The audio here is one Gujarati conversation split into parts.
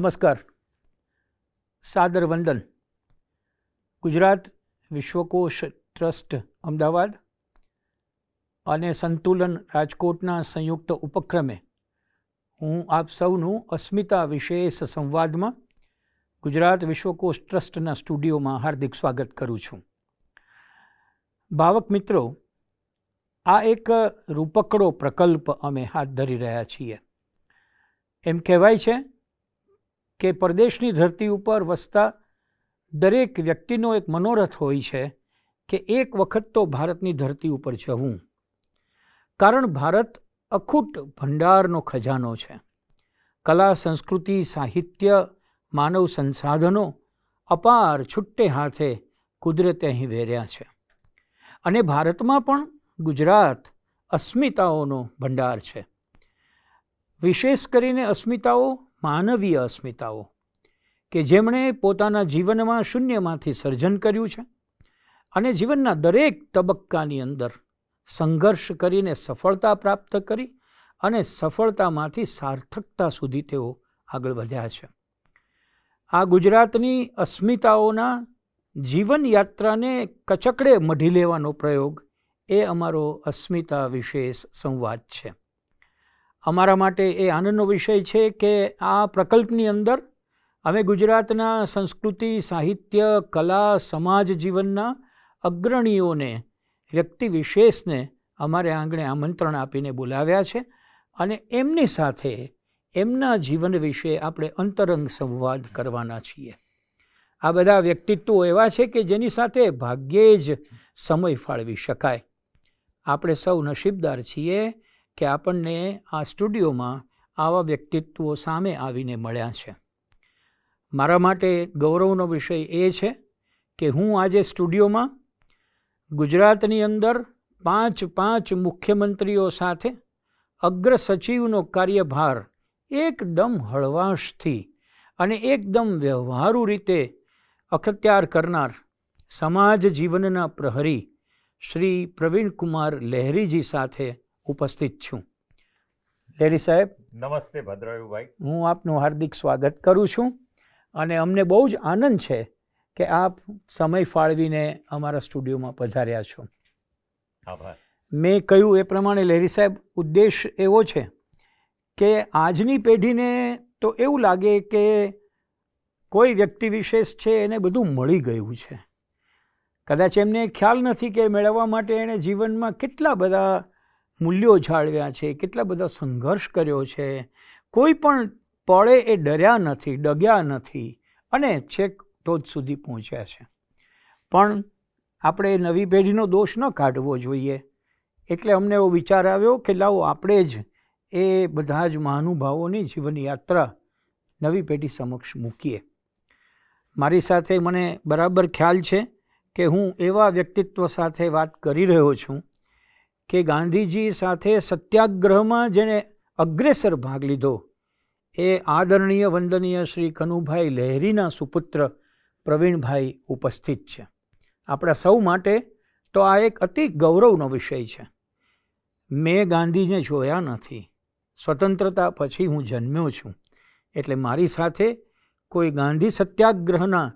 નમસ્કાર સાદર વંદન ગુજરાત વિશ્વકોશ ટ્રસ્ટ અમદાવાદ અને સંતુલન રાજકોટના સંયુક્ત ઉપક્રમે હું આપ સૌનું અસ્મિતા વિશેષ સંવાદમાં ગુજરાત વિશ્વકોશ ટ્રસ્ટના સ્ટુડિયોમાં હાર્દિક સ્વાગત કરું છું ભાવક મિત્રો આ એક રૂપકડો પ્રકલ્પ અમે હાથ ધરી રહ્યા છીએ એમ કહેવાય છે કે પરદેશની ધરતી ઉપર વસતા દરેક વ્યક્તિનો એક મનોરથ હોય છે કે એક વખત તો ભારતની ધરતી ઉપર જવું કારણ ભારત અખૂટ ભંડારનો ખજાનો છે કલા સંસ્કૃતિ સાહિત્ય માનવ સંસાધનો અપાર છુટ્ટે હાથે કુદરતે અહીં વેર્યા છે અને ભારતમાં પણ ગુજરાત અસ્મિતાઓનો ભંડાર છે વિશેષ કરીને અસ્મિતાઓ માનવીય અસ્મિતાઓ કે જેમણે પોતાના જીવનમાં શૂન્યમાંથી સર્જન કર્યું છે અને જીવનના દરેક તબક્કાની અંદર સંઘર્ષ કરીને સફળતા પ્રાપ્ત કરી અને સફળતામાંથી સાર્થકતા સુધી તેઓ આગળ વધ્યા છે આ ગુજરાતની અસ્મિતાઓના જીવનયાત્રાને કચકડે મઢી લેવાનો પ્રયોગ એ અમારો અસ્મિતા વિશેષ સંવાદ છે અમારા માટે એ આનંદનો વિષય છે કે આ પ્રકલ્પની અંદર અમે ગુજરાતના સંસ્કૃતિ સાહિત્ય કલા સમાજ જીવનના અગ્રણીઓને વ્યક્તિ વિશેષને અમારે આંગણે આમંત્રણ આપીને બોલાવ્યા છે અને એમની સાથે એમના જીવન વિશે આપણે અંતરંગ સંવાદ કરવાના છીએ આ બધા વ્યક્તિત્વો એવા છે કે જેની સાથે ભાગ્યે જ સમય ફાળવી શકાય આપણે સૌ નસીબદાર છીએ કે આપણને આ સ્ટુડિયોમાં આવા વ્યક્તિત્વો સામે આવીને મળ્યા છે મારા માટે ગૌરવનો વિષય એ છે કે હું આજે સ્ટુડિયોમાં ગુજરાતની અંદર પાંચ પાંચ મુખ્યમંત્રીઓ સાથે અગ્ર સચિવનો કાર્યભાર એકદમ હળવાશથી અને એકદમ વ્યવહારુ રીતે અખત્યાર કરનાર સમાજ જીવનના પ્રહરી શ્રી પ્રવીણ કુમાર લહેરીજી સાથે ઉપસ્થિત છું લેડી સાહેબ નમસ્તે ભદ્રયુભાઈ હું આપનું હાર્દિક સ્વાગત કરું છું અને અમને બહુ જ આનંદ છે કે આપ સમય ફાળવીને અમારા સ્ટુડિયોમાં પધાર્યા છો આભાર મેં કહ્યું એ પ્રમાણે લહેરી સાહેબ ઉદ્દેશ એવો છે કે આજની પેઢીને તો એવું લાગે કે કોઈ વ્યક્તિ વિશેષ છે એને બધું મળી ગયું છે કદાચ એમને ખ્યાલ નથી કે મેળવવા માટે એણે જીવનમાં કેટલા બધા મૂલ્યો જાળવ્યા છે કેટલા બધા સંઘર્ષ કર્યો છે કોઈ પણ પળે એ ડર્યા નથી ડગ્યા નથી અને છેક ટોચ સુધી પહોંચ્યા છે પણ આપણે નવી પેઢીનો દોષ ન કાઢવો જોઈએ એટલે અમને એવો વિચાર આવ્યો કે લાવો આપણે જ એ બધા જ મહાનુભાવોની જીવનયાત્રા નવી પેઢી સમક્ષ મૂકીએ મારી સાથે મને બરાબર ખ્યાલ છે કે હું એવા વ્યક્તિત્વ સાથે વાત કરી રહ્યો છું કે ગાંધીજી સાથે સત્યાગ્રહમાં જેણે અગ્રેસર ભાગ લીધો એ આદરણીય વંદનીય શ્રી કનુભાઈ લહેરીના સુપુત્ર પ્રવીણભાઈ ઉપસ્થિત છે આપણા સૌ માટે તો આ એક અતિ ગૌરવનો વિષય છે મેં ગાંધીને જોયા નથી સ્વતંત્રતા પછી હું જન્મ્યો છું એટલે મારી સાથે કોઈ ગાંધી સત્યાગ્રહના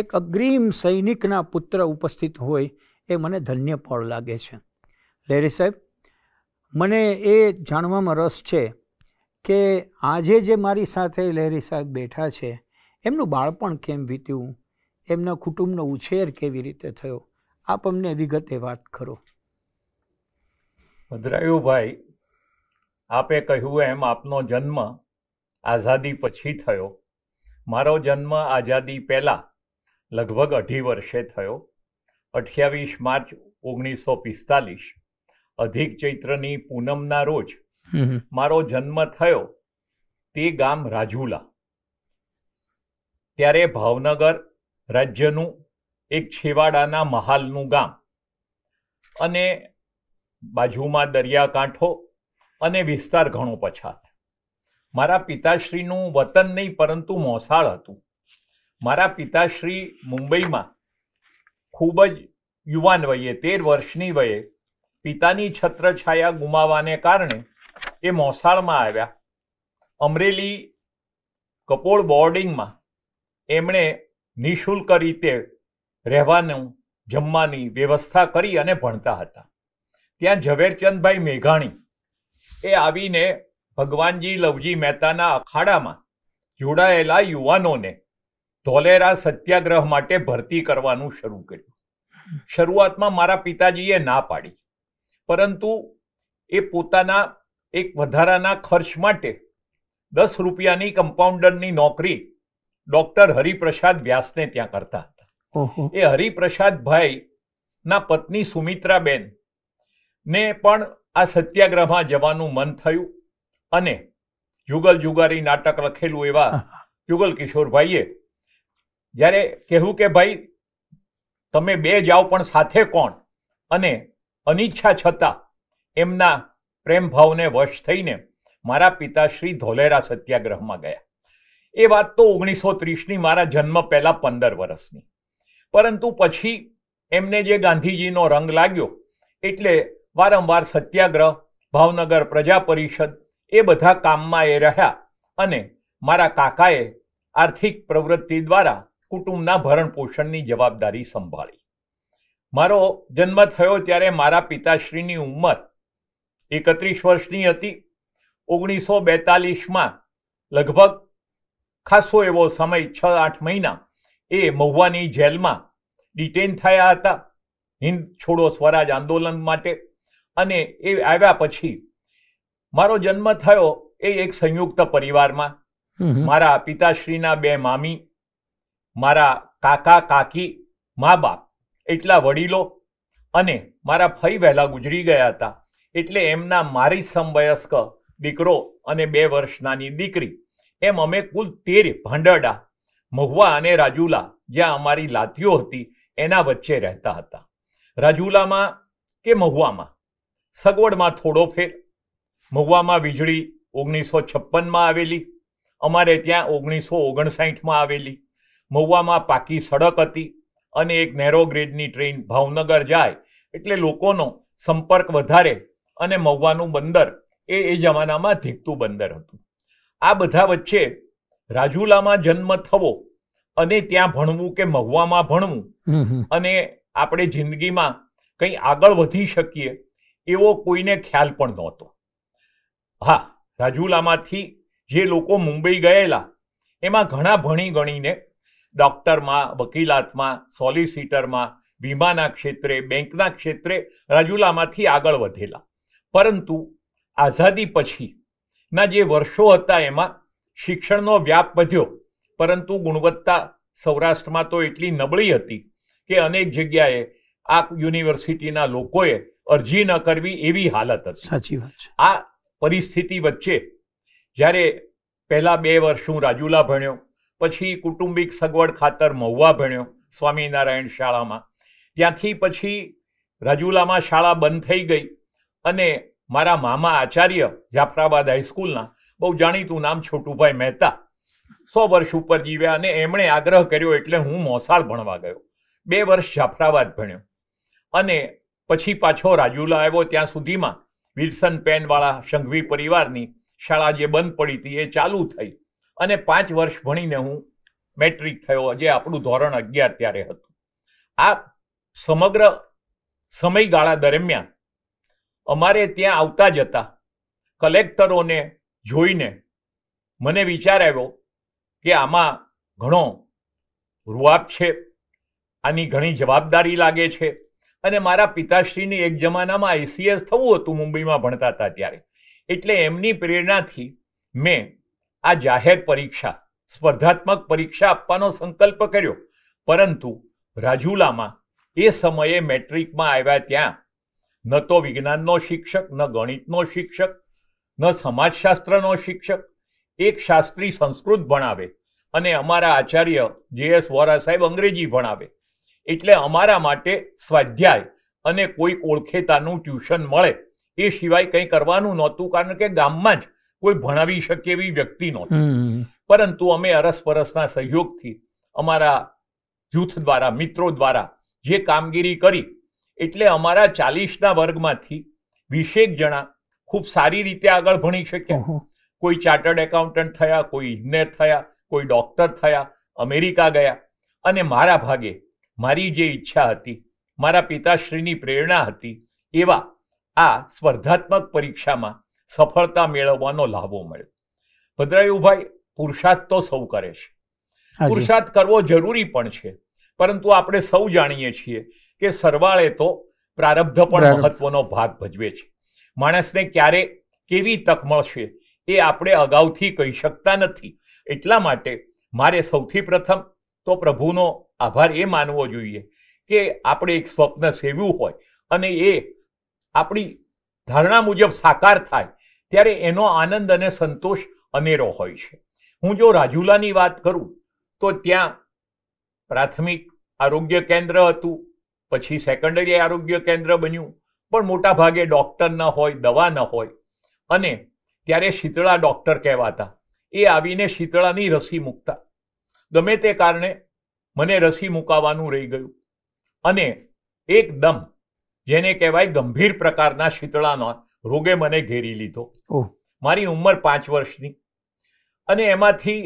એક અગ્રીમ સૈનિકના પુત્ર ઉપસ્થિત હોય એ મને ધન્ય લાગે છે લહેરી સાહેબ મને એ જાણવામાં રસ છે કે આજે જે મારી સાથે લહેરી સાહેબ બેઠા છે એમનું બાળપણ કેમ વીત્યું એમના કુટુંબનો ઉછેર કેવી રીતે થયો આપ અમને વિગતે વાત કરો ભદ્રાયુભાઈ આપે કહ્યું એમ આપનો જન્મ આઝાદી પછી થયો મારો જન્મ આઝાદી પહેલાં લગભગ અઢી વર્ષે થયો અઠ્યાવીસ માર્ચ ઓગણીસો પિસ્તાલીસ અધિક ચૈત્રની પૂનમના રોજ મારો જન્મ થયો તે ગામ રાજુલા ત્યારે ભાવનગર રાજ્યનું એક છેવાડાના મહાલનું ગામ અને બાજુમાં દરિયાકાંઠો અને વિસ્તાર ઘણો પછાત મારા પિતાશ્રીનું વતન નહીં પરંતુ મોસાળ હતું મારા પિતાશ્રી મુંબઈમાં ખૂબ જ યુવાન વયે તેર વર્ષની વયે પિતાની છત્રછાયા ગુમાવાને કારણે એ મોસાળમાં આવ્યા અમરેલી કપોળ બોર્ડિંગમાં એમણે નિઃશુલ્ક રીતે રહેવાનું જમવાની વ્યવસ્થા કરી અને ભણતા હતા ત્યાં ઝવેરચંદભાઈ મેઘાણી એ આવીને ભગવાનજી લવજી મહેતાના અખાડામાં જોડાયેલા યુવાનોને ધોલેરા સત્યાગ્રહ માટે ભરતી કરવાનું શરૂ કર્યું શરૂઆતમાં મારા પિતાજીએ ના પાડી પરંતુ એ પોતાના એક વધારાના ખર્ચ માટે દસ રૂપિયાની કમ્પાઉન્ડરની નોકરી ડૉક્ટર હરિપ્રસાદ વ્યાસને ત્યાં કરતા હતા એ હરિપ્રસાદભાઈના પત્ની સુમિત્રાબેન ને પણ આ સત્યાગ્રહમાં જવાનું મન થયું અને જુગલ જુગારી નાટક લખેલું એવા યુગલ કિશોરભાઈએ જ્યારે કહેવું કે ભાઈ તમે બે જાઓ પણ સાથે કોણ અને અનિચ્છા છતાં એમના પ્રેમભાવને વશ થઈને મારા પિતાશ્રી ધોલેરા સત્યાગ્રહમાં ગયા એ વાત તો ઓગણીસો ત્રીસની મારા જન્મ પહેલાં પંદર વર્ષની પરંતુ પછી એમને જે ગાંધીજીનો રંગ લાગ્યો એટલે વારંવાર સત્યાગ્રહ ભાવનગર પ્રજા પરિષદ એ બધા કામમાં એ રહ્યા અને મારા કાકાએ આર્થિક પ્રવૃત્તિ દ્વારા કુટુંબના ભરણપોષણની જવાબદારી સંભાળી મારો જન્મ થયો ત્યારે મારા પિતાશ્રીની ઉંમર એકત્રીસ વર્ષની હતી ઓગણીસો બેતાલીસમાં લગભગ ખાસો એવો સમય છ આઠ મહિના એ મહુવાની જેલમાં ડિટેન થયા હતા હિન્દ છોડો સ્વરાજ આંદોલન માટે અને એ આવ્યા પછી મારો જન્મ થયો એ એક સંયુક્ત પરિવારમાં મારા પિતાશ્રીના બે મામી મારા કાકા કાકી મા બાપ એટલા વડીલો અને મારા ફઈ વહેલા ગુજરી ગયા હતા એટલે એમના મારી સમવયસ્ક દીકરો અને બે વર્ષ નાની દીકરી એમ અમે કુલ તેર ભાંડરડા મહુવા અને રાજુલા જ્યાં અમારી લાતીઓ હતી એના વચ્ચે રહેતા હતા રાજુલામાં કે મહુવામાં સગવડમાં થોડો ફેર મહુવામાં વીજળી ઓગણીસો છપ્પનમાં આવેલી અમારે ત્યાં ઓગણીસો ઓગણસાઠમાં આવેલી મહુવામાં પાકી સડક હતી અને એક નેરો ગ્રેડની ટ્રેન ભાવનગર જાય એટલે લોકોનો સંપર્ક વધારે અને મહુવાનું બંદર એ એ જમાનામાં ધીકતું બંદર હતું આ બધા વચ્ચે રાજુલામાં જન્મ થવો અને ત્યાં ભણવું કે મહુવામાં ભણવું અને આપણે જિંદગીમાં કંઈ આગળ વધી શકીએ એવો કોઈને ખ્યાલ પણ નહોતો હા રાજુલામાંથી જે લોકો મુંબઈ ગયેલા એમાં ઘણા ભણી ગણીને ડૉક્ટરમાં વકીલાતમાં સોલિસિટરમાં વીમાના ક્ષેત્રે બેંકના ક્ષેત્રે રાજુલામાંથી આગળ વધેલા પરંતુ આઝાદી પછીના જે વર્ષો હતા એમાં શિક્ષણનો વ્યાપ વધ્યો પરંતુ ગુણવત્તા સૌરાષ્ટ્રમાં તો એટલી નબળી હતી કે અનેક જગ્યાએ આ યુનિવર્સિટીના લોકોએ અરજી ન કરવી એવી હાલત હતી સાચી વાત આ પરિસ્થિતિ વચ્ચે જ્યારે પહેલા બે વર્ષ હું રાજુલા ભણ્યો પછી કુટુંબિક સગવડ ખાતર મહુવા ભણ્યો સ્વામિનારાયણ શાળામાં ત્યાંથી પછી રાજુલામાં શાળા બંધ થઈ ગઈ અને મારા મામા આચાર્ય જાફરાબાદ હાઈસ્કૂલના બહુ જાણીતું નામ છોટુભાઈ મહેતા સો વર્ષ ઉપર જીવ્યા અને એમણે આગ્રહ કર્યો એટલે હું મોસાળ ભણવા ગયો બે વર્ષ જાફરાબાદ ભણ્યો અને પછી પાછો રાજુલા આવ્યો ત્યાં સુધીમાં વિલ્સન પેનવાળા સંઘવી પરિવારની શાળા જે બંધ પડી હતી એ ચાલુ થઈ અને પાંચ વર્ષ ભણીને હું મેટ્રિક થયો જે આપણું ધોરણ અગિયાર ત્યારે હતું આ સમગ્ર સમયગાળા દરમિયાન અમારે ત્યાં આવતા જતા કલેક્ટરોને જોઈને મને વિચાર આવ્યો કે આમાં ઘણો રૂઆપ છે આની ઘણી જવાબદારી લાગે છે અને મારા પિતાશ્રીની એક જમાનામાં આઈસીએસ થવું હતું મુંબઈમાં ભણતા હતા ત્યારે એટલે એમની પ્રેરણાથી મેં આ જાહેર પરીક્ષા સ્પર્ધાત્મક પરીક્ષા આપવાનો સંકલ્પ કર્યો પરંતુ રાજુલામાં એ સમયે મેટ્રિકમાં આવ્યા ત્યાં ન તો વિજ્ઞાનનો શિક્ષક ન ગણિતનો શિક્ષક ન સમાજશાસ્ત્રનો શિક્ષક એક શાસ્ત્રી સંસ્કૃત ભણાવે અને અમારા આચાર્ય જે એસ વોરા સાહેબ અંગ્રેજી ભણાવે એટલે અમારા માટે સ્વાધ્યાય અને કોઈ ઓળખેતાનું ટ્યુશન મળે એ સિવાય કંઈ કરવાનું નહોતું કારણ કે ગામમાં જ કોઈ ભણાવી શકે એવી વ્યક્તિ નહોતી પરંતુ અમે અરસપરસના સહયોગથી અમારા જૂથ દ્વારા મિત્રો દ્વારા જે કામગીરી કરી એટલે અમારા ચાલીસના વર્ગમાંથી વીસેક જણા ખૂબ સારી રીતે આગળ ભણી શક્યા કોઈ ચાર્ટર્ડ એકાઉન્ટન્ટ થયા કોઈ ઇજનેર થયા કોઈ ડોક્ટર થયા અમેરિકા ગયા અને મારા ભાગે મારી જે ઈચ્છા હતી મારા પિતાશ્રીની પ્રેરણા હતી એવા આ સ્પર્ધાત્મક પરીક્ષામાં સફળતા મેળવવાનો લાભો મળ્યો ભદ્રાયુભાઈ પુરુષાર્થ તો સૌ કરે છે પુરુષાર્થ કરવો જરૂરી પણ છે પરંતુ આપણે સૌ જાણીએ છીએ કે સરવાળે તો પ્રારબ્ધ પણ મહત્વનો ભાગ ભજવે છે માણસને ક્યારે કેવી તક મળશે એ આપણે અગાઉથી કહી શકતા નથી એટલા માટે મારે સૌથી પ્રથમ તો પ્રભુનો આભાર એ માનવો જોઈએ કે આપણે એક સ્વપ્ન સેવ્યું હોય અને એ આપણી ધારણા મુજબ સાકાર થાય ત્યારે એનો આનંદ અને સંતોષ અનેરો હોય છે હું જો રાજુલાની વાત કરું તો ત્યાં પ્રાથમિક આરોગ્ય કેન્દ્ર હતું પછી સેકન્ડરી આરોગ્ય કેન્દ્ર બન્યું પણ મોટા ભાગે ડૉક્ટર ન હોય દવા ન હોય અને ત્યારે શીતળા ડૉક્ટર કહેવાતા એ આવીને શીતળાની રસી મૂકતા ગમે તે કારણે મને રસી મુકાવાનું રહી ગયું અને એકદમ જેને કહેવાય ગંભીર પ્રકારના શીતળાના રોગે મને ઘેરી લીધો મારી ઉંમર પાંચ વર્ષની અને એમાંથી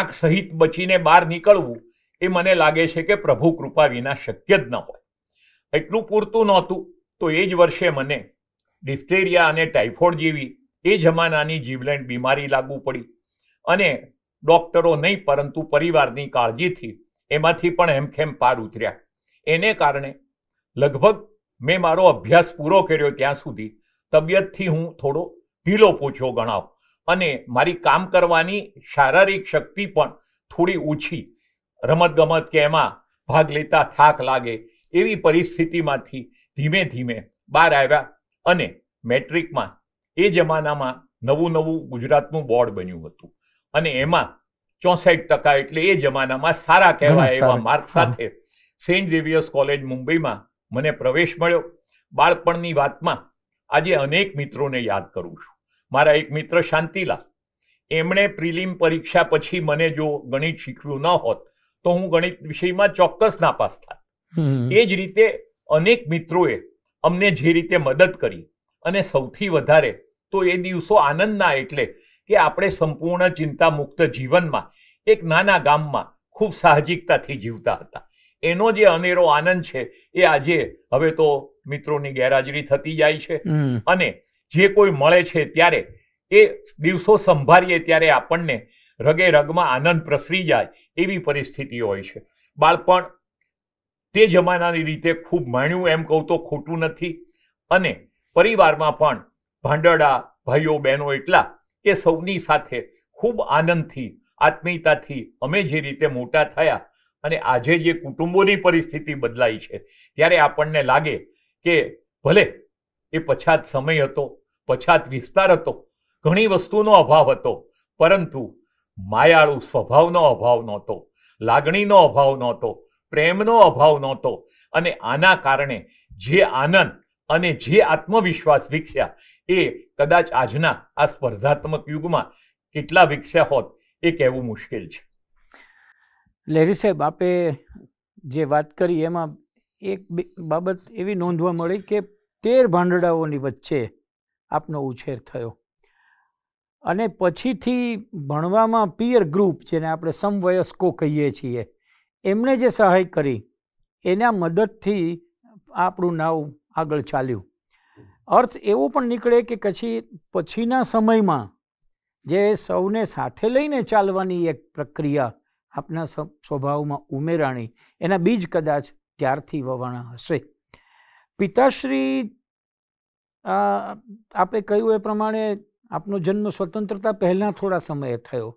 આંખ સહિત બચીને બહાર નીકળવું એ મને લાગે છે કે પ્રભુ કૃપા વિના શક્ય જ ન હોય એટલું પૂરતું નહોતું તો એ જ વર્ષે મને ડિફ્થેરિયા અને ટાઇફોઇડ જેવી એ જમાનાની જીવલેણ બીમારી લાગુ પડી અને ડૉક્ટરો નહીં પરંતુ પરિવારની કાળજીથી એમાંથી પણ હેમખેમ પાર ઉતર્યા એને કારણે લગભગ મેં મારો અભ્યાસ પૂરો કર્યો ત્યાં સુધી તબિયતથી હું થોડો ઢીલો પૂછ્યો ગણાવ અને મારી કામ કરવાની શારીરિક શક્તિ પણ થોડી ઓછી રમતગમત કે એમાં ભાગ લેતા થાક લાગે એવી પરિસ્થિતિમાંથી ધીમે ધીમે બહાર આવ્યા અને મેટ્રિકમાં એ જમાનામાં નવું નવું ગુજરાતનું બોર્ડ બન્યું હતું અને એમાં ચોસઠ ટકા એટલે એ જમાનામાં સારા કહેવાય એવા માર્ક સાથે સેન્ટ ઝેવિયર્સ કોલેજ મુંબઈમાં મને પ્રવેશ મળ્યો બાળપણની વાતમાં આજે અનેક મિત્રોને યાદ કરું છું મારા એક મિત્ર શાંતિલા એમણે પ્રિલિમ પરીક્ષા પછી મને જો ગણિત શીખવ્યું ન હોત તો હું ગણિત વિષયમાં ચોક્કસ નાપાસ થાત એ જ રીતે અનેક મિત્રોએ અમને જે રીતે મદદ કરી અને સૌથી વધારે તો એ દિવસો આનંદના એટલે કે આપણે સંપૂર્ણ ચિંતા મુક્ત જીવનમાં એક નાના ગામમાં ખૂબ સાહજિકતાથી જીવતા હતા એનો જે અનેરો આનંદ છે એ આજે હવે તો મિત્રોની ગેરહાજરી થતી જાય છે અને જે કોઈ મળે છે ત્યારે એ દિવસો સંભાળીએ ત્યારે આપણને રગે રગમાં આનંદ પ્રસરી જાય એવી પરિસ્થિતિ હોય છે બાળપણ તે જમાનાની રીતે ખૂબ માણ્યું એમ કહું તો ખોટું નથી અને પરિવારમાં પણ ભાંડડા ભાઈઓ બહેનો એટલા કે સૌની સાથે ખૂબ આનંદથી આત્મીયતાથી અમે જે રીતે મોટા થયા અને આજે જે કુટુંબોની પરિસ્થિતિ બદલાઈ છે ત્યારે આપણને લાગે કે ભલે એ પછાત સમય હતો પછાત વિસ્તાર હતો ઘણી વસ્તુનો અભાવ હતો પરંતુ માયાળુ સ્વભાવનો અભાવ નહોતો લાગણીનો અભાવ નહોતો પ્રેમનો અભાવ નહોતો અને આના કારણે જે આનંદ અને જે આત્મવિશ્વાસ વિકસ્યા એ કદાચ આજના આ સ્પર્ધાત્મક યુગમાં કેટલા વિકસ્યા હોત એ કહેવું મુશ્કેલ છે લહેરી સાહેબ આપે જે વાત કરી એમાં એક બાબત એવી નોંધવા મળી કે તેર ભાંડડાઓની વચ્ચે આપનો ઉછેર થયો અને પછીથી ભણવામાં પિયર ગ્રુપ જેને આપણે સમવયસ્કો કહીએ છીએ એમણે જે સહાય કરી એના મદદથી આપણું નાવ આગળ ચાલ્યું અર્થ એવો પણ નીકળે કે પછી પછીના સમયમાં જે સૌને સાથે લઈને ચાલવાની એક પ્રક્રિયા આપના સ્વભાવમાં ઉમેરાણી એના બીજ કદાચ ત્યારથી વવાણા હશે પિતાશ્રી આપે કહ્યું એ પ્રમાણે આપનો જન્મ સ્વતંત્રતા પહેલાં થોડા સમયે થયો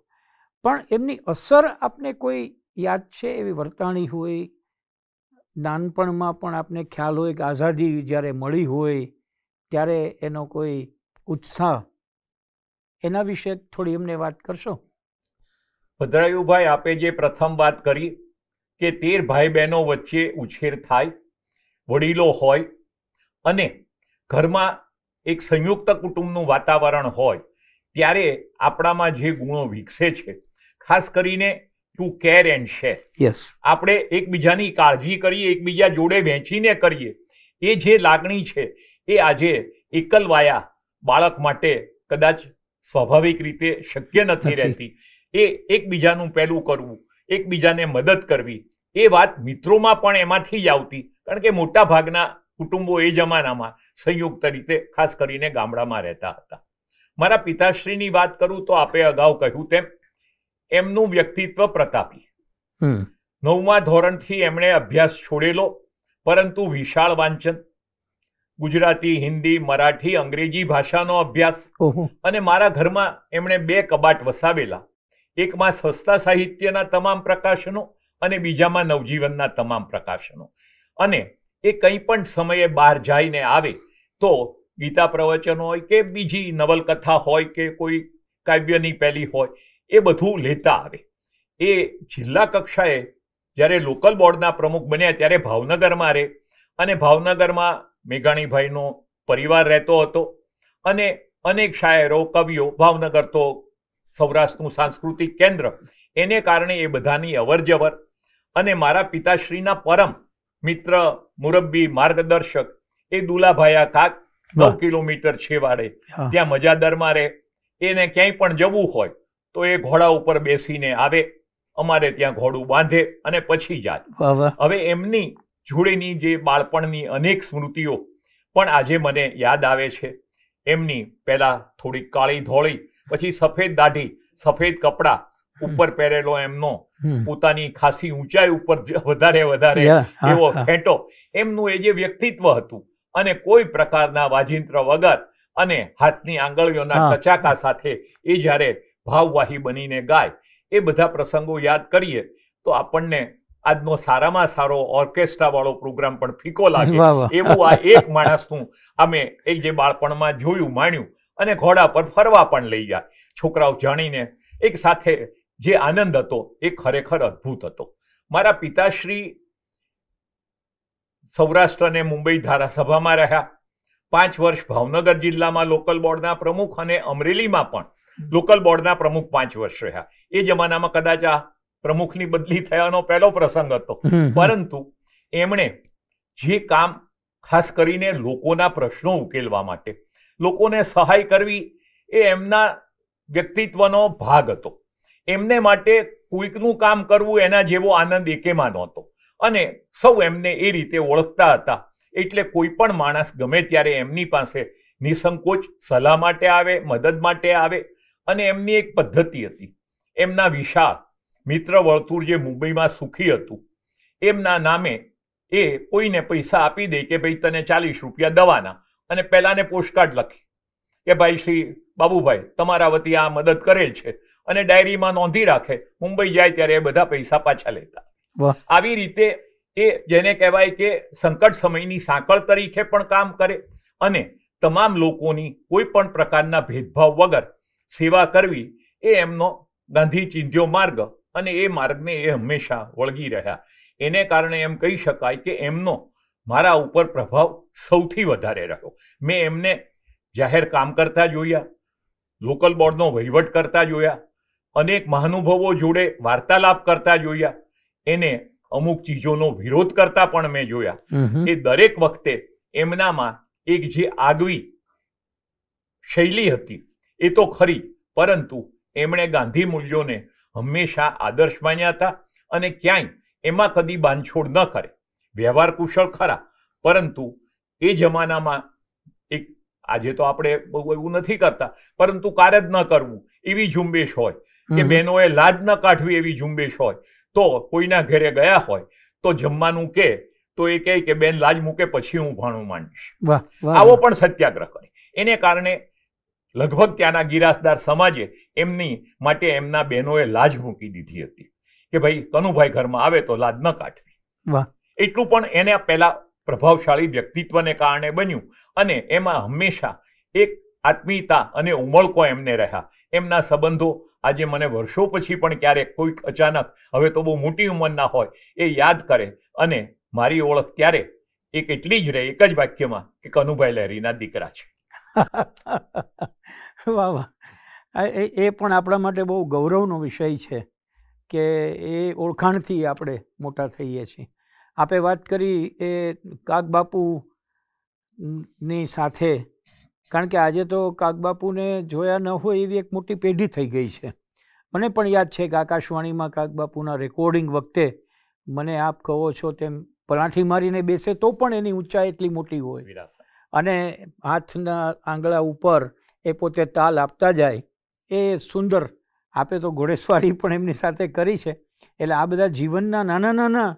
પણ એમની અસર આપને કોઈ યાદ છે એવી વર્તાણી હોય નાનપણમાં પણ આપને ખ્યાલ હોય કે આઝાદી જ્યારે મળી હોય ત્યારે એનો કોઈ ઉત્સાહ એના વિશે થોડી એમને વાત કરશો ભદ્રાયુભાઈ આપે જે પ્રથમ વાત કરી કે તેર ભાઈ બહેનો વચ્ચે ઉછેર થાય વડીલો હોય અને ઘરમાં એક સંયુક્ત કુટુંબનું વાતાવરણ હોય ત્યારે આપણામાં જે ગુણો વિકસે છે ખાસ કરીને to care and share yes આપણે એકબીજાની કાળજી કરીએ એકબીજા જોડે વહેંચીને કરીએ એ જે લાગણી છે એ આજે એકલવાયા બાળક માટે કદાચ સ્વાભાવિક રીતે શક્ય નથી રહેતી એ એકબીજાનું પહેલું કરવું એકબીજાને મદદ કરવી એ વાત મિત્રોમાં પણ એમાંથી જ આવતી કારણ કે મોટા ભાગના કુટુંબો એ જમાનામાં સંયુક્ત રીતે ખાસ કરીને ગામડામાં રહેતા હતા મારા પિતાશ્રીની વાત કરું તો આપે અગાઉ કહ્યું તેમ એમનું વ્યક્તિત્વ પ્રતાપી નવમા ધોરણથી એમણે અભ્યાસ છોડેલો પરંતુ વિશાળ વાંચન ગુજરાતી હિન્દી મરાઠી અંગ્રેજી ભાષાનો અભ્યાસ અને મારા ઘરમાં એમણે બે કબાટ વસાવેલા એકમાં સસ્તા સાહિત્યના તમામ પ્રકાશનો અને બીજામાં નવજીવનના તમામ પ્રકાશનો અને એ કંઈ પણ સમયે બહાર જઈને આવે તો ગીતા પ્રવચનો હોય કે બીજી નવલકથા હોય કે કોઈ કાવ્યની પહેલી હોય એ બધું લેતા આવે એ જિલ્લા કક્ષાએ જ્યારે લોકલ બોર્ડના પ્રમુખ બન્યા ત્યારે ભાવનગરમાં રહે અને ભાવનગરમાં મેઘાણીભાઈનો પરિવાર રહેતો હતો અને અનેક શાયરો કવિઓ ભાવનગર તો સૌરાષ્ટ્રનું સાંસ્કૃતિક કેન્દ્ર એને કારણે એ બધાની અવરજવર અને મારા પિતાશ્રીના પરમ મિત્ર મુરબ્બી માર્ગદર્શક એ દુલાભાયા કાક નવ કિલોમીટર છેવાડે ત્યાં મજાદરમાં રહે એને ક્યાંય પણ જવું હોય તો એ ઘોડા ઉપર બેસીને આવે અમારે ત્યાં ઘોડું બાંધે અને પછી જાય હવે એમની જોડેની જે બાળપણની અનેક સ્મૃતિઓ પણ આજે મને યાદ આવે છે એમની પહેલાં થોડીક કાળી ધોળી પછી સફેદ દાઢી સફેદ કપડાં ઉપર પહેરેલો એમનો પોતાની ખાસી ઊંચાઈ ઉપર વધારે વધારે એવો ફેંટો એમનું એ જે વ્યક્તિત્વ હતું અને કોઈ પ્રકારના વાજિંત્ર વગર અને હાથની આંગળીઓના ટચાકા સાથે એ જ્યારે ભાવવાહી બનીને ગાય એ બધા પ્રસંગો યાદ કરીએ તો આપણને આજનો સારામાં સારો ઓર્કેસ્ટ્રા વાળો પ્રોગ્રામ પણ ફીકો લાગે એવું આ એક માણસનું અમે એક જે બાળપણમાં જોયું માણ્યું અને ઘોડા પર ફરવા પણ લઈ જાય છોકરાઓ જાણીને એક સાથે જે આનંદ હતો એ ખરેખર અદ્ભુત હતો મારા પિતાશ્રી સૌરાષ્ટ્ર અને મુંબઈ ધારાસભામાં રહ્યા પાંચ વર્ષ ભાવનગર જિલ્લામાં લોકલ બોર્ડના પ્રમુખ અને અમરેલીમાં પણ લોકલ બોર્ડના પ્રમુખ પાંચ વર્ષ રહ્યા એ જમાનામાં કદાચ આ પ્રમુખની બદલી થયાનો પહેલો પ્રસંગ હતો પરંતુ એમણે જે કામ ખાસ કરીને લોકોના પ્રશ્નો ઉકેલવા માટે લોકોને સહાય કરવી એ એમના વ્યક્તિત્વનો ભાગ હતો એમને માટે કોઈકનું કામ કરવું એના જેવો આનંદ એકેમાં નહોતો અને સૌ એમને એ રીતે ઓળખતા હતા એટલે કોઈ પણ માણસ ગમે ત્યારે એમની પાસે નિસંકોચ સલાહ માટે આવે મદદ માટે આવે અને એમની એક પદ્ધતિ હતી એમના વિશાળ મિત્ર વર્તુળ જે મુંબઈમાં સુખી હતું એમના નામે એ કોઈને પૈસા આપી દે કે ભાઈ તને ચાલીસ રૂપિયા દવાના અને પહેલાંને પોસ્ટકાર્ડ લખી કે ભાઈ શ્રી બાબુભાઈ તમારા વતી આ મદદ કરેલ છે અને ડાયરીમાં નોંધી રાખે મુંબઈ જાય ત્યારે એ બધા પૈસા પાછા લેતા આવી રીતે એ જેને કહેવાય કે સંકટ સમયની સાંકળ તરીકે પણ કામ કરે અને તમામ લોકોની કોઈ પણ પ્રકારના ભેદભાવ વગર સેવા કરવી એ એમનો ગાંધી ચિંધ્યો માર્ગ અને એ માર્ગને એ હંમેશા વળગી રહ્યા એને કારણે એમ કહી શકાય કે એમનો મારા ઉપર પ્રભાવ સૌથી વધારે રહ્યો મેં એમને જાહેર કામ કરતા જોયા લોકલ બોર્ડનો વહીવટ કરતા જોયા અનેક મહાનુભવો જોડે વાર્તાલાપ કરતા જોયા એને અમુક ચીજોનો વિરોધ કરતા પણ મેં જોયા એ દરેક વખતે એમનામાં એક જે આગવી શૈલી હતી એ તો ખરી પરંતુ એમણે ગાંધી મૂલ્યોને હંમેશા આદર્શ માન્યા હતા અને ક્યાંય એમાં કદી બાંધછોડ ન કરે વ્યવહાર કુશળ ખરા પરંતુ એ જમાનામાં એક આજે તો આપણે બહુ એવું નથી કરતા પરંતુ કાર્ય જ ન કરવું એવી ઝુંબેશ હોય કે બહેનોએ લાજ ન કાઢવી એવી ઝુંબેશ હોય તો કોઈના ઘરે ગયા હોય તો જમવાનું કે તો એ કહે કે બેન લાજ મૂકે પછી હું ભાણું માંડીશ આવો પણ સત્યાગ્રહ કરે એને કારણે લગભગ ત્યાંના ગિરાસદાર સમાજે એમની માટે એમના બહેનોએ લાજ મૂકી દીધી હતી કે ભાઈ કનુભાઈ ઘરમાં આવે તો લાજ ન કાઢવી એટલું પણ એને પહેલા પ્રભાવશાળી વ્યક્તિત્વને કારણે બન્યું અને એમાં હંમેશા એક આત્મીયતા અને ઉમળકો એમને રહ્યા એમના સંબંધો આજે મને વર્ષો પછી પણ ક્યારેક કોઈક અચાનક હવે તો બહુ મોટી ઉંમરના હોય એ યાદ કરે અને મારી ઓળખ ત્યારે એક એટલી જ રહે એક જ વાક્યમાં કે કનુભાઈ લહેરીના દીકરા છે વાહ વાહ એ પણ આપણા માટે બહુ ગૌરવનો વિષય છે કે એ ઓળખાણથી આપણે મોટા થઈએ છીએ આપે વાત કરી એ કાક બાપુની સાથે કારણ કે આજે તો કાગબાપુને જોયા ન હોય એવી એક મોટી પેઢી થઈ ગઈ છે મને પણ યાદ છે કે આકાશવાણીમાં કાગબાપુના રેકોર્ડિંગ વખતે મને આપ કહો છો તેમ પલાઠી મારીને બેસે તો પણ એની ઊંચાઈ એટલી મોટી હોય અને હાથના આંગળા ઉપર એ પોતે તાલ આપતા જાય એ સુંદર આપે તો ઘોડેસવારી પણ એમની સાથે કરી છે એટલે આ બધા જીવનના નાના નાના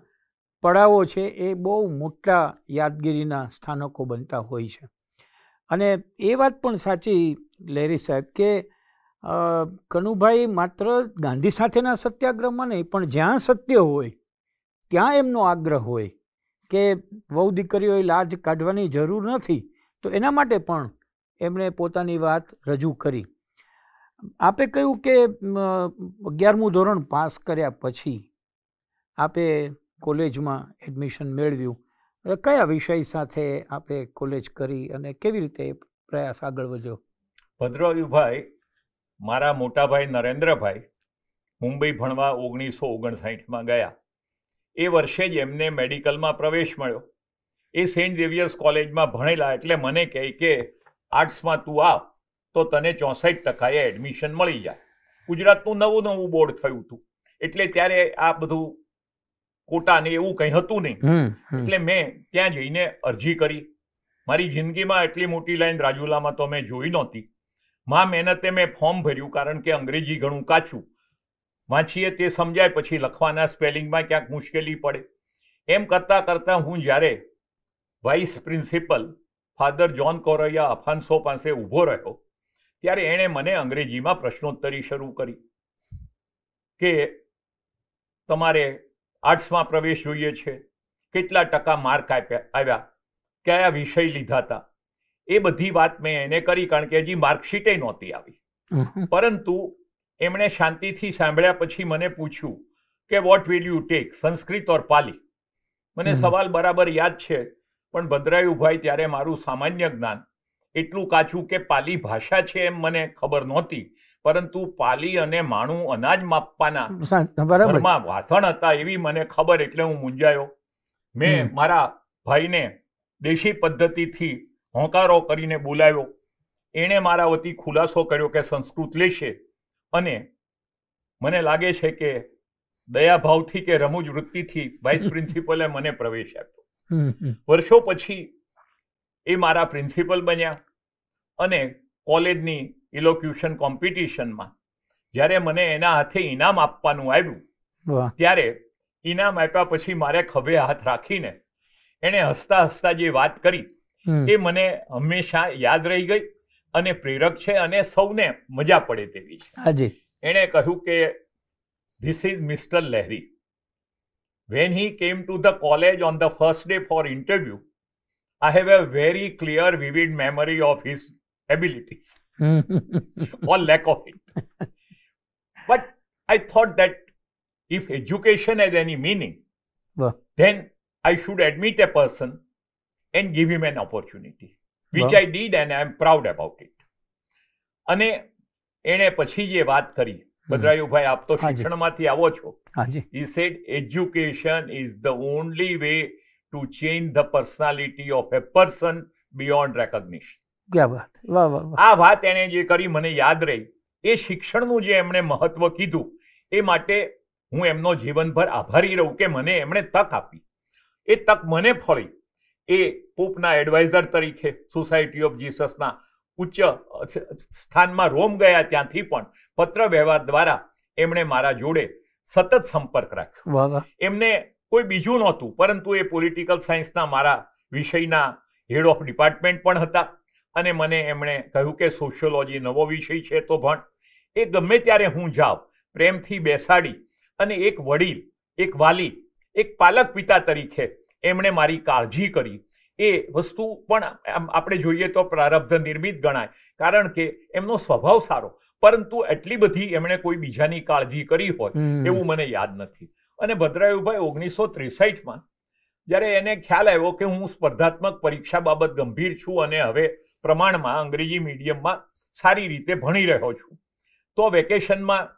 પડાવો છે એ બહુ મોટા યાદગીરીના સ્થાનકો બનતા હોય છે અને એ વાત પણ સાચી લહેરી સાહેબ કે કનુભાઈ માત્ર ગાંધી સાથેના સત્યાગ્રહમાં નહીં પણ જ્યાં સત્ય હોય ત્યાં એમનો આગ્રહ હોય કે વહુ દીકરીઓએ લાજ કાઢવાની જરૂર નથી તો એના માટે પણ એમણે પોતાની વાત રજૂ કરી આપે કહ્યું કે અગિયારમું ધોરણ પાસ કર્યા પછી આપે કોલેજમાં એડમિશન મેળવ્યું હવે કયા વિષય સાથે આપે કોલેજ કરી અને કેવી રીતે પ્રયાસ આગળ વધ્યો ભદ્રવ્યુભાઈ મારા મોટાભાઈ નરેન્દ્રભાઈ મુંબઈ ભણવા ઓગણીસો ઓગણસાઠમાં ગયા એ વર્ષે જ એમને મેડિકલમાં પ્રવેશ મળ્યો એ સેન્ટ ઝેવિયર્સ કોલેજમાં ભણેલા એટલે મને કહે કે આર્ટ્સમાં તું આવ તો તને ચોસઠ ટકાએ એડમિશન મળી જાય ગુજરાતનું નવું નવું બોર્ડ થયું હતું એટલે ત્યારે આ બધું કોટા ને એવું કંઈ હતું નહીં એટલે મેં ત્યાં જઈને અરજી કરી મારી જિંદગીમાં એટલી મોટી લાઈન રાજુલામાં તો મેં જોઈ નહોતી માં મહેનતે મેં ફોર્મ ભર્યું કારણ કે અંગ્રેજી ઘણું કાચું વાંચીએ તે સમજાય પછી લખવાના સ્પેલિંગમાં ક્યાંક મુશ્કેલી પડે એમ કરતાં કરતાં હું જ્યારે vice principal father John Correia Afonso પાસે ઊભો રહ્યો ત્યારે એણે મને અંગ્રેજીમાં પ્રશ્નોત્તરી શરૂ કરી કે તમારે આર્ટ્સમાં પ્રવેશ જોઈએ છે કેટલા ટકા માર્ક આપ્યા આવ્યા કયા વિષય લીધા હતા એ બધી વાત મેં એને કરી કારણ કે હજી માર્કશીટે નહોતી આવી પરંતુ એમણે શાંતિથી સાંભળ્યા પછી મને પૂછ્યું કે what will you take Sanskrit or Pali મને સવાલ બરાબર યાદ છે પણ ભદ્રાયુભાઈ ત્યારે મારું સામાન્ય જ્ઞાન એટલું કાચું કે પાલી ભાષા છે એમ મને ખબર નહોતી પરંતુ પાલી અને માણું અનાજ માપવાના ઘરમાં વાસણ હતા એવી મને ખબર એટલે હું મૂંઝાયો મેં મારા ભાઈને દેશી પદ્ધતિથી હોંકારો કરીને બોલાવ્યો એણે મારા વતી ખુલાસો કર્યો કે સંસ્કૃત લેશે અને મને લાગે છે કે દયાભાવથી કે રમૂજ વૃત્તિથી વાઇસ પ્રિન્સિપલે મને પ્રવેશ આપ્યો વર્ષો પછી એ મારા પ્રિન્સિપલ બન્યા અને કોલેજની ઇલોક્યુશન કોમ્પિટિશનમાં જ્યારે મને એના હાથે ઇનામ આપવાનું આવ્યું ત્યારે ઇનામ આપ્યા પછી મારે ખભે હાથ રાખીને એણે હસતા હસતા જે વાત કરી એ મને હંમેશા યાદ રહી ગઈ અને પ્રેરક છે અને સૌને મજા પડે તેવી છે એણે કહ્યું કે this is mister Lahiri when he came to the college on the first day for interview I have a very clear vivid memory of his abilities or lack of it. But I thought that if education has any meaning, wow. then I should admit a person and give him an opportunity, which wow. I did and I am proud about it. અને એણે પછી જે વાત કરી બદરાયુભાઈ આપ તો શિક્ષણમાંથી આવો છો ઈ said education is the only way to change the personality of a person beyond recognition ક્યાં વાત વાહ વાહ આ વાત એણે જે કરી મને યાદ રહી એ શિક્ષણનું જે એમણે મહત્વ કીધું એ માટે હું એમનો જીવનભર આભારી રહું કે મને એમણે તક આપી એ તક મને ફળી એ પોપના એડવાઇઝર તરીકે સોસાયટી ઓફ જીસસના ઉચ્ચ સ્થાનમાં રોમ ગયા ત્યાંથી પણ પત્ર વ્યવહાર દ્વારા એમણે મારા જોડે સતત સંપર્ક રાખ્યો એમને કોઈ બીજું નહોતું પરંતુ એ પોલિટિકલ સાયન્સના મારા વિષયના હેડ ઓફ ડિપાર્ટમેન્ટ પણ હતા અને મને એમણે કહ્યું કે સોશિયોલોજી નવો વિષય છે તો ભણ એ ગમે ત્યારે હું જાઉં પ્રેમથી બેસાડી અને એક વડીલ એક વાલી એક પાલક પિતા તરીકે એમણે મારી કાળજી કરી એ વસ્તુ પણ આપણે જોઈએ તો પ્રારબ્ધ નિર્મિત ગણાય કારણ કે એમનો સ્વભાવ સારો પરંતુ એટલી બધી એમણે કોઈ બીજાની કાળજી કરી હોય એવું મને યાદ નથી અને ભદ્રાયુભાઈ ઓગણીસો ત્રેસઠમાં જ્યારે એને ખ્યાલ આવ્યો કે હું સ્પર્ધાત્મક પરીક્ષા બાબત ગંભીર છું અને હવે પ્રમાણમાં અંગ્રેજી મીડિયમમાં સારી રીતે ભણી રહ્યો છું તો વેકેશનમાં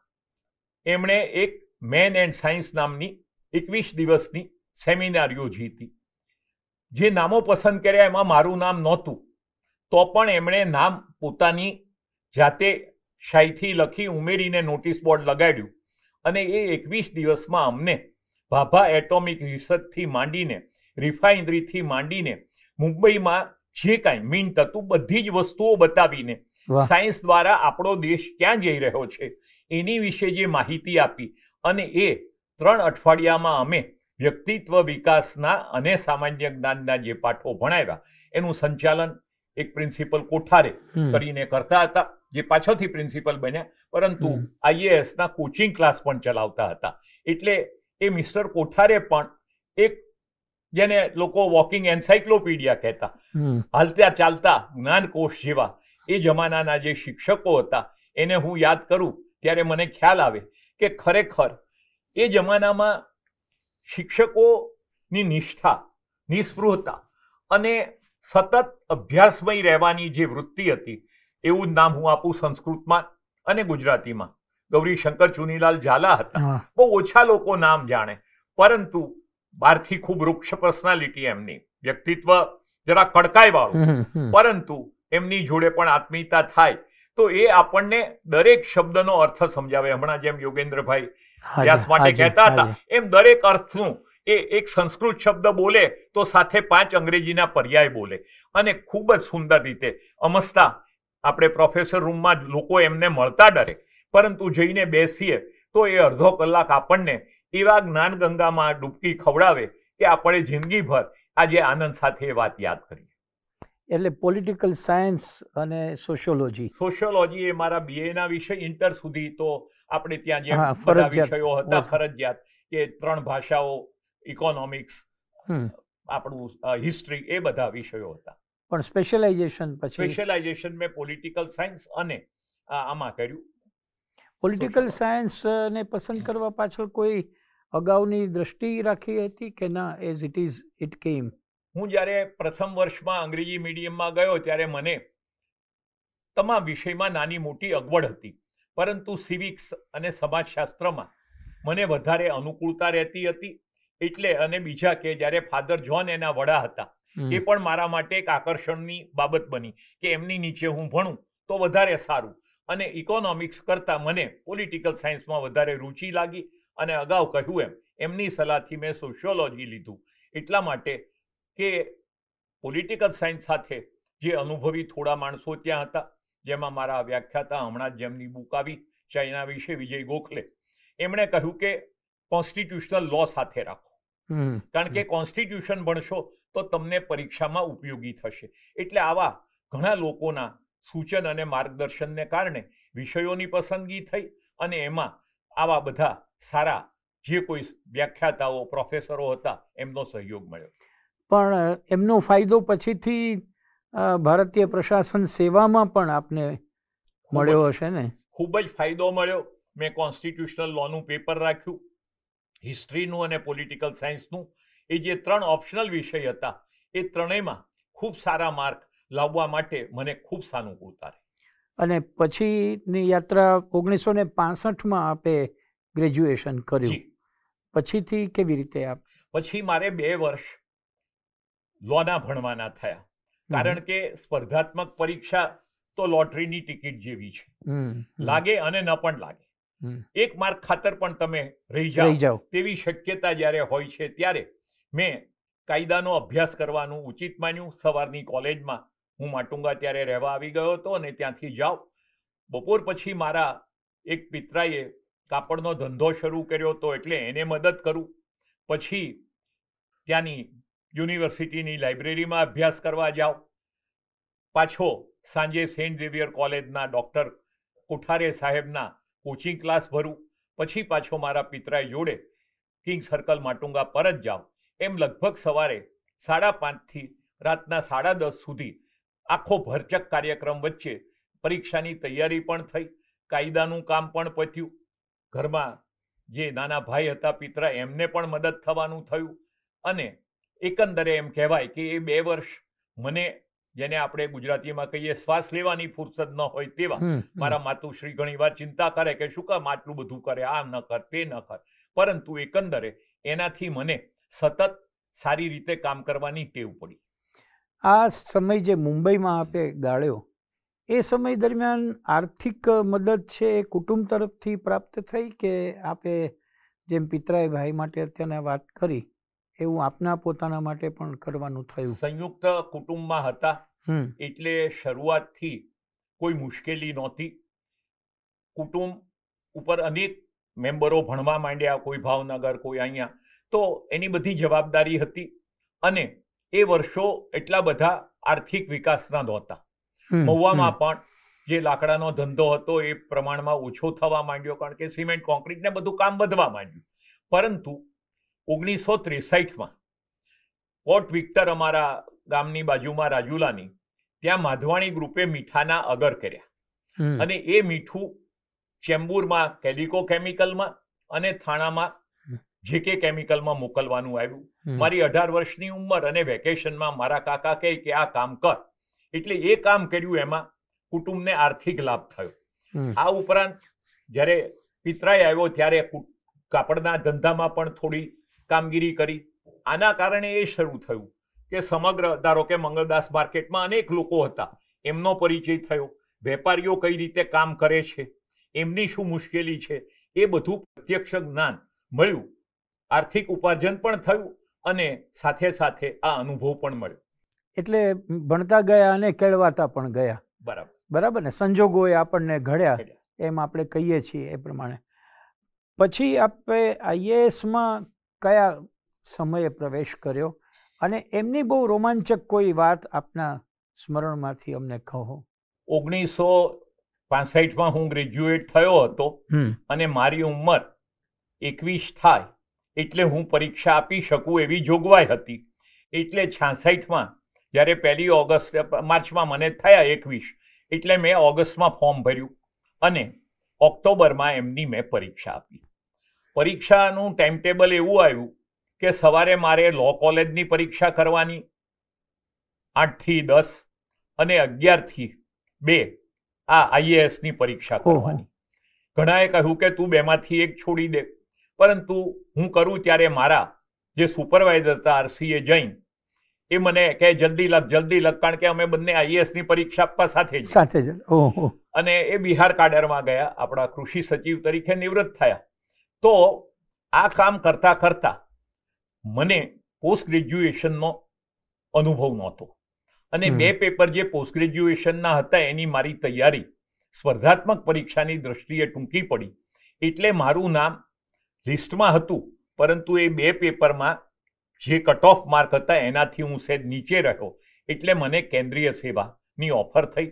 એમણે એક મેન એન્ડ સાયન્સ નામની એકવીસ દિવસની સેમિનાર યોજી હતી જે નામો પસંદ કર્યા એમાં મારું નામ નહોતું તો પણ એમણે નામ પોતાની જાતે શાહીથી લખી ઉમેરીને નોટિસ બોર્ડ લગાડ્યું અને એ એકવીસ દિવસમાં અમને ભાભા એટોમિક રિસર્ચથી માંડીને રિફાઇનરીથી માંડીને મુંબઈમાં જે કાંઈ મીન થતું બધી જ વસ્તુઓ બતાવીને સાયન્સ દ્વારા આપણો દેશ ક્યાં જઈ રહ્યો છે એની વિશે જે માહિતી આપી અને એ ત્રણ અઠવાડિયામાં અમે વ્યક્તિત્વ વિકાસના અને સામાન્ય જ્ઞાનના જે પાઠો ભણાવ્યા એનું સંચાલન એક પ્રિન્સિપલ કોઠારે કરીને કરતા હતા જે પાછળથી પ્રિન્સિપલ બન્યા પરંતુ આઈએએસના કોચિંગ ક્લાસ પણ ચલાવતા હતા એટલે એ મિસ્ટર કોઠારે પણ એક જેને લોકો વોકિંગ એન્સાઇક્લોપીડિયા કહેતા હાલતા ચાલતા જ્ઞાનકોશ જેવા એ જમાનાના જે શિક્ષકો હતા એને હું યાદ કરું ત્યારે મને ખ્યાલ આવે કે ખરેખર એ જમાનામાં શિક્ષકોની નિષ્ઠા નિસ્પૃહતા અને સતત અભ્યાસમય રહેવાની જે વૃત્તિ હતી એવું નામ હું આપું સંસ્કૃતમાં અને ગુજરાતીમાં ગૌરી શંકર ચુનીલાલ ઝાલા હતા બહુ ઓછા લોકો નામ જાણે પરંતુ બહારથી ખૂબ વૃક્ષ પર્સનાલિટી એમની વ્યક્તિત્વ જરા કડકાઈ વાળું પરંતુ એમની જોડે પણ આત્મીયતા થાય તો એ આપણને દરેક શબ્દનો અર્થ સમજાવે હમણાં જેમ યોગેન્દ્રભાઈ વ્યાસ માટે કહેતા હતા એમ દરેક અર્થનું એ એક સંસ્કૃત શબ્દ બોલે તો સાથે પાંચ અંગ્રેજીના પર્યાય બોલે અને ખૂબ જ સુંદર રીતે અમસ્તા આપણે પ્રોફેસર રૂમમાં લોકો એમને મળતા ડરે પરંતુ જઈને બેસીએ તો એ અડધો કલાક આપણને એવા જ્ઞાન ગંગામાં ડૂબકી ખવડાવે કે આપણે જિંદગીભર આજે આનંદ સાથે એ વાત યાદ કરીએ એટલે પોલિટિકલ સાયન્સ અને સોશિયોલોજી સોશિયોલોજી એ મારા બીએના વિષય ઇન્ટર સુધી તો આપણે ત્યાં જે વિષયો હતા ફરજિયાત કે ત્રણ ભાષાઓ ઇકોનોમિક્સ આપણું હિસ્ટ્રી એ બધા વિષયો હતા પણ સ્પેશિયલાઇઝેશન પછી સ્પેશિયલાઇઝેશન મેં પોલિટિકલ સાયન્સ અને આમાં કર્યું પોલિટિકલ સાયન્સને પસંદ કરવા પાછળ કોઈ અગાઉની દ્રષ્ટિ રાખી હતી કે ના એઝ ઇટ ઇઝ ઇટ કેમ હું જ્યારે પ્રથમ વર્ષમાં અંગ્રેજી મીડિયમમાં ગયો ત્યારે મને તમામ વિષયમાં નાની મોટી અગવડ હતી પરંતુ સિવિક્સ અને સમાજશાસ્ત્રમાં મને વધારે અનુકૂળતા રહેતી હતી એટલે અને બીજા કે જ્યારે ફાધર જ્હોન એના વડા હતા એ પણ મારા માટે એક આકર્ષણની બાબત બની કે એમની નીચે હું ભણું તો વધારે સારું અને ઇકોનોમિક્સ કરતાં મને પોલિટિકલ સાયન્સમાં વધારે રુચિ લાગી અને અગાઉ કહ્યું એમ એમની સલાહથી મેં સોશિયોલોજી લીધું એટલા માટે કે પોલિટિકલ સાયન્સ સાથે જે અનુભવી થોડા માણસો ત્યાં હતા જેમાં મારા વ્યાખ્યાતા હમણાં જ એમની બુક આવી ચાઇના વિશે વિજય ગોખલે એમણે કહ્યું કે કોન્સ્ટિટ્યુશનલ લો સાથે રાખો કારણ કે કોન્સ્ટિટ્યુશન ભણશો તો તમને પરીક્ષામાં ઉપયોગી થશે એટલે આવા ઘણા લોકોના સૂચન અને માર્ગદર્શનને કારણે વિષયોની પસંદગી થઈ અને એમાં આવા બધા સારા જે કોઈ વ્યાખ્યાતાઓ પ્રોફેસરો હતા એમનો સહયોગ મળ્યો પણ એમનો ફાયદો પછીથી ભારતીય પ્રશાસન સેવામાં પણ આપને મળ્યો હશે ને ખૂબ જ ફાયદો મળ્યો મેં કોન્સ્ટિટ્યુશનલ લોનું પેપર રાખ્યું હિસ્ટ્રીનું અને પોલિટિકલ સાયન્સનું એ જે ત્રણ ઓપ્શનલ વિષય હતા એ ત્રણેયમાં ખૂબ સારા માર્ક લાવવા માટે મને ખૂબ સાનુકૂળતા રહી અને પછીની યાત્રા ઓગણીસો ને પાસઠમાં આપે ગ્રેજ્યુએશન કર્યું પછીથી કેવી રીતે આપ પછી મારે બે વર્ષ લોના ભણવાના થયા કારણ કે સ્પર્ધાત્મક પરીક્ષા તો લોટરીની ટિકિટ જેવી છે લાગે અને ન પણ લાગે એક માર્ક ખાતર પણ તમે રહી જાઓ તેવી શક્યતા જ્યારે હોય છે ત્યારે મેં કાયદાનો અભ્યાસ કરવાનું ઉચિત માન્યું સવારની કોલેજમાં હું માટુંગા ત્યારે રહેવા આવી ગયો હતો અને ત્યાંથી જાઉં બપોર પછી મારા એક પિતરાએ કાપડનો ધંધો શરૂ કર્યો હતો એટલે એને મદદ કરું પછી ત્યાંની યુનિવર્સિટીની લાઇબ્રેરીમાં અભ્યાસ કરવા જાઉં પાછો સાંજે સેન્ટ ઝેવિયર કોલેજના ડૉક્ટર કોઠારે સાહેબના કોચિંગ ક્લાસ ભરું પછી પાછો મારા પિતરાય જોડે કિંગ સર્કલ માટુંગા પર જ જાઉં એમ લગભગ સવારે સાડા પાંચથી રાતના સાડા દસ સુધી આખો ભરચક કાર્યક્રમ વચ્ચે પરીક્ષાની તૈયારી પણ થઈ કાયદાનું કામ પણ પત્યું ઘરમાં જે નાના ભાઈ હતા પિતરા એમને પણ મદદ થવાનું થયું અને એકંદરે એમ કહેવાય કે એ બે વર્ષ મને જેને આપણે ગુજરાતીમાં કહીએ શ્વાસ લેવાની ફુરસદ ન હોય તેવા મારા માતુશ્રી ઘણી વાર ચિંતા કરે કે શું કામ આટલું બધું કરે આ ન કર તે ન કર પરંતુ એકંદરે એનાથી મને સતત સારી રીતે કામ કરવાની ટેવ પડી આ સમય જે મુંબઈમાં આપે ગાળ્યો એ સમય દરમિયાન આર્થિક મદદ છે એ કુટુંબ તરફથી પ્રાપ્ત થઈ કે આપે જેમ પિતરાય ભાઈ માટે અત્યારે વાત કરી એવું આપના પોતાના માટે પણ કરવાનું થયું સંયુક્ત કુટુંબમાં હતા એટલે શરૂઆતથી કોઈ મુશ્કેલી નહોતી કુટુંબ ઉપર અનેક મેમ્બરો ભણવા માંડ્યા કોઈ ભાવનગર કોઈ અહીંયા તો એની બધી જવાબદારી હતી અને એ વર્ષો એટલા બધા આર્થિક વિકાસના નહોતા મહુવામાં પણ જે લાકડાનો ધંધો હતો એ પ્રમાણમાં ઓછો થવા માંડ્યો કારણ કે સિમેન્ટ કોન્ક્રીટ ને બધું કામ વધવા માંડ્યું પરંતુ ઓગણીસો ત્રેસાઠમાં પોર્ટ વિક્ટર અમારા ગામની બાજુમાં રાજુલાની ત્યાં માધવાણી ગ્રુપે મીઠાના અગર કર્યા અને એ મીઠું ચેમ્બુરમાં કેલિકો કેમિકલમાં અને થાણામાં જે કે કેમિકલમાં મોકલવાનું આવ્યું મારી અઢાર વર્ષની ઉંમર અને વેકેશનમાં મારા કાકા કહે કે આ કામ કર એટલે એ કામ કર્યું એમાં કુટુંબને આર્થિક લાભ થયો આ ઉપરાંત જ્યારે પિતરાય આવ્યો ત્યારે કાપડના ધંધામાં પણ થોડી કામગીરી કરી આના કારણે એ શરૂ થયું કે સમગ્ર ધારો કે મંગળદાસ માર્કેટમાં અનેક લોકો હતા એમનો પરિચય થયો વેપારીઓ કઈ રીતે કામ કરે છે એમની શું મુશ્કેલી છે એ બધું પ્રત્યક્ષ જ્ઞાન મળ્યું આર્થિક ઉપાર્જન પણ થયું અને સાથે સાથે આ અનુભવ પણ મળ્યો એટલે ભણતા ગયા અને કેળવાતા પણ ગયા બરાબર બરાબર ને સંજોગોએ આપણને ઘડ્યા એમ આપણે કહીએ છીએ એ પ્રમાણે પછી આપણે આઈએએસમાં કયા સમયે પ્રવેશ કર્યો અને એમની બહુ રોમાંચક કોઈ વાત આપના સ્મરણમાંથી અમને કહો ઓગણીસો પાસઠમાં હું ગ્રેજ્યુએટ થયો હતો અને મારી ઉંમર એકવીસ થાય એટલે હું પરીક્ષા આપી શકું એવી જોગવાઈ હતી એટલે છાસઠમાં જ્યારે પહેલી ઓગસ્ટ માર્ચમાં મને થયા એકવીસ એટલે મેં ઓગસ્ટમાં ફોર્મ ભર્યું અને ઓક્ટોબરમાં એમની મેં પરીક્ષા આપી પરીક્ષાનું ટાઈમ ટેબલ એવું આવ્યું કે સવારે મારે લો કોલેજની પરીક્ષા કરવાની આઠથી દસ અને અગિયારથી બે આ આઈએએસની પરીક્ષા કરવાની ઘણાએ કહ્યું કે તું બેમાંથી એક છોડી દે પરંતુ હું કરું ત્યારે મારા જે સુપરવાઇઝર હતા આરસીએ જૈન એ મને કે જલ્દી લખ જલ્દી લખ કારણ કે અમે બંને આઈએસની પરીક્ષા આપવા સાથે જ સાથે જ અને એ બિહાર કાડરમાં ગયા આપણા કૃષિ સચિવ તરીકે નિવૃત્ત થયા તો આ કામ કરતાં કરતાં મને પોસ્ટ ગ્રેજ્યુએશનનો અનુભવ નહોતો અને બે પેપર જે પોસ્ટ ગ્રેજ્યુએશનના હતા એની મારી તૈયારી સ્પર્ધાત્મક પરીક્ષાની દ્રષ્ટિએ ટૂંકી પડી એટલે મારું નામ લિસ્ટમાં હતું પરંતુ એ બે પેપરમાં જે કટ ઓફ માર્ક હતા એનાથી હું સહેજ નીચે રહ્યો એટલે મને કેન્દ્રીય સેવાની ઓફર થઈ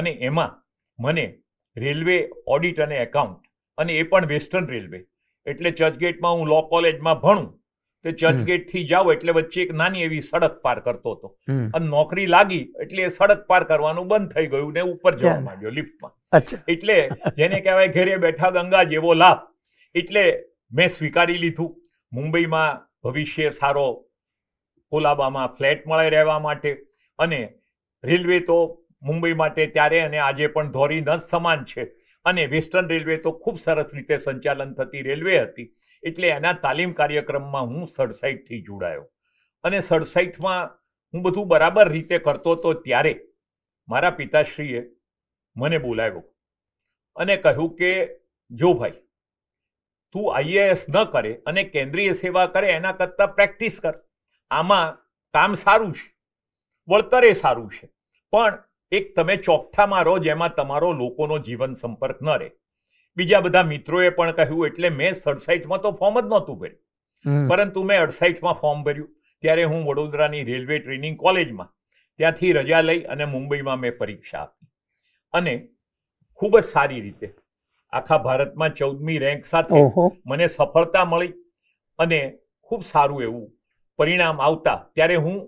અને એમાં મને રેલવે ઓડિટ અને એકાઉન્ટ અને એ પણ વેસ્ટર્ન રેલવે એટલે ચર્ચગેટમાં હું લો કોલેજમાં ભણું તે ચર્ચગેટથી જાઉં એટલે વચ્ચે એક નાની એવી સડક પાર કરતો હતો અને નોકરી લાગી એટલે એ સડક પાર કરવાનું બંધ થઈ ગયું ને ઉપર જવા માંડ્યો લિફ્ટમાં એટલે જેને કહેવાય ઘેરે બેઠા ગંગા જેવો લાભ એટલે મેં સ્વીકારી લીધું મુંબઈમાં ભવિષ્ય સારો કોલાબામાં ફ્લેટ મળે રહેવા માટે અને રેલવે તો મુંબઈ માટે ત્યારે અને આજે પણ ધોરી નસ સમાન છે અને વેસ્ટર્ન રેલવે તો ખૂબ સરસ રીતે સંચાલન થતી રેલવે હતી એટલે એના તાલીમ કાર્યક્રમમાં હું સડસાઈઠથી જોડાયો અને સડસાઈઠમાં હું બધું બરાબર રીતે કરતો હતો ત્યારે મારા પિતાશ્રીએ મને બોલાવ્યો અને કહ્યું કે જો ભાઈ તું આઈએએસ ન કરે અને કેન્દ્રીય સેવા કરે એના કરતાં પ્રેક્ટિસ કર આમાં કામ સારું છે વળતરે સારું છે પણ એક તમે ચોકઠામાં રહો જેમાં તમારો લોકોનો જીવન સંપર્ક ન રહે બીજા બધા મિત્રોએ પણ કહ્યું એટલે મેં સડસાઈઠમાં તો ફોર્મ જ નહોતું ભર્યું પરંતુ મેં અડસાઈઠમાં ફોર્મ ભર્યું ત્યારે હું વડોદરાની રેલવે ટ્રેનિંગ કોલેજમાં ત્યાંથી રજા લઈ અને મુંબઈમાં મેં પરીક્ષા આપી અને ખૂબ જ સારી રીતે આખા ભારતમાં ચૌદમી રેન્ક સાથે મને સફળતા મળી અને ખૂબ સારું એવું પરિણામ આવતા ત્યારે હું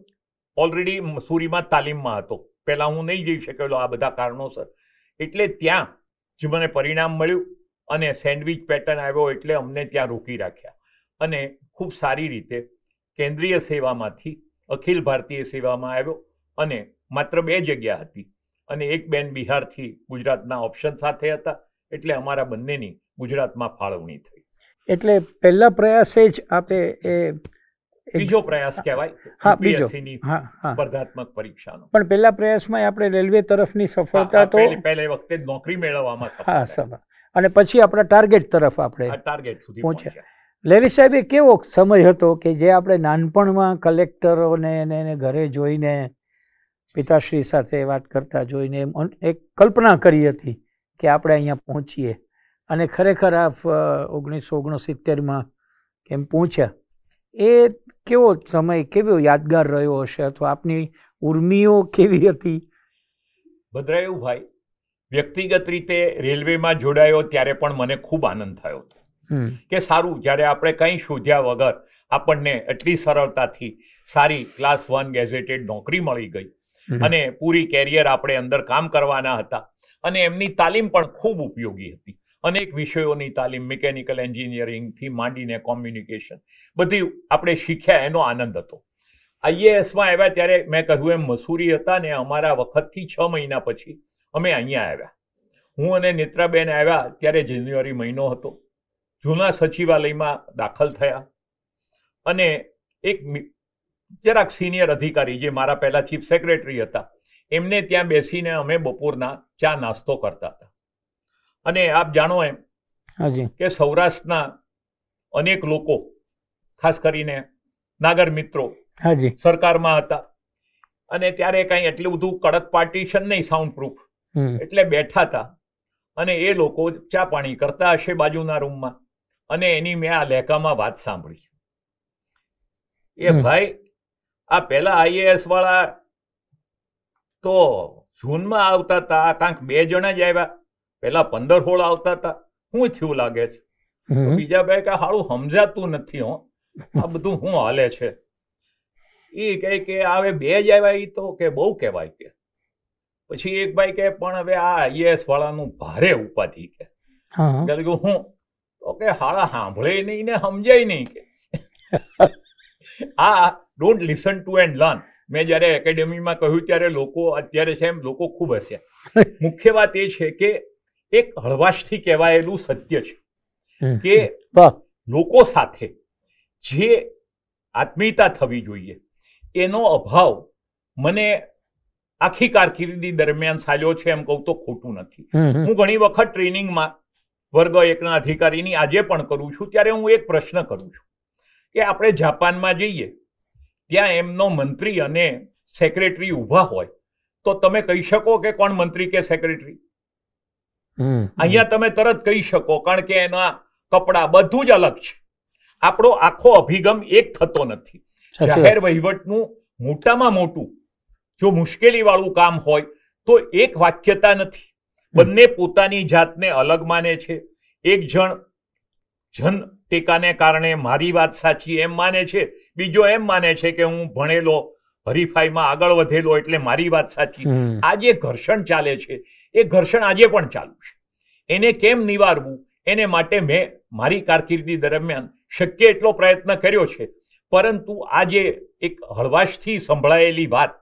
ઓલરેડી સુરીમાં તાલીમમાં હતો પહેલાં હું નહીં જઈ શકેલો આ બધા કારણોસર એટલે ત્યાં જ મને પરિણામ મળ્યું અને સેન્ડવિચ પેટર્ન આવ્યો એટલે અમને ત્યાં રોકી રાખ્યા અને ખૂબ સારી રીતે કેન્દ્રીય સેવામાંથી અખિલ ભારતીય સેવામાં આવ્યો અને માત્ર બે જગ્યા હતી અને એક બેન બિહારથી ગુજરાતના ઓપ્શન સાથે હતા એટલે અમારા બંનેની ગુજરાતમાં ફાળવણી થઈ એટલે પહેલા પ્રયાસે જ આપણે એ બીજો પ્રયાસ કહેવાય હા બીજો સ્પર્ધાત્મક પરીક્ષાનો પણ પહેલા પ્રયાસમાં આપણે રેલવે તરફની સફળતા તો પહેલે વખતે નોકરી મેળવવામાં હા સફળ અને પછી આપણા ટાર્ગેટ તરફ આપણે ટાર્ગેટ સુધી પહોંચ્યા લેરી સાહેબ એ કેવો સમય હતો કે જે આપણે નાનપણમાં કલેક્ટરોને એને ઘરે જોઈને પિતાશ્રી સાથે વાત કરતા જોઈને એક કલ્પના કરી હતી કે આપણે અહીંયા પહોંચીએ અને ખરેખર આ ઓગણીસો ઓગણસિત્તેરમાં એમ પહોંચ્યા એ કેવો સમય કેવો યાદગાર રહ્યો હશે અથવા આપની ઉર્મીઓ કેવી હતી ભાઈ વ્યક્તિગત રીતે રેલવેમાં જોડાયો ત્યારે પણ મને ખૂબ આનંદ થયો હતો કે સારું જ્યારે આપણે કંઈ શોધ્યા વગર આપણને એટલી સરળતાથી સારી ક્લાસ વન ગેઝેટેડ નોકરી મળી ગઈ અને પૂરી કેરિયર આપણે અંદર કામ કરવાના હતા અને એમની તાલીમ પણ ખૂબ ઉપયોગી હતી અનેક વિષયોની તાલીમ મિકેનિકલ એન્જિનિયરિંગથી માંડીને કોમ્યુનિકેશન બધી આપણે શીખ્યા એનો આનંદ હતો આઈએએસમાં આવ્યા ત્યારે મેં કહ્યું એમ મસૂરી હતા ને અમારા વખતથી છ મહિના પછી અમે અહીંયા આવ્યા હું અને નેત્રાબેન આવ્યા ત્યારે જાન્યુઆરી મહિનો હતો જૂના સચિવાલયમાં દાખલ થયા અને એક જરાક સિનિયર અધિકારી જે મારા પહેલાં ચીફ સેક્રેટરી હતા એમને ત્યાં બેસીને અમે બપોરના ચા નાસ્તો કરતા હતા અને આપ જાણો એમ કે સૌરાષ્ટ્રના અનેક લોકો ખાસ કરીને નાગર મિત્રો સરકારમાં હતા અને ત્યારે કઈ એટલું બધું કડક પાર્ટીશન નહીં સાઉન્ડ પ્રૂફ એટલે બેઠા હતા અને એ લોકો ચા પાણી કરતા હશે બાજુના રૂમમાં અને એની મેં આ લેકામાં વાત સાંભળી એ ભાઈ આ પહેલા આઈએએસ વાળા તો જૂનમાં આવતા હતા કાંક બે જણા જ આવ્યા પેલા પંદર હોળ આવતા હતા શું થયું લાગે છે બીજા ભાઈ કે સારું સમજાતું નથી હો આ બધું શું હાલે છે એ કહે કે હવે બે જ આવ્યા એ તો કે બહુ કહેવાય કે પછી એક ભાઈ કે પણ હવે આ આઈએએસ વાળાનું ભારે ઉપાધિ કે કે હું તો કે હાળા સાંભળે નહીં ને સમજાય નહીં કે આ don't listen to and learn મેં જ્યારે એકેડેમીમાં કહ્યું ત્યારે લોકો અત્યારે છે એમ લોકો ખૂબ હસ્યા મુખ્ય વાત એ છે કે એક હળવાશથી કહેવાયેલું સત્ય છે કે લોકો સાથે જે આત્મીયતા થવી જોઈએ એનો અભાવ મને આખી કારકિર્દી દરમિયાન સાલ્યો છે એમ કહું તો ખોટું નથી હું ઘણી વખત ટ્રેનિંગમાં વર્ગ એકના અધિકારીની આજે પણ કરું છું ત્યારે હું એક પ્રશ્ન કરું છું કે આપણે જાપાનમાં જઈએ ત્યાં એમનો મંત્રી અને સેક્રેટરી ઉભા હોય તો તમે કહી શકો કે કોણ મંત્રી કે સેક્રેટરી અહીંયા તમે તરત કહી શકો કારણ કે એના કપડા બધું જ અલગ છે આપણો આખો અભિગમ એક થતો નથી જાહેર વહીવટનું મોટામાં મોટું જો મુશ્કેલી વાળું કામ હોય તો એક વાક્યતા નથી બંને પોતાની જાતને અલગ માને છે એક જણ જન ટેકાને કારણે મારી વાત સાચી એમ માને છે બીજો એમ માને છે કે હું ભણેલો હરીફાઈમાં આગળ વધેલો એટલે મારી વાત સાચી આ ઘર્ષણ ચાલે છે એ ઘર્ષણ આજે પણ ચાલુ છે એને કેમ નિવારવું એને માટે મેં મારી કારકિર્દી દરમિયાન શક્ય એટલો પ્રયત્ન કર્યો છે પરંતુ આજે જે એક હળવાશથી સંભળાયેલી વાત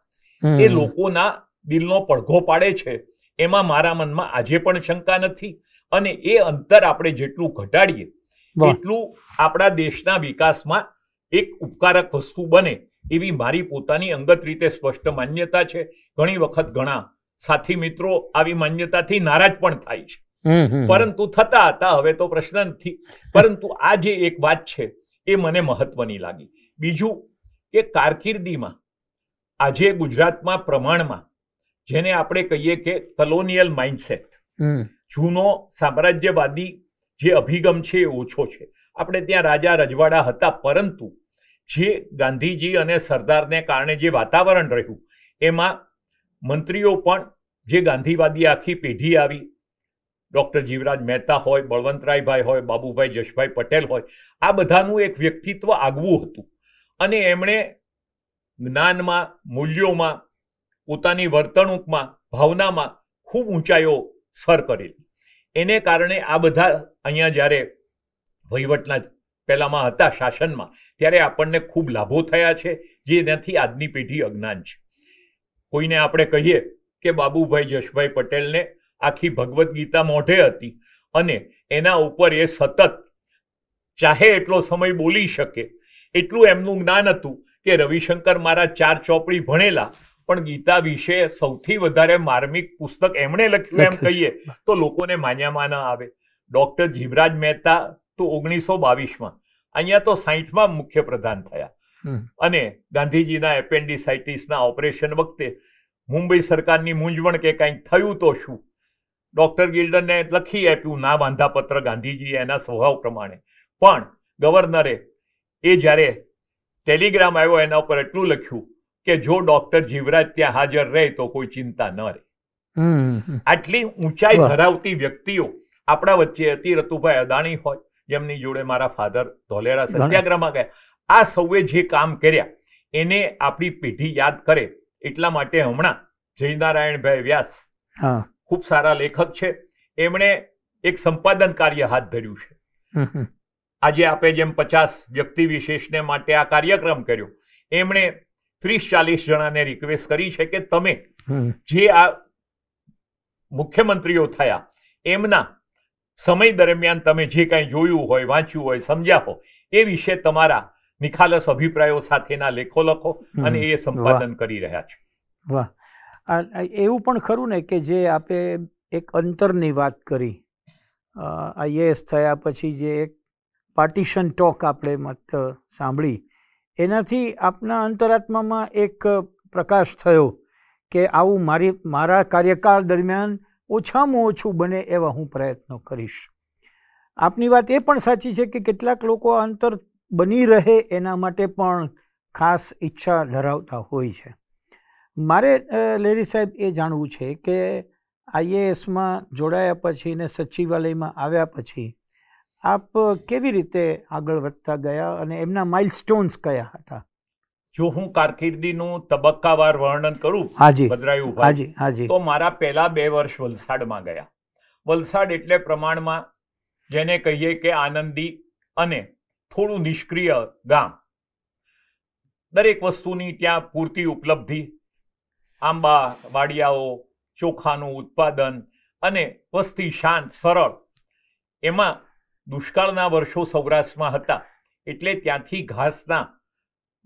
એ લોકોના દિલનો પડઘો પાડે છે એમાં મારા મનમાં આજે પણ શંકા નથી અને એ અંતર આપણે જેટલું ઘટાડીએ એટલું આપણા દેશના વિકાસમાં એક ઉપકારક વસ્તુ બને એવી મારી પોતાની અંગત રીતે સ્પષ્ટ માન્યતા છે ઘણી વખત ઘણા સાથી મિત્રો આવી માન્યતાથી નારાજ પણ થાય છે પરંતુ થતા હતા હવે તો પ્રશ્ન નથી પરંતુ આ જે એક વાત છે એ મને મહત્વની લાગી બીજું કે કારકિર્દીમાં આજે ગુજરાતમાં પ્રમાણમાં જેને આપણે કહીએ કે કલોનિયલ માઇન્ડસેટ જૂનો સામ્રાજ્યવાદી જે અભિગમ છે એ ઓછો છે આપણે ત્યાં રાજા રજવાડા હતા પરંતુ જે ગાંધીજી અને સરદારને કારણે જે વાતાવરણ રહ્યું એમાં મંત્રીઓ પણ જે ગાંધીવાદી આખી પેઢી આવી ડૉક્ટર જીવરાજ મહેતા હોય બળવંતરાયભાઈ હોય બાબુભાઈ જશભાઈ પટેલ હોય આ બધાનું એક વ્યક્તિત્વ આગવું હતું અને એમણે જ્ઞાનમાં મૂલ્યોમાં પોતાની વર્તણૂકમાં ભાવનામાં ખૂબ ઊંચાઈઓ સર કરેલી એને કારણે આ બધા અહીંયા જ્યારે વહીવટના પહેલામાં હતા શાસનમાં ત્યારે આપણને ખૂબ લાભો થયા છે જે એનાથી આજની પેઢી અજ્ઞાન છે કોઈને આપણે કહીએ કે બાબુભાઈ જશભાઈ પટેલને આખી ભગવદ્ ગીતા મોઢે હતી અને એના ઉપર એ સતત ચાહે એટલો સમય બોલી શકે એટલું એમનું જ્ઞાન હતું કે રવિશંકર મારા ચાર ચોપડી ભણેલા પણ ગીતા વિશે સૌથી વધારે માર્મિક પુસ્તક એમણે લખ્યું એમ કહીએ તો લોકોને માન્યામાં ન આવે ડૉક્ટર જીવરાજ મહેતા તો ઓગણીસો બાવીસમાં અહીંયા તો સાહીઠમાં મુખ્ય પ્રધાન થયા અને ગાંધીજીના એપેન્ડિસાઇટિસના ઓપરેશન વખતે મુંબઈ સરકારની મૂંઝવણ કે કંઈક થયું તો શું ડોક્ટર ગિલ્ડનને લખી આપ્યું ના વાંધાપત્ર ગાંધીજીએ એના સ્વભાવ પ્રમાણે પણ ગવર્નરે એ જ્યારે ટેલિગ્રામ આવ્યો એના ઉપર એટલું લખ્યું કે જો ડોક્ટર જીવરાજ ત્યાં હાજર રહે તો કોઈ ચિંતા ન રહે આટલી ઊંચાઈ ધરાવતી વ્યક્તિઓ આપણા વચ્ચે હતી રતુભાઈ અદાણી હોય એમની જોડે મારા ફાધર ધોલેરા સત્યાગ્રહમાં ગયા આ સૌએ જે કામ કર્યા એને આપણી પેઢી યાદ કરે એટલા માટે હમણાં જયનારાયણભાઈ વ્યાસ ખૂબ સારા લેખક છે એમણે એક સંપાદન કાર્ય હાથ ધર્યું છે આજે આપે જેમ પચાસ વ્યક્તિ વિશેષને માટે આ કાર્યક્રમ કર્યો એમણે ત્રીસ ચાલીસ જણાને રિક્વેસ્ટ કરી છે કે તમે જે આ મુખ્યમંત્રીઓ થયા એમના સમય દરમિયાન તમે જે કાંઈ જોયું હોય વાંચ્યું હોય સમજ્યા હો એ વિશે તમારા નિખાલસ અભિપ્રાયો સાથેના લેખો લખો અને એ સંપાદન કરી રહ્યા છો વાહ એવું પણ ખરું ને કે જે આપે એક અંતરની વાત કરી આઈએએસ થયા પછી જે એક પાર્ટીશન ટોક આપણે મત સાંભળી એનાથી આપના અંતરાત્મામાં એક પ્રકાશ થયો કે આવું મારી મારા કાર્યકાળ દરમિયાન ઓછામાં ઓછું બને એવા હું પ્રયત્નો કરીશ આપની વાત એ પણ સાચી છે કે કેટલાક લોકો અંતર બની રહે એના માટે પણ ખાસ ઈચ્છા ધરાવતા હોય છે મારે લેરી સાહેબ એ જાણવું છે કે આઈએએસમાં જોડાયા પછી ને સચિવાલયમાં આવ્યા પછી આપ કેવી રીતે આગળ વધતા ગયા અને એમના માઇલસ્ટોન્સ કયા હતા જો હું કારકિર્દીનું તબક્કાવાર વર્ણન કરું ભદ્રાયુભાઈ તો મારા પહેલા બે વર્ષ વલસાડમાં ગયા વલસાડ એટલે પ્રમાણમાં જેને કહીએ કે આનંદી અને થોડું નિષ્ક્રિય ગામ દરેક વસ્તુની ત્યાં પૂરતી ઉપલબ્ધિ આંબા વાડિયાઓ ચોખાનું ઉત્પાદન અને વસ્તી શાંત સરળ એમાં દુષ્કાળના વર્ષો સૌરાષ્ટ્રમાં હતા એટલે ત્યાંથી ઘાસના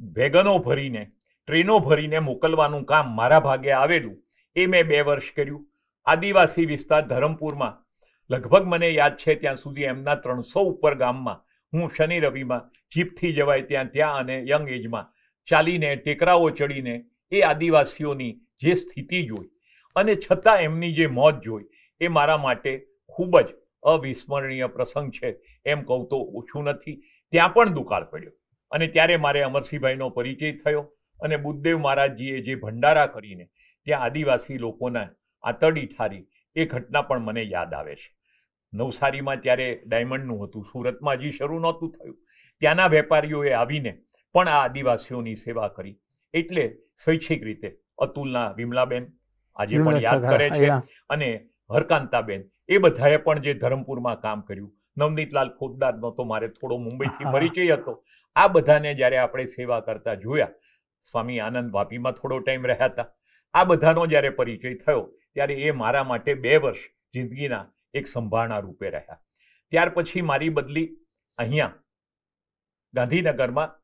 વેગનો ભરીને ટ્રેનો ભરીને મોકલવાનું કામ મારા ભાગે આવેલું એ મેં બે વર્ષ કર્યું આદિવાસી વિસ્તાર ધરમપુરમાં લગભગ મને યાદ છે ત્યાં સુધી એમના ત્રણસો ઉપર ગામમાં હું શનિ રવિમાં જીપથી જવાય ત્યાં ત્યાં અને યંગ એજમાં ચાલીને ટેકરાઓ ચડીને એ આદિવાસીઓની જે સ્થિતિ જોઈ અને છતાં એમની જે મોત જોઈ એ મારા માટે ખૂબ જ અવિસ્મરણીય પ્રસંગ છે એમ કહું તો ઓછું નથી ત્યાં પણ દુકાળ પડ્યો અને ત્યારે મારે અમરસિંહભાઈનો પરિચય થયો અને બુદ્ધદેવ મહારાજજીએ જે ભંડારા કરીને ત્યાં આદિવાસી લોકોના આતડી ઠારી એ ઘટના પણ મને યાદ આવે છે નવસારીમાં ત્યારે ડાયમંડનું હતું સુરતમાં હજી શરૂ નહોતું થયું ત્યાંના વેપારીઓએ આવીને પણ આ આદિવાસીઓની સેવા કરી એટલે સ્વૈચ્છિક રીતે અતુલના વિમલાબેન આજે પણ યાદ કરે છે અને હરકાંતાબેન એ બધાએ પણ જે ધરમપુરમાં કામ કર્યું નવનીતલાલ ખોદદાર તો મારે થોડો મુંબઈથી પરિચય હતો આ બધાને જ્યારે આપણે સેવા કરતા જોયા સ્વામી આનંદ વાપીમાં થોડો ટાઈમ રહ્યા હતા આ બધાનો જ્યારે પરિચય થયો ત્યારે એ મારા માટે બે વર્ષ જિંદગીના એક સંભાળના રૂપે રહ્યા ત્યાર પછી મારી બદલી અહીંયા ગાંધીનગરમાં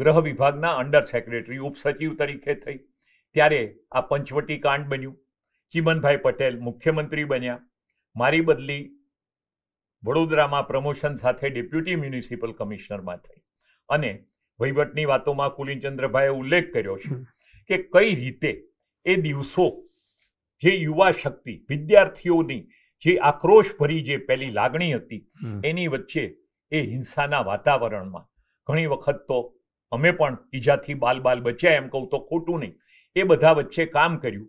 ગ્રહ વિભાગના અંડર સેક્રેટરી ઉપસચિવ તરીકે થઈ ત્યારે આ પંચવટી કાંડ બન્યું ચિમનભાઈ પટેલ મુખ્યમંત્રી બન્યા મારી બદલી વડોદરામાં પ્રમોશન સાથે ડેપ્યુટી મ્યુનિસિપલ કમિશનરમાં થઈ અને વહીવટની વાતોમાં કુલિનચંદ્રભાઈએ ઉલ્લેખ કર્યો છે કે કઈ રીતે એ દિવસો જે યુવા શક્તિ વિદ્યાર્થીઓની જે આક્રોશ ભરી જે પહેલી લાગણી હતી એની વચ્ચે એ હિંસાના વાતાવરણમાં ઘણી વખત તો અમે પણ ઈજાથી બાલ બાલ બચ્યા એમ કહું તો ખોટું નહીં એ બધા વચ્ચે કામ કર્યું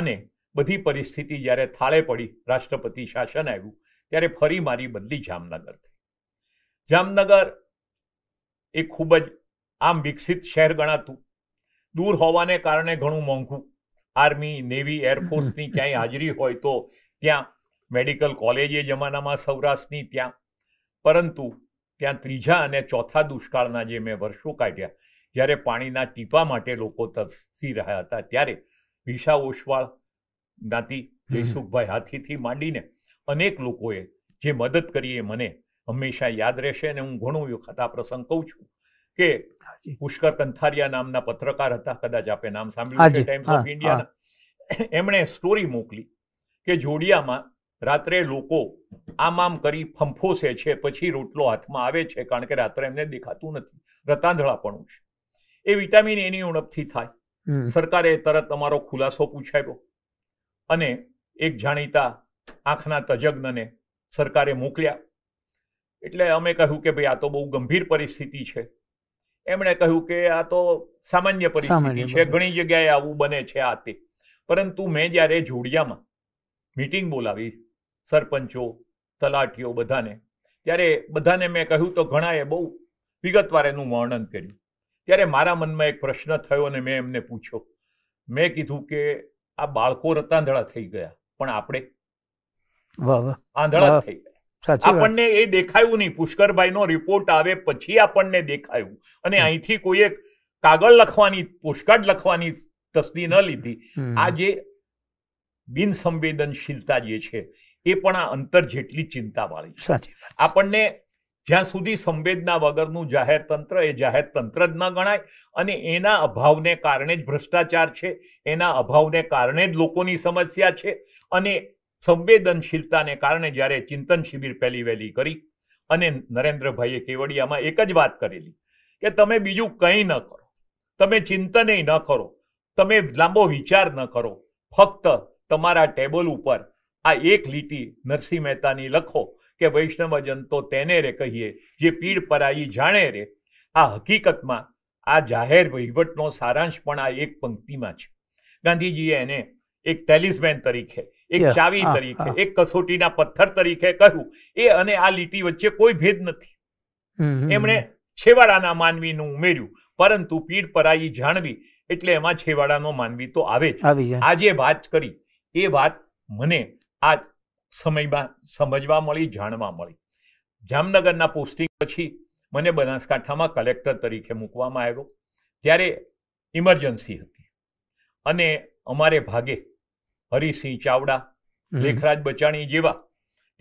અને બધી પરિસ્થિતિ જ્યારે થાળે પડી રાષ્ટ્રપતિ શાસન આવ્યું ત્યારે ફરી મારી બદલી જામનગરથી જામનગર એ ખૂબ જ આમ વિકસિત શહેર ગણાતું દૂર હોવાને કારણે ઘણું મોંઘું આર્મી નેવી એરફોર્સની ક્યાંય હાજરી હોય તો ત્યાં મેડિકલ કોલેજ એ જમાનામાં સૌરાષ્ટ્રની ત્યાં પરંતુ ત્યાં ત્રીજા અને ચોથા દુષ્કાળના જે મેં વર્ષો કાઢ્યા જ્યારે પાણીના ટીપા માટે લોકો તરસી રહ્યા હતા ત્યારે વિશા ઓશવાળ જ્ઞાતિ જયસુખભાઈ હાથીથી માંડીને અનેક લોકોએ જે મદદ કરી એ મને હંમેશા યાદ રહેશે અને હું ઘણું વખત આ પ્રસંગ કહું છું કે પુષ્કર કંથારિયા નામના પત્રકાર હતા કદાચ આપે નામ સાંભળ્યું છે ટાઈમ્સ ઓફ ઇન્ડિયાના એમણે સ્ટોરી મોકલી કે જોડિયામાં રાત્રે લોકો આમ આમ કરી ફંફોસે છે પછી રોટલો હાથમાં આવે છે કારણ કે રાત્રે એમને દેખાતું નથી રતાંધળાપણું છે એ વિટામિન એની ઉણપથી થાય સરકારે તરત અમારો ખુલાસો પૂછાયો અને એક જાણીતા આંખના તજજ્ઞને સરકારે મોકલ્યા એટલે અમે કહ્યું કે ભાઈ આ તો બહુ ગંભીર પરિસ્થિતિ છે એમણે કહ્યું કે આ તો સામાન્ય પરિસ્થિતિ છે ઘણી જગ્યાએ આવું બને છે આ તે પરંતુ મેં જ્યારે જોડિયામાં મિટિંગ બોલાવી સરપંચો તલાટીઓ બધાને ત્યારે બધાને મેં કહ્યું તો ઘણાએ બહુ વિગતવાર એનું વર્ણન કર્યું ત્યારે મારા મનમાં એક પ્રશ્ન થયો અને મેં એમને પૂછ્યો મેં કીધું કે આ બાળકો રતાંધળા થઈ ગયા પણ આપણે વાહ વાહ આંધળા થઈ આપણને એ દેખાયું નહીં પુષ્કરભાઈનો રિપોર્ટ આવે પછી આપણને દેખાયું અને અહીંથી કોઈએ કાગળ લખવાની પુષ્કળ લખવાની તસ્દી ન લીધી આ જે બિનસંવેદનશીલતા જે છે એ પણ આ અંતર જેટલી ચિંતાવાળી છે આપણને જ્યાં સુધી સંવેદના વગરનું જાહેર તંત્ર એ જાહેર તંત્ર જ ન ગણાય અને એના અભાવને કારણે જ ભ્રષ્ટાચાર છે એના અભાવને કારણે જ લોકોની સમસ્યા છે અને સંવેદનશીલતાને કારણે જ્યારે ચિંતન શિબિર પહેલી વહેલી કરી અને નરેન્દ્રભાઈએ કેવડિયામાં એક જ વાત કરેલી કે તમે બીજું કંઈ ન કરો તમે ચિંતનય ન કરો તમે લાંબો વિચાર ન કરો ફક્ત તમારા ટેબલ ઉપર આ એક લીટી નરસિંહ મહેતાની લખો કે વૈષ્ણવજન તો તેને રે કહીએ જે પીડ પરાઈ જાણે રે આ હકીકતમાં આ જાહેર વહીવટનો સારાંશ પણ આ એક પંક્તિમાં છે ગાંધીજીએ એને એક ટેલિસમેન તરીકે એક ચાવી તરીકે એક કસોટીના પથ્થર તરીકે કહ્યું એ અને આ લીટી વચ્ચે કોઈ ભેદ નથી એમણે છેવાડાના માનવીનું ઉમેર્યું પરંતુ પીડ પરાઈ જાણવી એટલે એમાં છેવાડાનો માનવી તો આવે જ આ વાત કરી એ વાત મને આ સમયમાં સમજવા મળી જાણવા મળી જામનગરના પોસ્ટિંગ પછી મને બનાસકાંઠામાં કલેક્ટર તરીકે મૂકવામાં આવ્યો ત્યારે ઇમરજન્સી હતી અને અમારે ભાગે હરિસિંહ ચાવડા લેખરાજ બચાણી જેવા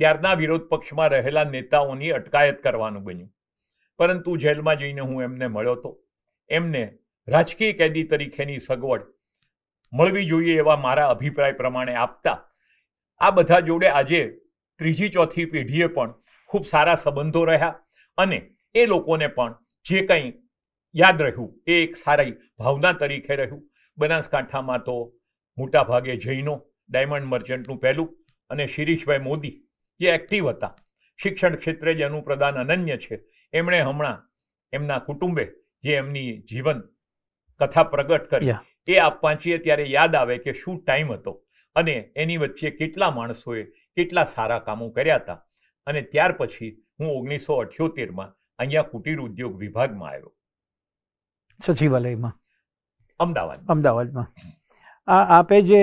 ત્યારના વિરોધ પક્ષમાં રહેલા નેતાઓની અટકાયત કરવાનું બન્યું પરંતુ જેલમાં જઈને હું એમને મળ્યો તો એમને રાજકીય કેદી તરીકેની સગવડ મળવી જોઈએ એવા મારા અભિપ્રાય પ્રમાણે આપતા આ બધા જોડે આજે ત્રીજી ચોથી પેઢીએ પણ ખૂબ સારા સંબંધો રહ્યા અને એ લોકોને પણ જે કંઈ યાદ રહ્યું એ એક સારી ભાવના તરીકે રહ્યું બનાસકાંઠામાં તો મોટાભાગે જૈનો ડાયમંડ મર્ચન્ટનું પહેલું અને શિરીષભાઈ મોદી જે એક્ટિવ હતા શિક્ષણ ક્ષેત્રે જે પ્રદાન અનન્ય છે એમણે હમણાં એમના કુટુંબે જે એમની જીવન કથા પ્રગટ કરી એ આપ વાંચીએ ત્યારે યાદ આવે કે શું ટાઈમ હતો અને એની વચ્ચે કેટલા માણસોએ કેટલા સારા કામો કર્યા હતા અને ત્યાર પછી હું ઓગણીસો અઠ્યોતેરમાં અહીંયા કુટીર ઉદ્યોગ વિભાગમાં આવ્યો સચિવાલયમાં અમદાવાદ અમદાવાદમાં આ આપે જે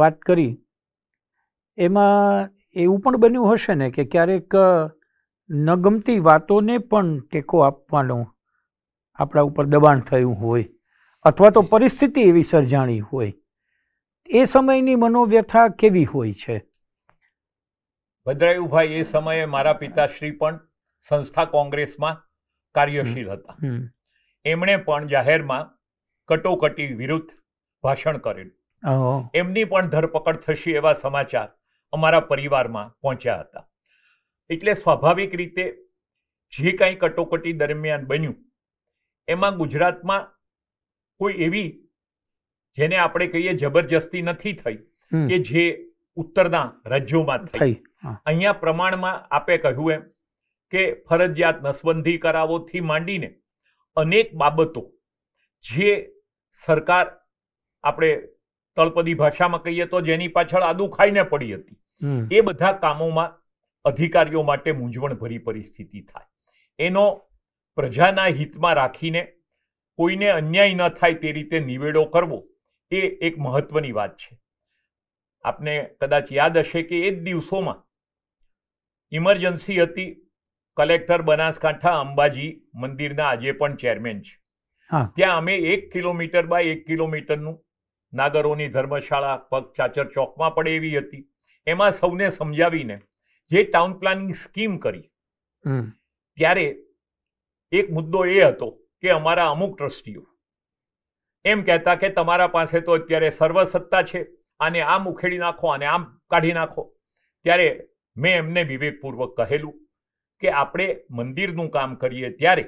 વાત કરી એમાં એવું પણ બન્યું હશે ને કે ક્યારેક નગમતી વાતોને પણ ટેકો આપવાનો આપણા ઉપર દબાણ થયું હોય અથવા તો પરિસ્થિતિ એવી સર્જાણી હોય એ સમયની મનોવ્યથા કેવી હોય છે ભદ્રાયુભાઈ એ સમયે મારા પિતાશ્રી પણ સંસ્થા કોંગ્રેસમાં કાર્યશીલ હતા એમણે પણ જાહેરમાં કટોકટી વિરુદ્ધ ભાષણ કર્યું એમની પણ ધરપકડ થશે એવા સમાચાર અમારા પરિવારમાં પહોંચ્યા હતા એટલે સ્વાભાવિક રીતે જે કાંઈ કટોકટી દરમિયાન બન્યું એમાં ગુજરાતમાં કોઈ એવી જેને આપણે કહીએ જબરજસ્તી નથી થઈ કે જે ઉત્તરના રાજ્યોમાં થઈ અહીંયા પ્રમાણમાં આપે કહ્યું એમ કે ફરજિયાત નસબંધી કરાવોથી માંડીને અનેક બાબતો જે સરકાર આપણે તળપદી ભાષામાં કહીએ તો જેની પાછળ આદુ ખાઈને પડી હતી એ બધા કામોમાં અધિકારીઓ માટે મૂંઝવણભરી પરિસ્થિતિ થાય એનો પ્રજાના હિતમાં રાખીને કોઈને અન્યાય ન થાય તે રીતે નિવેડો કરવો એ એક મહત્વની વાત છે આપને કદાચ યાદ હશે કે એ જ દિવસોમાં ઇમરજન્સી હતી કલેક્ટર બનાસકાંઠા અંબાજી મંદિરના આજે પણ ચેરમેન છે ત્યાં અમે એક કિલોમીટર બાય એક કિલોમીટરનું નાગરોની ધર્મશાળા પગ ચાચર ચોકમાં પણ એવી હતી એમાં સૌને સમજાવીને જે ટાઉન પ્લાનિંગ સ્કીમ કરી ત્યારે એક મુદ્દો એ હતો કે અમારા અમુક ટ્રસ્ટીઓ એમ કહેતા કે તમારા પાસે તો અત્યારે સર્વસત્તા છે આને આમ ઉખેડી નાખો અને આમ કાઢી નાખો ત્યારે મેં એમને વિવેકપૂર્વક કહેલું કે આપણે મંદિરનું કામ કરીએ ત્યારે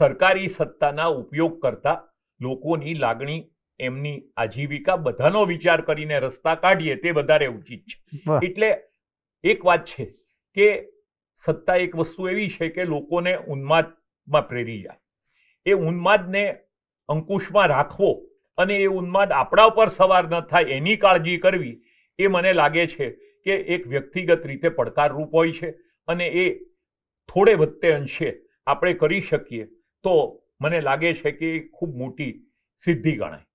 સરકારી સત્તાના ઉપયોગ કરતા લોકોની લાગણી એમની આજીવિકા બધાનો વિચાર કરીને રસ્તા કાઢીએ તે વધારે ઉચિત છે એટલે એક વાત છે કે સત્તા એક વસ્તુ એવી છે કે લોકોને ઉન્માદમાં પ્રેરી જાય એ ઉન્માદને અંકુશમાં રાખવો અને એ ઉન્માદ આપણા ઉપર સવાર ન થાય એની કાળજી કરવી એ મને લાગે છે કે એક વ્યક્તિગત રીતે પડકારરૂપ હોય છે અને એ થોડે વધતે અંશે આપણે કરી શકીએ તો મને લાગે છે કે ખૂબ મોટી સિદ્ધિ ગણાય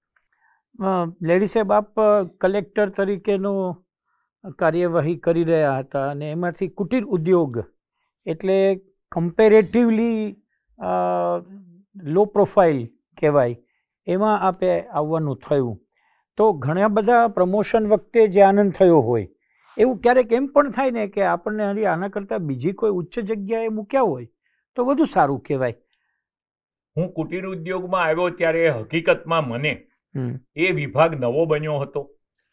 લેડી સાહેબ આપ કલેક્ટર તરીકેનો કાર્યવાહી કરી રહ્યા હતા અને એમાંથી કુટીર ઉદ્યોગ એટલે કમ્પેરેટિવલી લો પ્રોફાઇલ કહેવાય એમાં આપે આવવાનું થયું તો ઘણા બધા પ્રમોશન વખતે જે આનંદ થયો હોય એવું ક્યારેક એમ પણ થાય ને કે આપણને હરી આના કરતાં બીજી કોઈ ઉચ્ચ જગ્યાએ મૂક્યા હોય તો વધુ સારું કહેવાય હું કુટીર ઉદ્યોગમાં આવ્યો ત્યારે હકીકતમાં મને એ વિભાગ નવો બન્યો હતો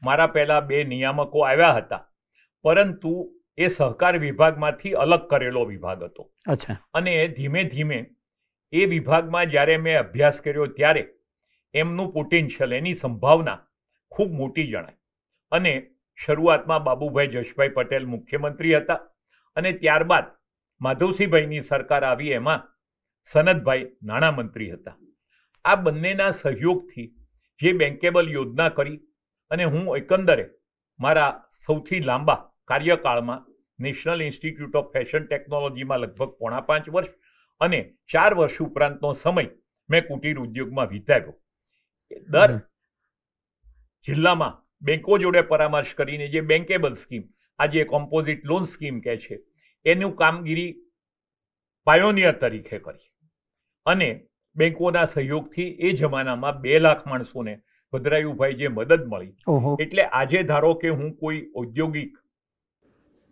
મારા પહેલાં બે નિયામકો આવ્યા હતા પરંતુ એ સહકાર વિભાગમાંથી અલગ કરેલો વિભાગ હતો અચ્છા અને ધીમે ધીમે એ વિભાગમાં જ્યારે મેં અભ્યાસ કર્યો ત્યારે એમનું પોટેન્શિયલ એની સંભાવના ખૂબ મોટી જણાય અને શરૂઆતમાં બાબુભાઈ જશભાઈ પટેલ મુખ્યમંત્રી હતા અને ત્યારબાદ માધવસિંહભાઈની સરકાર આવી એમાં સનદભાઈ નાણામંત્રી હતા આ બંનેના સહયોગથી જે બેન્કેબલ યોજના કરી અને હું એકંદરે મારા સૌથી લાંબા કાર્યકાળમાં નેશનલ ઇન્સ્ટિટ્યૂટ ઓફ ફેશન ટેકનોલોજીમાં લગભગ પોણા પાંચ વર્ષ અને ચાર વર્ષ ઉપરાંતનો સમય મેં કુટીર ઉદ્યોગમાં વિતાવ્યો દર જિલ્લામાં બેન્કો જોડે પરામર્શ કરીને જે બેન્કેબલ સ્કીમ આજે કોમ્પોઝિટ લોન સ્કીમ કહે છે એનું કામગીરી પાયોનિયર તરીકે કરી અને બેંકોના સહયોગથી એ જમાનામાં બે લાખ માણસોને ભદ્રાયુભાઈ જે મદદ મળી એટલે આજે ધારો કે હું કોઈ ઔદ્યોગિક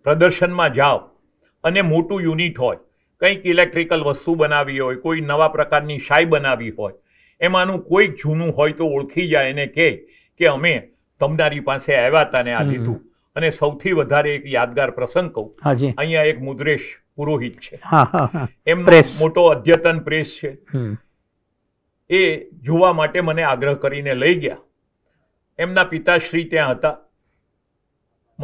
પ્રદર્શનમાં જાઉં અને મોટું યુનિટ હોય કંઈક ઇલેક્ટ્રિકલ વસ્તુ બનાવી હોય કોઈ નવા પ્રકારની શાઈ બનાવી હોય એમાંનું કોઈક જૂનું હોય તો ઓળખી જાય એને કહે કે અમે તમારી પાસે આવ્યા હતા આ લીધું અને સૌથી વધારે એક યાદગાર પ્રસંગ કહું અહીંયા એક મુદ્રેશ પુરોહિત છે એમ મોટો અદ્યતન પ્રેસ છે એ જોવા માટે મને આગ્રહ કરીને લઈ ગયા એમના પિતાશ્રી ત્યાં હતા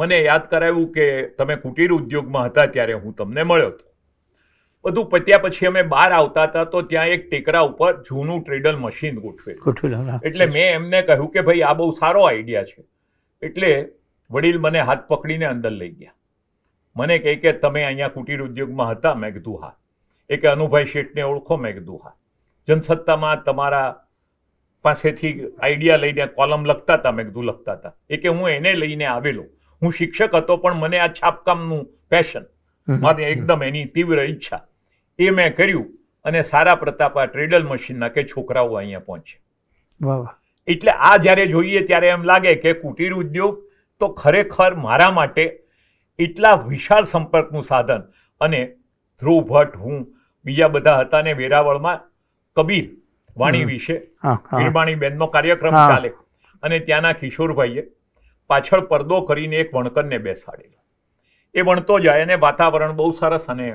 મને યાદ કરાવ્યું કે તમે કુટીર ઉદ્યોગમાં હતા ત્યારે હું તમને મળ્યો હતો બધું પત્યા પછી અમે બહાર આવતા હતા તો ત્યાં એક ટેકરા ઉપર જૂનું ટ્રેડલ મશીન ગોઠવે એટલે મેં એમને કહ્યું કે ભાઈ આ બહુ સારો આઈડિયા છે એટલે વડીલ મને હાથ પકડીને અંદર લઈ ગયા મને કહે કે તમે અહીંયા કુટીર ઉદ્યોગમાં હતા મેં કીધું હા એ કે અનુભાઈ શેઠને ઓળખો મેં કીધું હા જનસત્તામાં તમારા પાસેથી આઈડિયા લઈને કોલમ લખતા હતા મેં કીધું લખતા હતા એ કે હું એને લઈને આવેલો હું શિક્ષક હતો પણ મને આ છાપકામનું પેશન મારે એકદમ એની તીવ્ર ઈચ્છા એ મેં કર્યું અને સારા પ્રતાપ આ ટ્રેડલ મશીનના કે છોકરાઓ અહીંયા પહોંચે એટલે આ જ્યારે જોઈએ ત્યારે એમ લાગે કે કુટીર ઉદ્યોગ તો ખરેખર મારા માટે એટલા વિશાળ સંપર્કનું સાધન અને ધ્રુવ ભટ્ટ હું બીજા બધા હતા ને વેરાવળમાં કબીર વાણી વિશે વીરબાણીબેનનો કાર્યક્રમ ચાલે અને ત્યાંના કિશોરભાઈએ પાછળ પડદો કરીને એક વણકરને બેસાડેલો એ વણતો જાય અને વાતાવરણ બહુ સરસ અને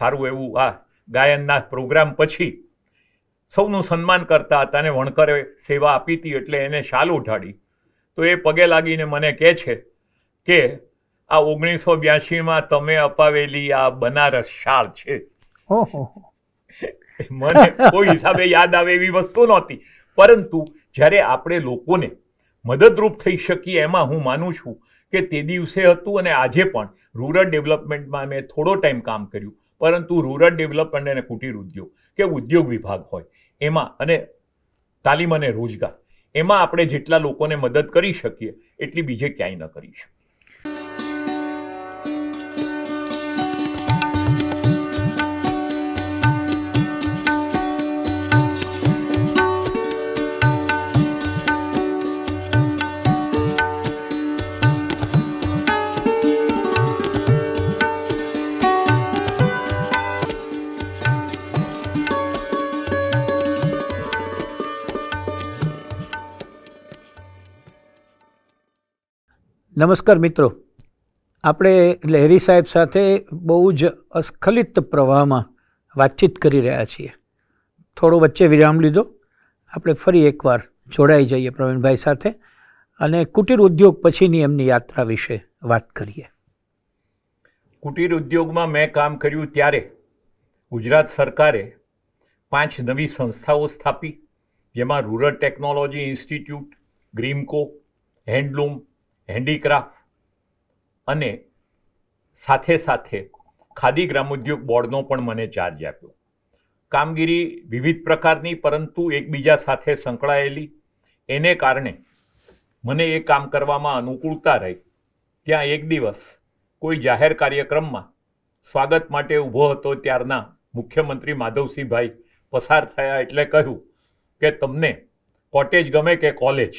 સારું એવું આ ગાયનના પ્રોગ્રામ પછી સૌનું સન્માન કરતા હતા અને વણકરે સેવા આપી હતી એટલે એને શાલ ઉઠાડી તો એ પગે લાગીને મને કહે છે કે આ ઓગણીસો બ્યાસીમાં તમે અપાવેલી આ બનારસ શાળ છે મને કોઈ હિસાબે યાદ આવે એવી વસ્તુ નહોતી પરંતુ જ્યારે આપણે લોકોને મદદરૂપ થઈ શકીએ એમાં હું માનું છું કે તે દિવસે હતું અને આજે પણ રૂરલ ડેવલપમેન્ટમાં મેં થોડો ટાઈમ કામ કર્યું પરંતુ રૂરલ ડેવલપમેન્ટ અને કુટીર ઉદ્યોગ કે ઉદ્યોગ વિભાગ હોય એમાં અને તાલીમ અને રોજગાર એમાં આપણે જેટલા લોકોને મદદ કરી શકીએ એટલી બીજે ક્યાંય ન કરી શકીએ નમસ્કાર મિત્રો આપણે લહેરી સાહેબ સાથે બહુ જ અસ્ખલિત પ્રવાહમાં વાતચીત કરી રહ્યા છીએ થોડો વચ્ચે વિરામ લીધો આપણે ફરી એકવાર જોડાઈ જઈએ પ્રવીણભાઈ સાથે અને કુટીર ઉદ્યોગ પછીની એમની યાત્રા વિશે વાત કરીએ કુટીર ઉદ્યોગમાં મેં કામ કર્યું ત્યારે ગુજરાત સરકારે પાંચ નવી સંસ્થાઓ સ્થાપી જેમાં rural technology institute GRIMCO handloom handicraft અને સાથે સાથે ખાદી ગ્રામોદ્યોગ બોર્ડનો પણ મને ચાર્જ આપ્યો કામગીરી વિવિધ પ્રકારની પરંતુ એકબીજા સાથે સંકળાયેલી એને કારણે મને એ કામ કરવામાં અનુકૂળતા રહી ત્યાં એક દિવસ કોઈ જાહેર કાર્યક્રમમાં સ્વાગત માટે ઊભો હતો ત્યારના મુખ્યમંત્રી માધવસિંહભાઈ પસાર થયા એટલે કહ્યું કે તમને કોટેજ ગમે કે કોલેજ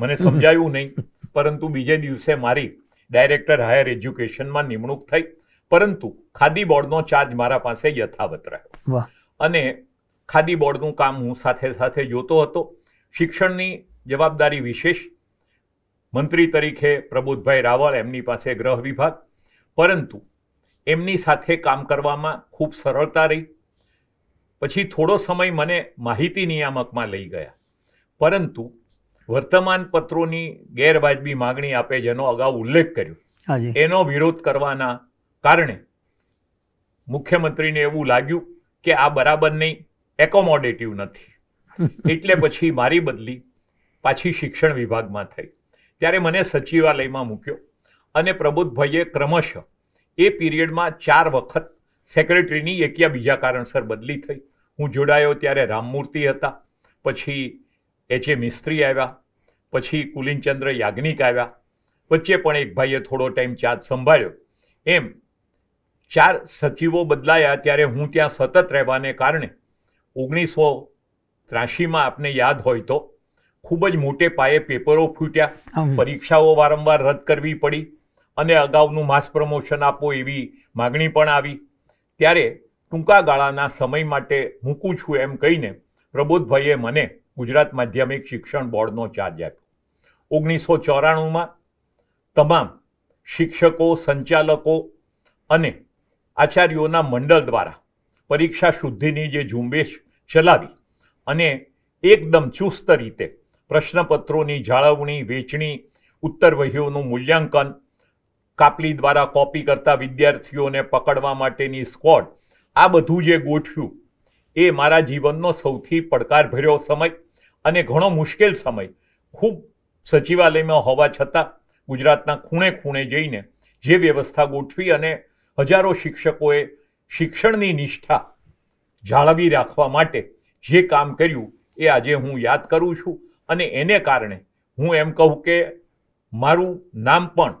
મને સમજાયું નહીં પરંતુ બીજે દિવસે મારી ડાયરેક્ટર હાયર એજ્યુકેશનમાં નિમણૂક થઈ પરંતુ ખાદી બોર્ડનો ચાર્જ મારા પાસે યથાવત રહ્યો અને ખાદી બોર્ડનું કામ હું સાથે સાથે જોતો હતો શિક્ષણની જવાબદારી વિશેષ મંત્રી તરીકે પ્રબોધભાઈ રાવળ એમની પાસે ગ્રહ વિભાગ પરંતુ એમની સાથે કામ કરવામાં ખૂબ સરળતા રહી પછી થોડો સમય મને માહિતી નિયામકમાં લઈ ગયા પરંતુ વર્તમાન પત્રોની ગેરવાજબી માગણી આપે જેનો અગાઉ ઉલ્લેખ કર્યો એનો વિરોધ કરવાના કારણે મુખ્યમંત્રીને એવું લાગ્યું કે આ બરાબર નહીં એકોમોડેટિવ નથી એટલે પછી મારી બદલી પાછી શિક્ષણ વિભાગમાં થઈ ત્યારે મને સચિવાલયમાં મૂક્યો અને પ્રબોધભાઈએ ક્રમશઃ એ પિરિયડમાં ચાર વખત સેક્રેટરીની એક્યા બીજા કારણસર બદલી થઈ હું જોડાયો ત્યારે રામમૂર્તિ હતા પછી એચ એ મિસ્ત્રી આવ્યા પછી કુલિનચંદ્ર યાજ્ઞિક આવ્યા વચ્ચે પણ એક ભાઈએ થોડો ટાઈમ ચાર્જ સંભાળ્યો એમ ચાર સચિવો બદલાયા ત્યારે હું ત્યાં સતત રહેવાને કારણે ઓગણીસો ત્રાસીમાં આપને યાદ હોય તો ખૂબ જ મોટે પાયે પેપરો ફૂટ્યા પરીક્ષાઓ વારંવાર રદ કરવી પડી અને અગાઉનું માસ પ્રમોશન આપો એવી માગણી પણ આવી ત્યારે ટૂંકા ગાળાના સમય માટે મૂકું છું એમ કહીને પ્રબોધભાઈએ મને ગુજરાત માધ્યમિક શિક્ષણ બોર્ડનો ચાર્જ આપ્યો ઓગણીસો ચોરાણુંમાં તમામ શિક્ષકો સંચાલકો અને આચાર્યોના મંડળ દ્વારા પરીક્ષા શુદ્ધિની જે ઝુંબેશ ચલાવી અને એકદમ ચુસ્ત રીતે પ્રશ્નપત્રોની જાળવણી વેચણી ઉત્તરવહીઓનું મૂલ્યાંકન કાપલી દ્વારા કોપી કરતા વિદ્યાર્થીઓને પકડવા માટેની સ્કોડ આ બધું જે ગોઠવ્યું એ મારા જીવનનો સૌથી પડકારભર્યો સમય અને ઘણો મુશ્કેલ સમય ખૂબ સચિવાલયમાં હોવા છતાં ગુજરાતના ખૂણે ખૂણે જઈને જે વ્યવસ્થા ગોઠવી અને હજારો શિક્ષકોએ શિક્ષણની નિષ્ઠા જાળવી રાખવા માટે જે કામ કર્યું એ આજે હું યાદ કરું છું અને એને કારણે હું એમ કહું કે મારું નામ પણ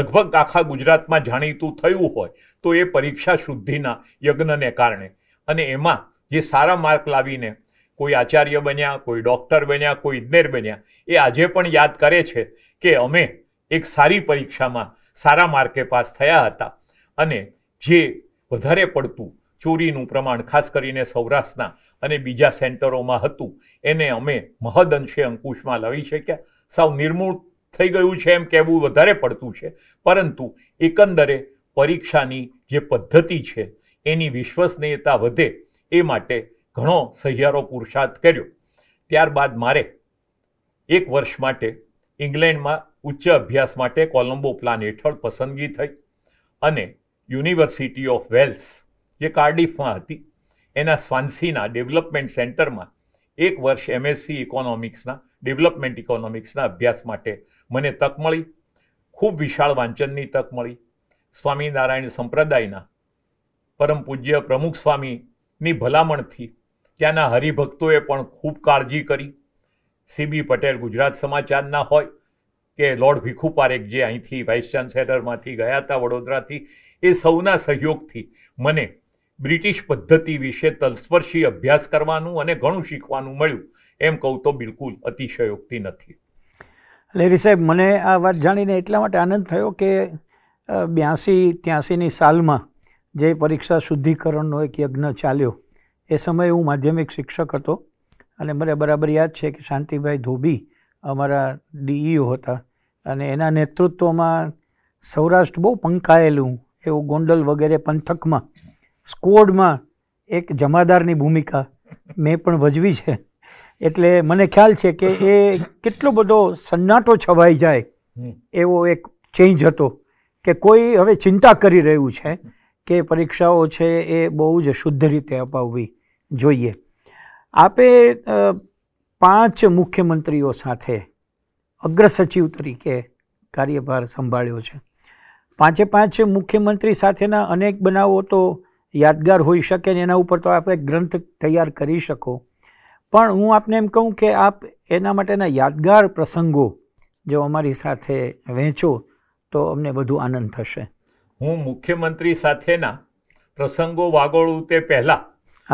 લગભગ આખા ગુજરાતમાં જાણીતું થયું હોય તો એ પરીક્ષા શુદ્ધિના યજ્ઞને કારણે અને એમાં જે સારા માર્ક લાવીને કોઈ આચાર્ય બન્યા કોઈ ડૉક્ટર બન્યા કોઈ ઇજનેર બન્યા એ આજે પણ યાદ કરે છે કે અમે એક સારી પરીક્ષામાં સારા માર્કે પાસ થયા હતા અને જે વધારે પડતું ચોરીનું પ્રમાણ ખાસ કરીને સૌરાષ્ટ્રના અને બીજા સેન્ટરોમાં હતું એને અમે મહદ અંશે અંકુશમાં લાવી શક્યા સાવ નિર્મૂળ થઈ ગયું છે એમ કહેવું વધારે પડતું છે પરંતુ એકંદરે પરીક્ષાની જે પદ્ધતિ છે એની વિશ્વસનીયતા વધે એ માટે ઘણો સહિયારો પુરુષાર્થ કર્યો ત્યારબાદ મારે એક વર્ષ માટે ઇંગ્લેન્ડમાં ઉચ્ચ અભ્યાસ માટે કોલંબો પ્લાન હેઠળ પસંદગી થઈ અને યુનિવર્સિટી ઓફ વેલ્સ જે કાર્ડિફમાં હતી એના સ્વાન્સીના ડેવલપમેન્ટ સેન્ટરમાં એક વર્ષ એમએસસી ઇકોનોમિક્સના ડેવલપમેન્ટ ઇકોનોમિક્સના અભ્યાસ માટે મને તક મળી ખૂબ વિશાળ વાંચનની તક મળી સ્વામિનારાયણ સંપ્રદાયના પરમ પૂજ્ય પ્રમુખ સ્વામીની ભલામણથી ત્યાંના હરિભક્તોએ પણ ખૂબ કાળજી કરી સીબી પટેલ ગુજરાત સમાચારના હોય કે લોર્ડ ભીખુ પારેખ જે અહીંથી વાઇસ ચાન્સેલરમાંથી ગયા હતા વડોદરાથી એ સૌના સહયોગથી મને બ્રિટિશ પદ્ધતિ વિશે તલસ્પર્શી અભ્યાસ કરવાનું અને ઘણું શીખવાનું મળ્યું એમ કહું તો બિલકુલ અતિશયોક્તિ નથી લેરી સાહેબ મને આ વાત જાણીને એટલા માટે આનંદ થયો કે બ્યાસી ત્યાંસીની સાલમાં જે પરીક્ષા શુદ્ધિકરણનો એક યજ્ઞ ચાલ્યો એ સમયે હું માધ્યમિક શિક્ષક હતો અને મને બરાબર યાદ છે કે શાંતિભાઈ ધોબી અમારા ડીઈઓ હતા અને એના નેતૃત્વમાં સૌરાષ્ટ્ર બહુ પંકાયેલું એવું ગોંડલ વગેરે પંથકમાં સ્કોડમાં એક જમાદારની ભૂમિકા મેં પણ ભજવી છે એટલે મને ખ્યાલ છે કે એ કેટલો બધો સન્નાટો છવાઈ જાય એવો એક ચેન્જ હતો કે કોઈ હવે ચિંતા કરી રહ્યું છે કે પરીક્ષાઓ છે એ બહુ જ શુદ્ધ રીતે અપાવવી જોઈએ આપે પાંચ મુખ્યમંત્રીઓ સાથે અગ્રસચિવ તરીકે કાર્યભાર સંભાળ્યો છે પાંચે પાંચ મુખ્યમંત્રી સાથેના અનેક બનાવો તો યાદગાર હોઈ શકે ને એના ઉપર તો આપ એક ગ્રંથ તૈયાર કરી શકો પણ હું આપને એમ કહું કે આપ એના માટેના યાદગાર પ્રસંગો જો અમારી સાથે વહેંચો તો અમને વધુ આનંદ થશે હું મુખ્યમંત્રી સાથેના પ્રસંગો વાગોળું તે પહેલાં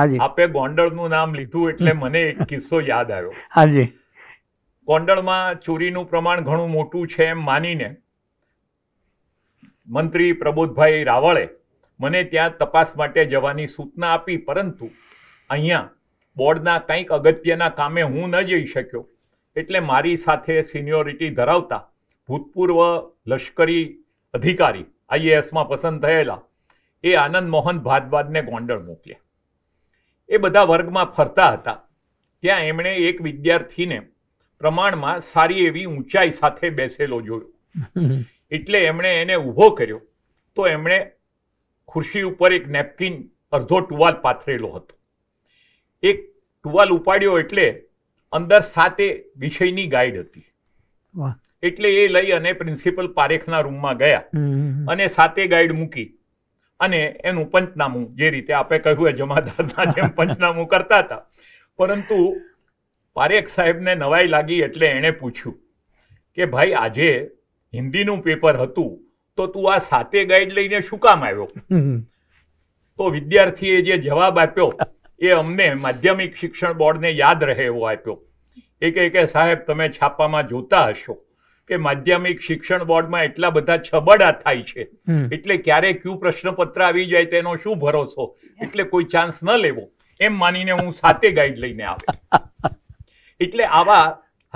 આપે ગોંડલનું નામ લીધું એટલે મને એક કિસ્સો યાદ આવ્યો હાજી ગોંડલમાં ચોરીનું પ્રમાણ ઘણું મોટું છે એમ માનીને મંત્રી પ્રબોધભાઈ રાવળે મને ત્યાં તપાસ માટે જવાની સૂચના આપી પરંતુ અહીંયા બોર્ડના કંઈક અગત્યના કામે હું ન જઈ શક્યો એટલે મારી સાથે સિનિયોરિટી ધરાવતા ભૂતપૂર્વ લશ્કરી અધિકારી આઈએએસમાં પસંદ થયેલા એ આનંદ મોહન ભાદબાદને ગોંડળ મોકલ્યા એ બધા વર્ગમાં ફરતા હતા ત્યાં એમણે એક વિદ્યાર્થીને પ્રમાણમાં સારી એવી ઊંચાઈ સાથે બેસેલો જોયો એટલે એમણે એને ઊભો કર્યો તો એમણે ખુરશી ઉપર એક નેપકિન અડધો ટુવાલ પાથરેલો હતો એક ટુવાલ ઉપાડ્યો એટલે અંદર સાતે વિષયની ગાઈડ હતી એટલે એ લઈ અને પ્રિન્સિપલ પારેખના રૂમમાં ગયા અને સાતે ગાઈડ મૂકી અને એનું પંચનામું જે રીતે આપે કહ્યું એ જમાદારના જેમ પંચનામું કરતા હતા પરંતુ પારેખ સાહેબને નવાઈ લાગી એટલે એણે પૂછ્યું કે ભાઈ આજે હિન્દીનું પેપર હતું તો તું આ સાતે ગાઈડ લઈને શું કામ આવ્યો તો વિદ્યાર્થીએ જે જવાબ આપ્યો એ અમને માધ્યમિક શિક્ષણ બોર્ડને યાદ રહે એવો આપ્યો એ કે સાહેબ તમે છાપામાં જોતા હશો કે માધ્યમિક શિક્ષણ બોર્ડમાં એટલા બધા છબડા થાય છે એટલે ક્યારે ક્યુ પ્રશ્નપત્ર આવી જાય તેનો શું ભરોસો એટલે કોઈ ચાન્સ ન લેવો એમ માનીને હું સાથે ગાઈડ લઈને આવે એટલે આવા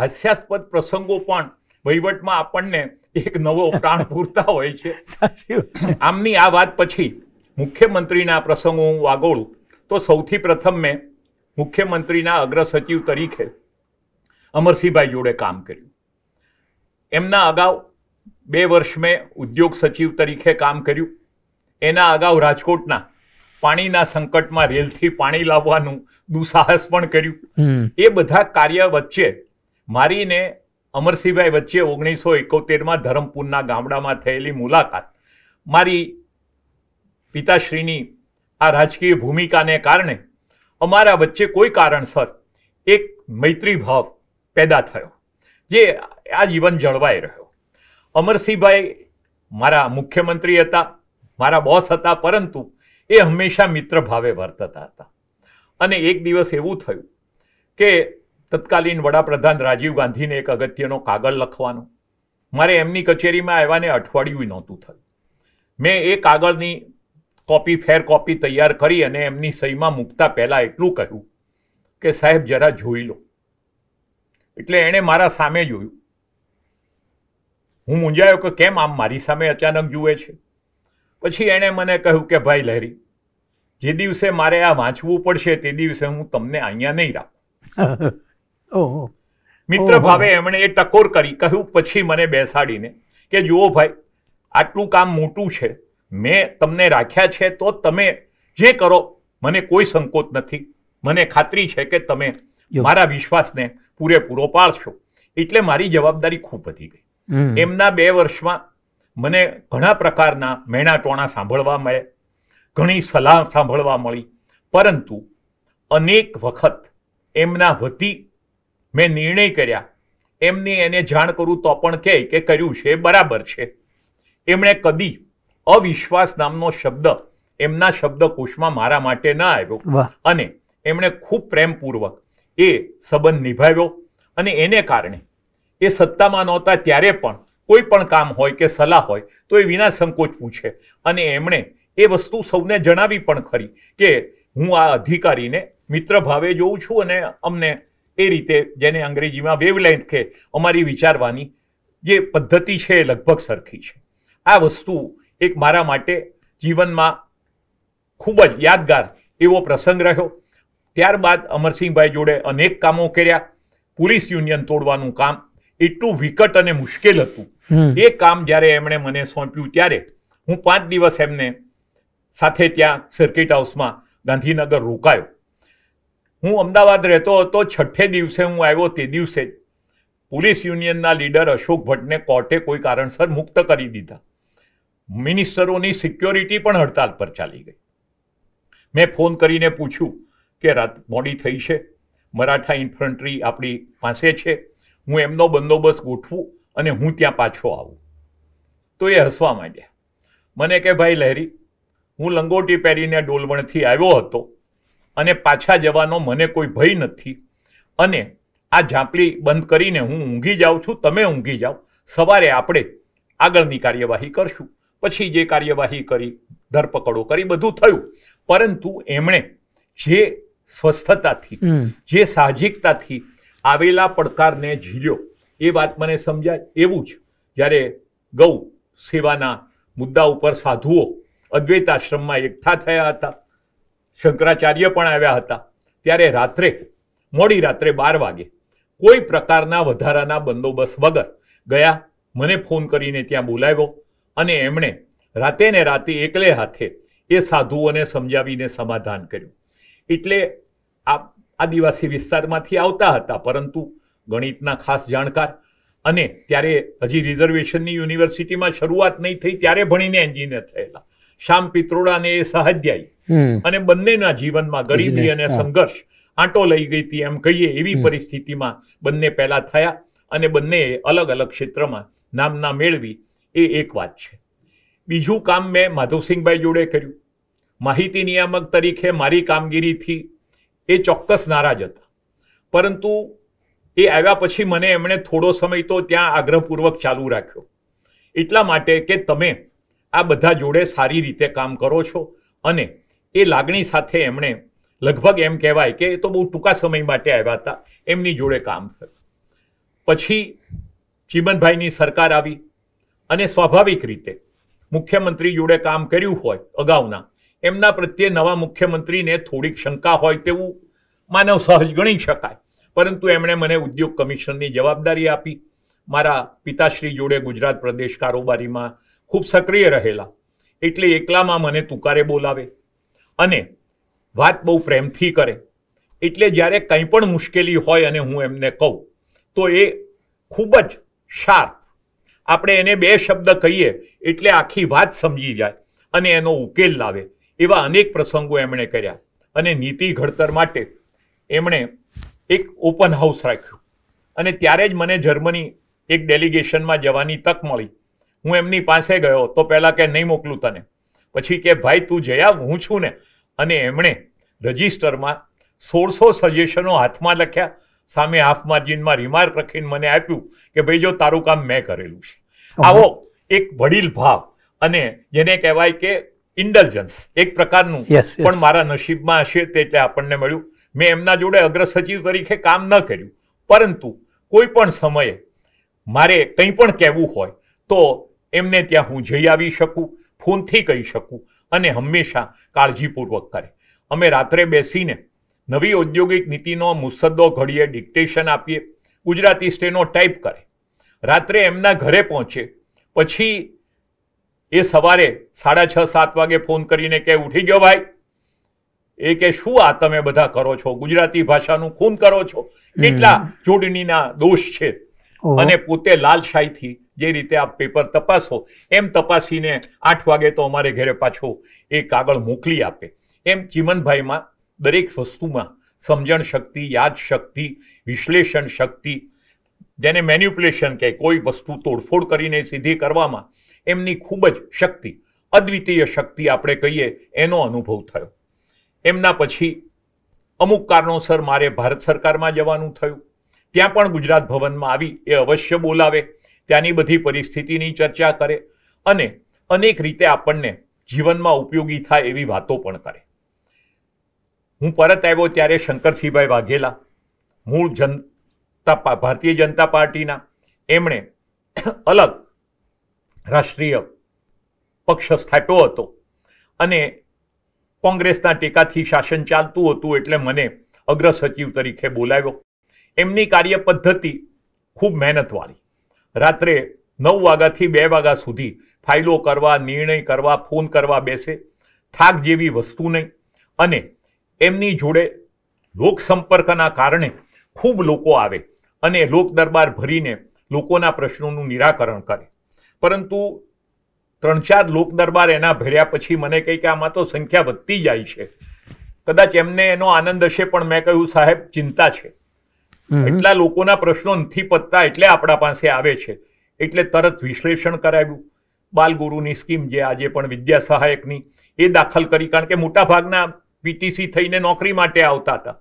હાસ્યાસ્પદ પ્રસંગો પણ વહીવટમાં આપણને એક નવો પ્રાણ પૂરતા હોય છે આમની આ વાત પછી મુખ્યમંત્રીના પ્રસંગો હું વાગોળું તો સૌથી પ્રથમ મેં મુખ્યમંત્રીના અગ્ર સચિવ તરીકે અમરસિંહભાઈ જોડે કામ કર્યું એમના અગાઉ બે વર્ષ મેં ઉદ્યોગ સચિવ તરીકે કામ કર્યું એના અગાઉ રાજકોટના પાણીના સંકટમાં રેલથી પાણી લાવવાનું દુસાહસ પણ કર્યું એ બધા કાર્ય વચ્ચે મારીને અમરસિંહભાઈ વચ્ચે ઓગણીસો એકોતેરમાં ધરમપુરના ગામડામાં થયેલી મુલાકાત મારી પિતાશ્રીની આ રાજકીય ભૂમિકાને કારણે અમારા વચ્ચે કોઈ કારણસર એક મૈત્રીભાવ પેદા થયો જે આ જીવન જળવાય રહ્યો અમરસીભાઈ મારા મુખ્યમંત્રી હતા મારા બોસ હતા પરંતુ એ હંમેશા મિત્ર ભાવે વર્તતા હતા અને એક દિવસ એવું થયું કે તત્કાલીન વડાપ્રધાન राजीव ગાંધીને એક અગત્યનો કાગળ લખવાનો મારે એમની કચેરીમાં આવવાની અટવાડી ઊ નોતું થઈ મેં એ કાગળની કોપી ફેર કોપી તૈયાર કરી અને એમની સહીમાં મુકતા પહેલા એટલું કહ્યું કે સાહેબ જરા જોઈ લો એટલે એણે મારા સામે જોયું હું મૂંઝાયો કે કેમ આમ મારી સામે અચાનક જુએ છે પછી એણે મને કહ્યું કે ભાઈ લહેરી જે દિવસે મારે આ વાંચવું પડશે તે દિવસે હું તમને અહીંયા નહીં રાખું મિત્ર ભાવે એમણે એ ટકોર કરી કહ્યું પછી મને બેસાડીને કે જુઓ ભાઈ આટલું કામ મોટું છે મેં તમને રાખ્યા છે તો તમે જે કરો મને કોઈ સંકોચ નથી મને ખાતરી છે કે તમે મારા વિશ્વાસને પૂરેપૂરો પાડશો એટલે મારી જવાબદારી ખૂબ વધી ગઈ એમના બે વર્ષમાં મને ઘણા પ્રકારના મેણાટોણા સાંભળવા મળે ઘણી સલાહ સાંભળવા મળી પરંતુ અનેક વખત એમના વતી મેં નિર્ણય કર્યા એમની એને જાણ કરું તો પણ કહે કે કર્યું છે બરાબર છે એમણે કદી અવિશ્વાસ નામનો શબ્દ એમના શબ્દકોશમાં મારા માટે ન આવ્યો અને એમણે ખૂબ પ્રેમપૂર્વક એ સંબંધ નિભાવ્યો અને એને કારણે એ સત્તામાં નહોતા ત્યારે પણ કોઈ પણ કામ હોય કે સલાહ હોય તો એ વિના સંકોચ પૂછે અને એમણે એ વસ્તુ સૌને જણાવી પણ ખરી કે હું આ અધિકારીને મિત્ર ભાવે જોઉં છું અને અમને એ રીતે જેને અંગ્રેજીમાં વેવલેન્થ કે અમારી વિચારવાની જે પદ્ધતિ છે એ લગભગ સરખી છે આ વસ્તુ એક મારા માટે જીવનમાં ખૂબ જ યાદગાર એવો પ્રસંગ રહ્યો ત્યારબાદ અમરસિંહભાઈ જોડે અનેક કામો કર્યા પોલીસ યુનિયન તોડવાનું કામ એટલું વિકટ અને મુશ્કેલ હતું એ કામ જ્યારે એમણે મને સોંપ્યું ત્યારે હું પાંચ દિવસ એમને સાથે ત્યાં સર્કિટ હાઉસમાં ગાંધીનગર રોકાયો હું અમદાવાદ રહેતો હતો છઠ્ઠે દિવસે હું આવ્યો તે દિવસે જ પોલીસ યુનિયનના લીડર અશોક ભટ્ટને કોર્ટે કોઈ કારણસર મુક્ત કરી દીધા મિનિસ્ટરોની સિક્યોરિટી પણ હડતાલ પર ચાલી ગઈ મેં ફોન કરીને પૂછ્યું કે રાત મોડી થઈ છે મરાઠા ઇન્ફન્ટ્રી આપણી પાસે છે હું એમનો બંદોબસ્ત ગોઠવું અને હું ત્યાં પાછો આવું તો એ હસવા માંડ્યા મને કે ભાઈ લહેરી હું લંગોટી પહેરીને ડોલવણથી આવ્યો હતો અને પાછા જવાનો મને કોઈ ભય નથી અને આ ઝાંપડી બંધ કરીને હું ઊંઘી જાઉં છું તમે ઊંઘી જાઓ સવારે આપણે આગળની કાર્યવાહી કરશું પછી જે કાર્યવાહી કરી ધરપકડો કરી બધું થયું પરંતુ એમણે જે સ્વસ્થતાથી જે સાહજિકતાથી આવેલા પડકારને ઝીલ્યો એ વાત મને સમજાય એવું જ જ્યારે ગૌ સેવાના મુદ્દા ઉપર સાધુઓ અદ્વૈત આશ્રમમાં એકઠા થયા હતા શંકરાચાર્ય પણ આવ્યા હતા ત્યારે રાત્રે મોડી રાત્રે બાર વાગે કોઈ પ્રકારના વધારાના બંદોબસ્ત વગર ગયા મને ફોન કરીને ત્યાં બોલાવ્યો અને એમણે રાતે ને રાતે એકલે હાથે એ સાધુઓને સમજાવીને સમાધાન કર્યું એટલે આ આદિવાસી વિસ્તારમાંથી આવતા હતા પરંતુ ગણિતના ખાસ જાણકાર અને ત્યારે હજી રિઝર્વેશનની યુનિવર્સિટીમાં શરૂઆત નહીં થઈ ત્યારે ભણીને એન્જિનિયર થયેલા શ્યામ પિત્રોડા અને એ સહાધ્યાયી અને બંનેના જીવનમાં ગરીબી અને સંઘર્ષ આંટો લઈ ગઈ હતી એમ કહીએ એવી પરિસ્થિતિમાં બંને પહેલા થયા અને બંને અલગ અલગ ક્ષેત્રમાં નામના મેળવી એ એક વાત છે બીજું કામ મેં માધવસિંહભાઈ જોડે કર્યું માહિતી નિયામક તરીકે મારી કામગીરીથી એ ચોક્કસ નારાજ હતા પરંતુ એ આવ્યા પછી મને એમણે થોડો સમય તો ત્યાં આગ્રહપૂર્વક ચાલુ રાખ્યો એટલા માટે કે તમે આ બધા જોડે સારી રીતે કામ કરો છો અને એ લાગણી સાથે એમણે લગભગ એમ કહેવાય કે એ તો બહુ ટૂંકા સમય માટે આવ્યા હતા એમની જોડે કામ થયું પછી ચીમનભાઈની સરકાર આવી અને સ્વાભાવિક રીતે મુખ્યમંત્રી જોડે કામ કર્યું હોય અગાઉના એમના પ્રત્યે નવા મુખ્યમંત્રીને થોડીક શંકા હોય તેવું માનવ સહજ ગણી શકાય પરંતુ એમણે મને ઉદ્યોગ કમિશનની જવાબદારી આપી મારા પિતાશ્રી જોડે ગુજરાત પ્રદેશ કારોબારીમાં ખૂબ સક્રિય રહેલા એટલે એકલામાં મને તુકારે બોલાવે અને વાત બહુ પ્રેમથી કરે એટલે જ્યારે કંઈ પણ મુશ્કેલી હોય અને હું એમને કહું તો એ ખૂબ જ શાર્પ આપણે એને બે શબ્દ કહીએ એટલે આખી વાત સમજી જાય અને એનો ઉકેલ લાવે એવા અનેક પ્રસંગો એમણે કર્યા અને નીતિ ઘડતર માટે એમણે એક ઓપન હાઉસ રાખ્યું અને ત્યારે જ મને જર્મની એક ડેલિગેશનમાં જવાની તક મળી હું એમની પાસે ગયો તો પહેલાં કે નહીં મોકલું તને પછી કે ભાઈ તું જયા હું છું ને અને એમણે રજિસ્ટરમાં સોળસો સજેશનો હાથમાં લખ્યા સામે હાફ માર્જિનમાં રિમાર્ક લખીને મને આપ્યું કે ભાઈ જો તારું કામ મેં કરેલું છે આવો એક વડીલ ભાવ અને જેને કહેવાય કે ઇન્ડલ્જન્સ એક પ્રકારનું પણ મારા નસીબમાં હશે તે એટલે આપણને મળ્યું મેં એમના જોડે અગ્ર સચિવ તરીકે કામ ન કર્યું પરંતુ કોઈ પણ સમયે મારે કંઈ પણ કહેવું હોય તો એમને ત્યાં હું જઈ આવી શકું ફોનથી કહી શકું અને હંમેશા કાળજીપૂર્વક કરે અમે રાત્રે બેસીને નવી ઔદ્યોગિક નીતિનો મુસદ્દો ઘડીએ ડિક્ટેશન આપીએ ગુજરાતી સ્ટેનો ટાઈપ કરે રાત્રે એમના ઘરે પહોંચે પછી એ સવારે સાડા છ સાત વાગે ફોન કરીને કે ઉઠી ગયો ભાઈ એ કે શું આ તમે બધા કરો છો ગુજરાતી ભાષાનું ખૂન કરો છો કેટલા ચૂંટણીના દોષ છે અને પોતે લાલશાહીથી જે રીતે આ પેપર તપાસો એમ તપાસીને આઠ વાગે તો અમારે ઘરે પાછો એ કાગળ મોકલી આપે એમ ચીમનભાઈમાં દરેક વસ્તુમાં સમજણ શક્તિ યાદ શક્તિ વિશ્લેષણ શક્તિ જેને મેન્યુપ્યુલેશન કે કોઈ વસ્તુ તોડફોડ કરીને સીધી કરવામાં એમની ખૂબ જ શક્તિ અદ્વિતીય શક્તિ આપણે કહીએ એનો અનુભવ થયો એમના પછી અમુક કારણોસર મારે ભારત સરકારમાં જવાનું થયું ત્યાં પણ ગુજરાત ભવનમાં આવી એ અવશ્ય બોલાવે ત્યાંની બધી પરિસ્થિતિની ચર્ચા કરે અને અનેક રીતે આપણને જીવનમાં ઉપયોગી થાય એવી વાતો પણ કરે હું પરત આવ્યો ત્યારે શંકરસિંહભાઈ વાઘેલા મૂળ જનતા ભારતીય જનતા પાર્ટીના એમણે અલગ રાષ્ટ્રીય પક્ષ સ્થાપ્યો હતો અને કોંગ્રેસના ટેકાથી શાસન ચાલતું હતું એટલે મને અગ્ર સચિવ તરીકે બોલાવ્યો એમની કાર્ય પદ્ધતિ ખૂબ મહેનતવાળી રાત્રે નવ વાગ્યાથી બે વાગ્યા સુધી ફાઇલો કરવા નિર્ણય કરવા ફોન કરવા બેસે થાક જેવી વસ્તુ નહીં અને એમની જોડે લોકસંપર્કના કારણે ખૂબ લોકો આવે અને લોક દરબાર ભરીને લોકોના પ્રશ્નોનું નિરાકરણ કરે પરંતુ ત્રણ ચાર લોક દરબાર એના ભર્યા પછી મને કહી કે આમાં તો સંખ્યા વધતી જાય છે કદાચ એમને એનો આનંદ હશે પણ મેં કહ્યું સાહેબ ચિંતા છે એટલા લોકોના પ્રશ્નો નથી પતતા એટલે આપણા પાસે આવે છે એટલે તરત વિશ્લેષણ કરાવ્યું બાલગુરુની સ્કીમ જે આજે પણ વિદ્યા સહાયકની એ દાખલ કરી કારણ કે મોટા ભાગના પીટીસી થઈને નોકરી માટે આવતા હતા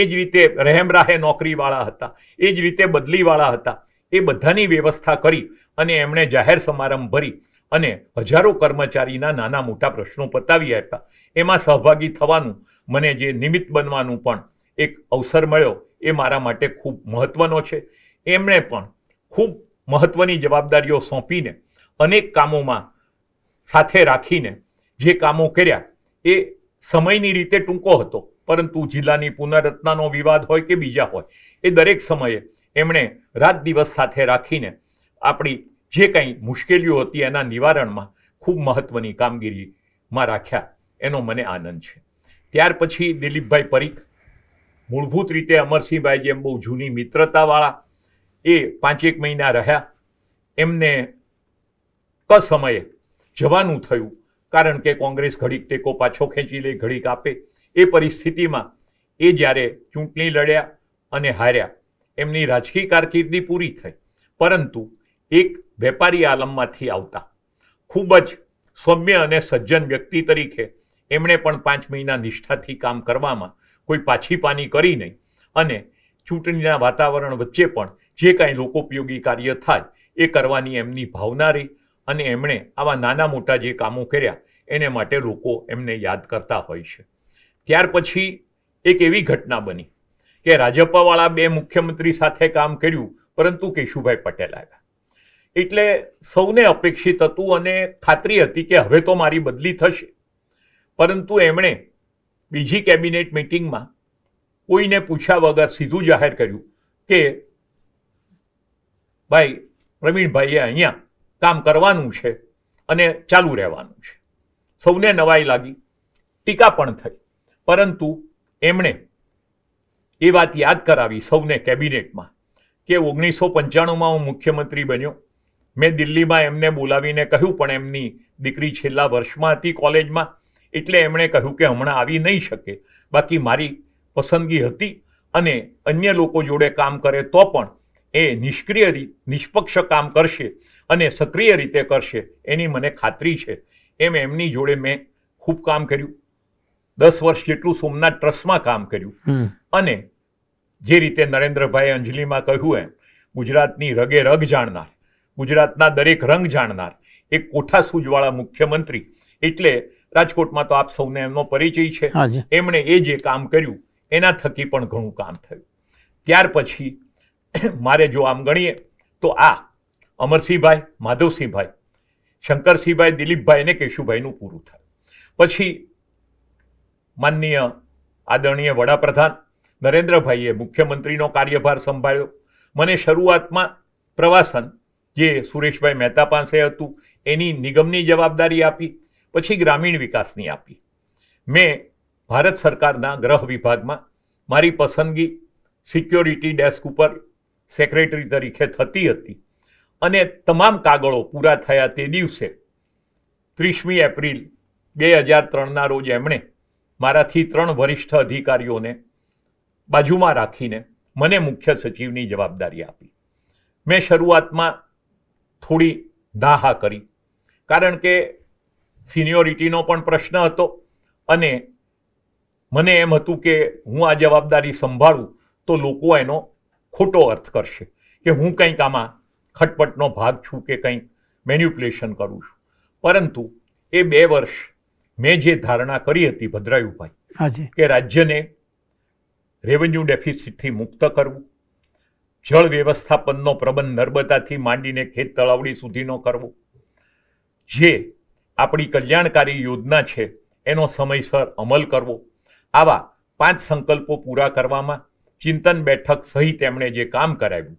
એ જ રીતે રહેમ રાહે નોકરીવાળા હતા એ જ રીતે બદલીવાળા હતા એ બધાની વ્યવસ્થા કરી અને એમણે જાહેર સમારંભ ભરી અને હજારો કર્મચારીના નાના મોટા પ્રશ્નો પતાવી આપ્યા એમાં સહભાગી થવાનું મને જે નિમિત્ત બનવાનું પણ એક અવસર મળ્યો એ મારા માટે ખૂબ મહત્ત્વનો છે એમણે પણ ખૂબ મહત્ત્વની જવાબદારીઓ સોંપીને અનેક કામોમાં સાથે રાખીને જે કામો કર્યા એ સમયની રીતે ટૂંકો હતો પરંતુ જિલ્લાની પુનઃરચનાનો વિવાદ હોય કે બીજા હોય એ દરેક સમયે એમણે રાત દિવસ સાથે રાખીને આપણી જે કંઈ મુશ્કેલીઓ હતી એના નિવારણમાં ખૂબ મહત્ત્વની કામગીરીમાં રાખ્યા એનો મને આનંદ છે ત્યાર પછી દિલીપભાઈ પરીખ મૂળભૂત રીતે અમરસિંહભાઈ જેમ બહુ જૂની મિત્રતાવાળા એ પાંચેક મહિના રહ્યા એમને ક સમયે જવાનું થયું કારણ કે કોંગ્રેસ ઘડીક ટેકો પાછો ખેંચી લે ઘડીક આપે એ પરિસ્થિતિમાં એ જ્યારે ચૂંટણી લડ્યા અને હાર્યા એમની રાજકીય કારકિર્દી પૂરી થઈ પરંતુ એક વેપારી આલમમાંથી આવતા ખૂબ જ સૌમ્ય અને સજ્જન વ્યક્તિ તરીકે એમણે પણ પાંચ મહિના નિષ્ઠાથી કામ કરવામાં કોઈ પાછીપાની કરી નહીં અને ચૂંટણીના વાતાવરણ વચ્ચે પણ જે કાંઈ લોકોપયોગી કાર્ય થાય એ કરવાની એમની ભાવના રહી અને એમણે આવા નાના મોટા જે કામો કર્યા એને માટે લોકો એમને યાદ કરતા હોય છે ત્યાર પછી એક એવી ઘટના બની કે રાજપાવાળા બે મુખ્યમંત્રી સાથે કામ કર્યું પરંતુ કેશુભાઈ પટેલ આવ્યા એટલે સૌને અપેક્ષિત હતું અને ખાતરી હતી કે હવે તો મારી બદલી થશે પરંતુ એમણે બીજી કેબિનેટ મિટિંગમાં કોઈને પૂછ્યા વગર સીધું જાહેર કર્યું કે ભાઈ પ્રવીણભાઈએ અહીંયા કામ કરવાનું છે અને ચાલુ રહેવાનું છે સૌને નવાઈ લાગી ટીકા પણ થઈ પરંતુ એમણે એ વાત યાદ કરાવી સૌને કેબિનેટમાં કે ઓગણીસો પંચાણુંમાં હું મુખ્યમંત્રી બન્યો મેં દિલ્હીમાં એમને બોલાવીને કહ્યું પણ એમની દીકરી છેલ્લા વર્ષમાં હતી કોલેજમાં એટલે એમણે કહ્યું કે હમણાં આવી નહીં શકે બાકી મારી પસંદગી હતી અને અન્ય લોકો જોડે કામ કરે તો પણ એ નિષ્ક્રિય નિષ્પક્ષ કામ કરશે અને સક્રિય રીતે કરશે એની મને ખાતરી છે એમ એમની જોડે મેં ખૂબ કામ કર્યું દસ વર્ષ જેટલું સોમનાથ ટ્રસ્ટમાં કામ કર્યું અને જે રીતે નરેન્દ્રભાઈ અંજલિમાં કહ્યું એમ ગુજરાતની રગે રગ જાણનાર ગુજરાતના દરેક રંગ જાણનાર એક કોઠા સૂજવાળા મુખ્યમંત્રી એટલે રાજકોટમાં તો આપ સૌને એમનો પરિચય છે એમણે એ જે કામ કર્યું એના થકી પણ ઘણું કામ થયું ત્યાર પછી મારે જો આમ ગણીએ તો આ અમરસિંહભાઈ માધવસિંહભાઈ શંકરસિંહભાઈ દિલીપભાઈ અને કેશુભાઈનું પૂરું થાય પછી માનનીય આદરણીય વડાપ્રધાન નરેન્દ્રભાઈએ મુખ્યમંત્રીનો કાર્યભાર સંભાળ્યો મને શરૂઆતમાં પ્રવાસન જે સુરેશભાઈ મહેતા પાસે હતું એની નિગમની જવાબદારી આપી પછી ગ્રામીણ વિકાસની આપી મેં ભારત સરકારના ગ્રહ વિભાગમાં મારી પસંદગી સિક્યોરિટી ડેસ્ક ઉપર સેક્રેટરી તરીકે થતી હતી અને તમામ કાગળો પૂરા થયા તે દિવસે ત્રીસમી એપ્રિલ બે હજાર ત્રણના રોજ એમણે મારાથી ત્રણ વરિષ્ઠ અધિકારીઓને બાજુમાં રાખીને મને મુખ્ય સચિવની જવાબદારી આપી મેં શરૂઆતમાં થોડી દાહા કરી કારણ કે સિનિયોરિટીનો પણ પ્રશ્ન હતો અને મને એમ હતું કે હું આ જવાબદારી સંભાળું તો લોકો એનો ખોટો અર્થ કરશે કે હું કંઈક આમાં ખટપટનો ભાગ છું કે કંઈક મેન્યુપ્યુલેશન કરું છું પરંતુ એ બે વર્ષ મેં જે ધારણા કરી હતી ભદ્રાયુભાઈ કે રાજ્યને રેવન્યુ ડેફિસિટથી મુક્ત કરવું જળ વ્યવસ્થાપનનો પ્રબંધ નર્મદાથી માંડીને ખેત તળાવડી સુધીનો કરવો જે આપણી કલ્યાણકારી યોજના છે એનો સમયસર અમલ કરવો આવા પાંચ સંકલ્પો પૂરા કરવામાં ચિંતન બેઠક સહિત એમણે જે કામ કરાવ્યું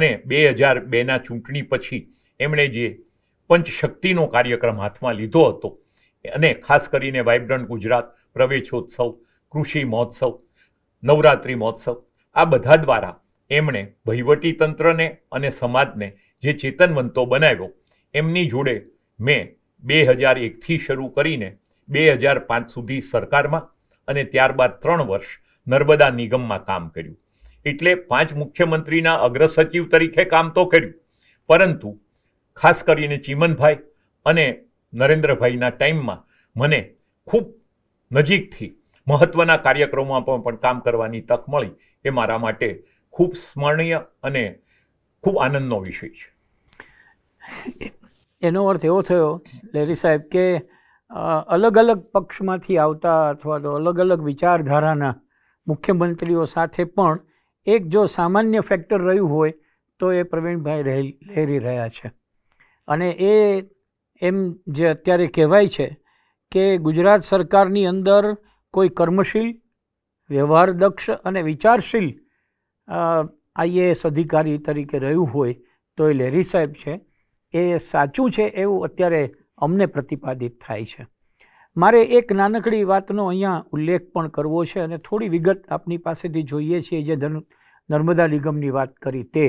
અને બે હજાર બેના ચૂંટણી પછી એમણે જે પંચશક્તિનો કાર્યક્રમ હાથમાં લીધો હતો અને ખાસ કરીને વાઇબ્રન્ટ ગુજરાત પ્રવેશોત્સવ કૃષિ મહોત્સવ નવરાત્રિ મહોત્સવ આ બધા દ્વારા એમણે વહીવટી તંત્રને અને સમાજને જે ચેતનવંતો બનાવ્યો એમની જોડે મેં બે હજાર એકથી શરૂ કરીને બે હજાર પાંચ સુધી સરકારમાં અને ત્યારબાદ ત્રણ વર્ષ નર્મદા નિગમમાં કામ કર્યું એટલે પાંચ મુખ્યમંત્રીના અગ્રસચિવ તરીકે કામ તો કર્યું પરંતુ ખાસ કરીને ચીમનભાઈ અને નરેન્દ્રભાઈના ટાઈમમાં મને ખૂબ નજીકથી મહત્ત્વના કાર્યક્રમોમાં પણ કામ કરવાની તક મળી એ મારા માટે ખૂબ સ્મરણીય અને ખૂબ આનંદનો વિષય છે એનો અર્થ એવો થયો લેરી સાહેબ કે અલગ અલગ પક્ષમાંથી આવતા અથવા તો અલગ અલગ વિચારધારાના મુખ્યમંત્રીઓ સાથે પણ એક જો સામાન્ય ફેક્ટર રહ્યું હોય તો એ પ્રવીણભાઈ લહેરી રહ્યા છે અને એ એમ જે અત્યારે કહેવાય છે કે ગુજરાત સરકારની અંદર કોઈ કર્મશીલ વ્યવહારદક્ષ અને વિચારશીલ આઈએએસ અધિકારી તરીકે રહ્યું હોય તો એ લેરી સાહેબ છે એ સાચું છે એવું અત્યારે અમને પ્રતિપાદિત થાય છે મારે એક નાનકડી વાતનો અહીંયા ઉલ્લેખ પણ કરવો છે અને થોડી વિગત આપની પાસેથી જોઈએ છીએ જે નર્મદા નિગમની વાત કરી તે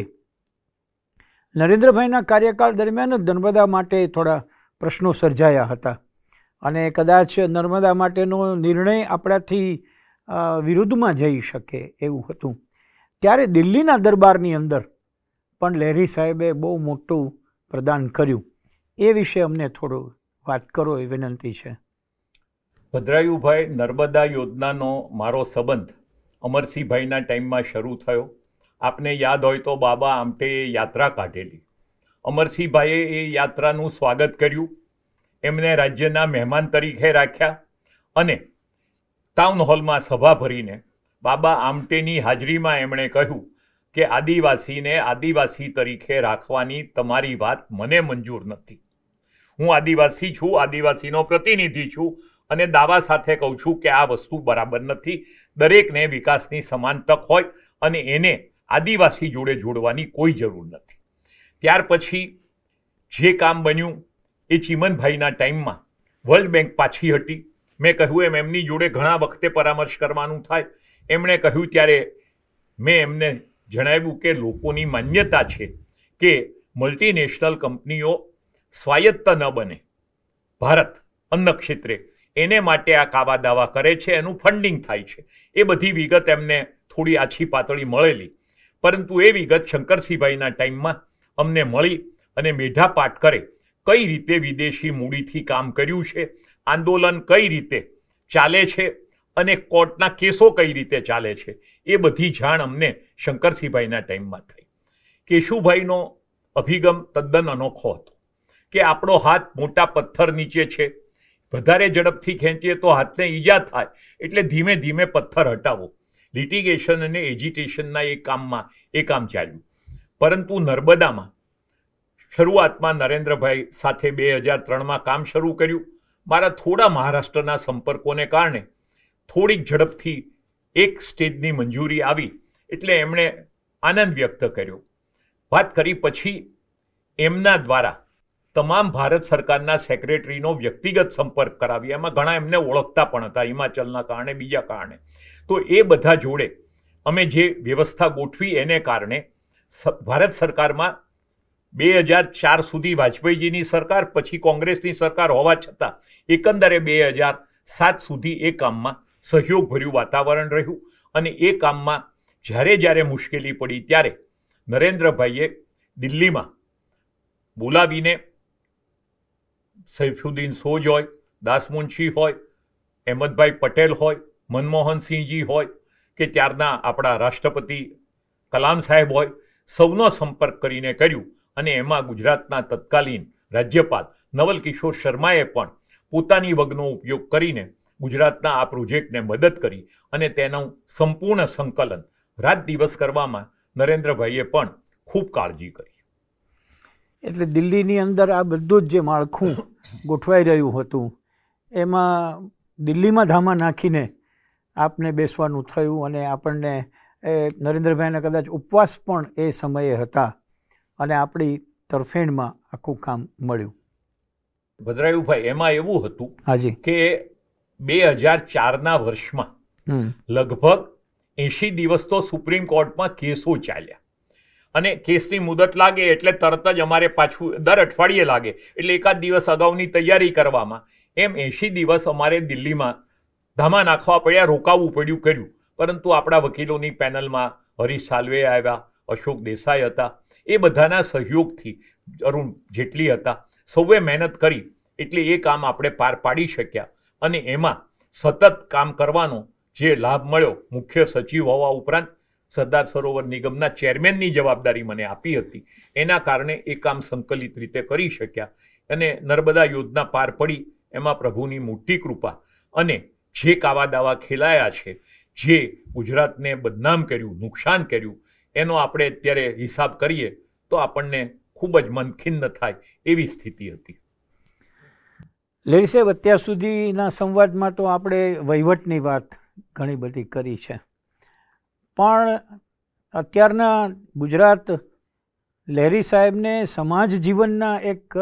નરેન્દ્રભાઈના કાર્યકાળ દરમિયાન જ નર્મદા માટે થોડા પ્રશ્નો સર્જાયા હતા અને કદાચ નર્મદા માટેનો નિર્ણય આપણાથી વિરુદ્ધમાં જઈ શકે એવું હતું ત્યારે દિલ્હીના દરબારની અંદર પણ લહેરી સાહેબે બહુ મોટું પ્રદાન કર્યું એ વિશે અમને થોડું વાત કરો એ વિનંતી છે ભદ્રાયુભાઈ નર્મદા યોજનાનો મારો સંબંધ અમરસિંહભાઈના ટાઈમમાં શરૂ થયો આપને યાદ હોય તો બાબા આમટે યાત્રા કાઢેલી અમરસિંહભાઈએ એ યાત્રાનું સ્વાગત કર્યું એમને રાજ્યના મહેમાન તરીકે રાખ્યા અને ટાઉન હોલમાં સભા ભરીને બાબા આમટેની હાજરીમાં એમણે કહ્યું કે આદિવાસીને આદિવાસી તરીકે રાખવાની તમારી વાત મને મંજૂર નથી હું આદિવાસી છું આદિવાસીનો પ્રતિનિધિ છું અને દાવા સાથે કહું છું કે આ વસ્તુ બરાબર નથી દરેકને વિકાસની સમાન તક હોય અને એને આદિવાસી જોડે જોડવાની કોઈ જરૂર નથી ત્યાર પછી જે કામ બન્યું એ ચીમનભાઈના ટાઈમમાં વર્લ્ડ બેંક પાછી હતી મેં કહ્યું એમ એમની જોડે ઘણા વખતે પરામર્શ કરવાનું થાય એમણે કહ્યું ત્યારે મેં એમને જણાવ્યું કે લોકોની માન્યતા છે કે મલ્ટીનેશનલ કંપનીઓ સ્વાયત્ત ન બને ભારત અન્ન ક્ષેત્રે એને માટે આ કાવા દાવા કરે છે એનું ફંડિંગ થાય છે એ બધી વિગત એમને થોડી આછી પાતળી મળેલી પરંતુ એ વિગત શંકરસિંહભાઈના ટાઈમમાં અમને મળી અને મેઢા પાટકરે કઈ રીતે વિદેશી મૂડીથી કામ કર્યું છે આંદોલન કઈ રીતે ચાલે છે અને કોર્ટના કેસો કઈ રીતે ચાલે છે એ બધી જાણ અમને શંકરસિંહભાઈના ટાઈમમાં થઈ કેશુભાઈનો અભિગમ તદ્દન અનોખો હતો કે આપણો હાથ મોટા પથ્થર નીચે છે વધારે ઝડપથી ખેંચીએ તો હાથને ઈજા થાય એટલે ધીમે ધીમે પથ્થર હટાવો લિટિગેશન અને એજિટેશનના એ કામમાં એ કામ ચાલ્યું પરંતુ નર્મદામાં શરૂઆતમાં નરેન્દ્રભાઈ સાથે બે હજાર ત્રણમાં કામ શરૂ કર્યું મારા થોડા મહારાષ્ટ્રના સંપર્કોને કારણે થોડીક ઝડપથી એક સ્ટેજની મંજૂરી આવી એટલે એમણે આનંદ વ્યક્ત કર્યો વાત કરી પછી એમના દ્વારા તમામ ભારત સરકારના સેક્રેટરીનો વ્યક્તિગત સંપર્ક કરાવી એમાં ઘણા એમને ઓળખતા પણ હતા હિમાચલના કારણે બીજા કારણે તો એ બધા જોડે અમે જે વ્યવસ્થા ગોઠવી એને કારણે ભારત સરકારમાં બે હજાર ચાર સુધી વાજપેયીજીની સરકાર પછી કોંગ્રેસની સરકાર હોવા છતાં એકંદરે બે હજાર સાત સુધી એ કામમાં સહયોગભર્યું વાતાવરણ રહ્યું અને એ કામમાં જ્યારે જ્યારે મુશ્કેલી પડી ત્યારે નરેન્દ્રભાઈએ દિલ્હીમાં બોલાવીને સૈફુદ્દીન સોજ હોય દાસમુનશી હોય અહેમદભાઈ પટેલ હોય મનમોહનસિંહજી હોય કે ત્યારના આપણા રાષ્ટ્રપતિ કલામ સાહેબ હોય સૌનો સંપર્ક કરીને કર્યું અને એમાં ગુજરાતના તત્કાલીન રાજ્યપાલ નવલકિશોર શર્માએ પણ પોતાની વગનો ઉપયોગ કરીને ગુજરાતના આ પ્રોજેક્ટને મદદ કરી અને તેનું સંપૂર્ણ સંકલન રાત દિવસ કરવામાં નરેન્દ્રભાઈએ પણ ખૂબ કાળજી કરી એટલે દિલ્હીની અંદર આ બધું જ જે માળખું ગોઠવાઈ રહ્યું હતું એમાં દિલ્હીમાં ધામા નાખીને આપને બેસવાનું થયું અને આપણને એ નરેન્દ્રભાઈના કદાચ ઉપવાસ પણ એ સમયે હતા અને આપણી તરફેણમાં આખું કામ મળ્યું ભદ્રાયુભાઈ એમાં એવું હતું કે બે હજાર ચારના વર્ષમાં લગભગ એંશી દિવસ તો સુપ્રીમ કોર્ટમાં કેસો ચાલ્યા અને કેસની મુદત લાગે એટલે તરત જ અમારે પાછું દર અઠવાડિયે લાગે એટલે એકાદ દિવસ અગાઉની તૈયારી કરવામાં એમ એંશી દિવસ અમારે દિલ્હીમાં ધામા નાખવા પડ્યા રોકાવું પડ્યું કર્યું પરંતુ આપણા વકીલોની પેનલમાં હરીશ સાલ્વે આવ્યા અશોક દેસાઈ હતા એ બધાના સહયોગથી અરુણ જેટલી હતા સૌએ મહેનત કરી એટલે એ કામ આપણે પાર પાડી શક્યા અને એમાં સતત કામ કરવાનો જે લાભ મળ્યો મુખ્ય સચિવ હોવા ઉપરાંત સરદાર સરોવર નિગમના ચેરમેનની જવાબદારી મને આપી હતી એના કારણે એ કામ સંકલિત રીતે કરી શક્યા અને નર્મદા યોજના પાર પડી એમાં પ્રભુની મોટી કૃપા અને જે કાવા દાવા ખેલાયા છે જે ગુજરાતને બદનામ કર્યું નુકસાન કર્યું એનો આપણે અત્યારે હિસાબ કરીએ તો આપણને ખૂબ જ મનખિન્ન થાય એવી સ્થિતિ હતી લેડી અત્યાર સુધીના સંવાદમાં તો આપણે વહીવટની વાત ઘણી બધી કરી છે પણ અત્યારના ગુજરાત લહેરી સાહેબને સમાજ જીવનના એક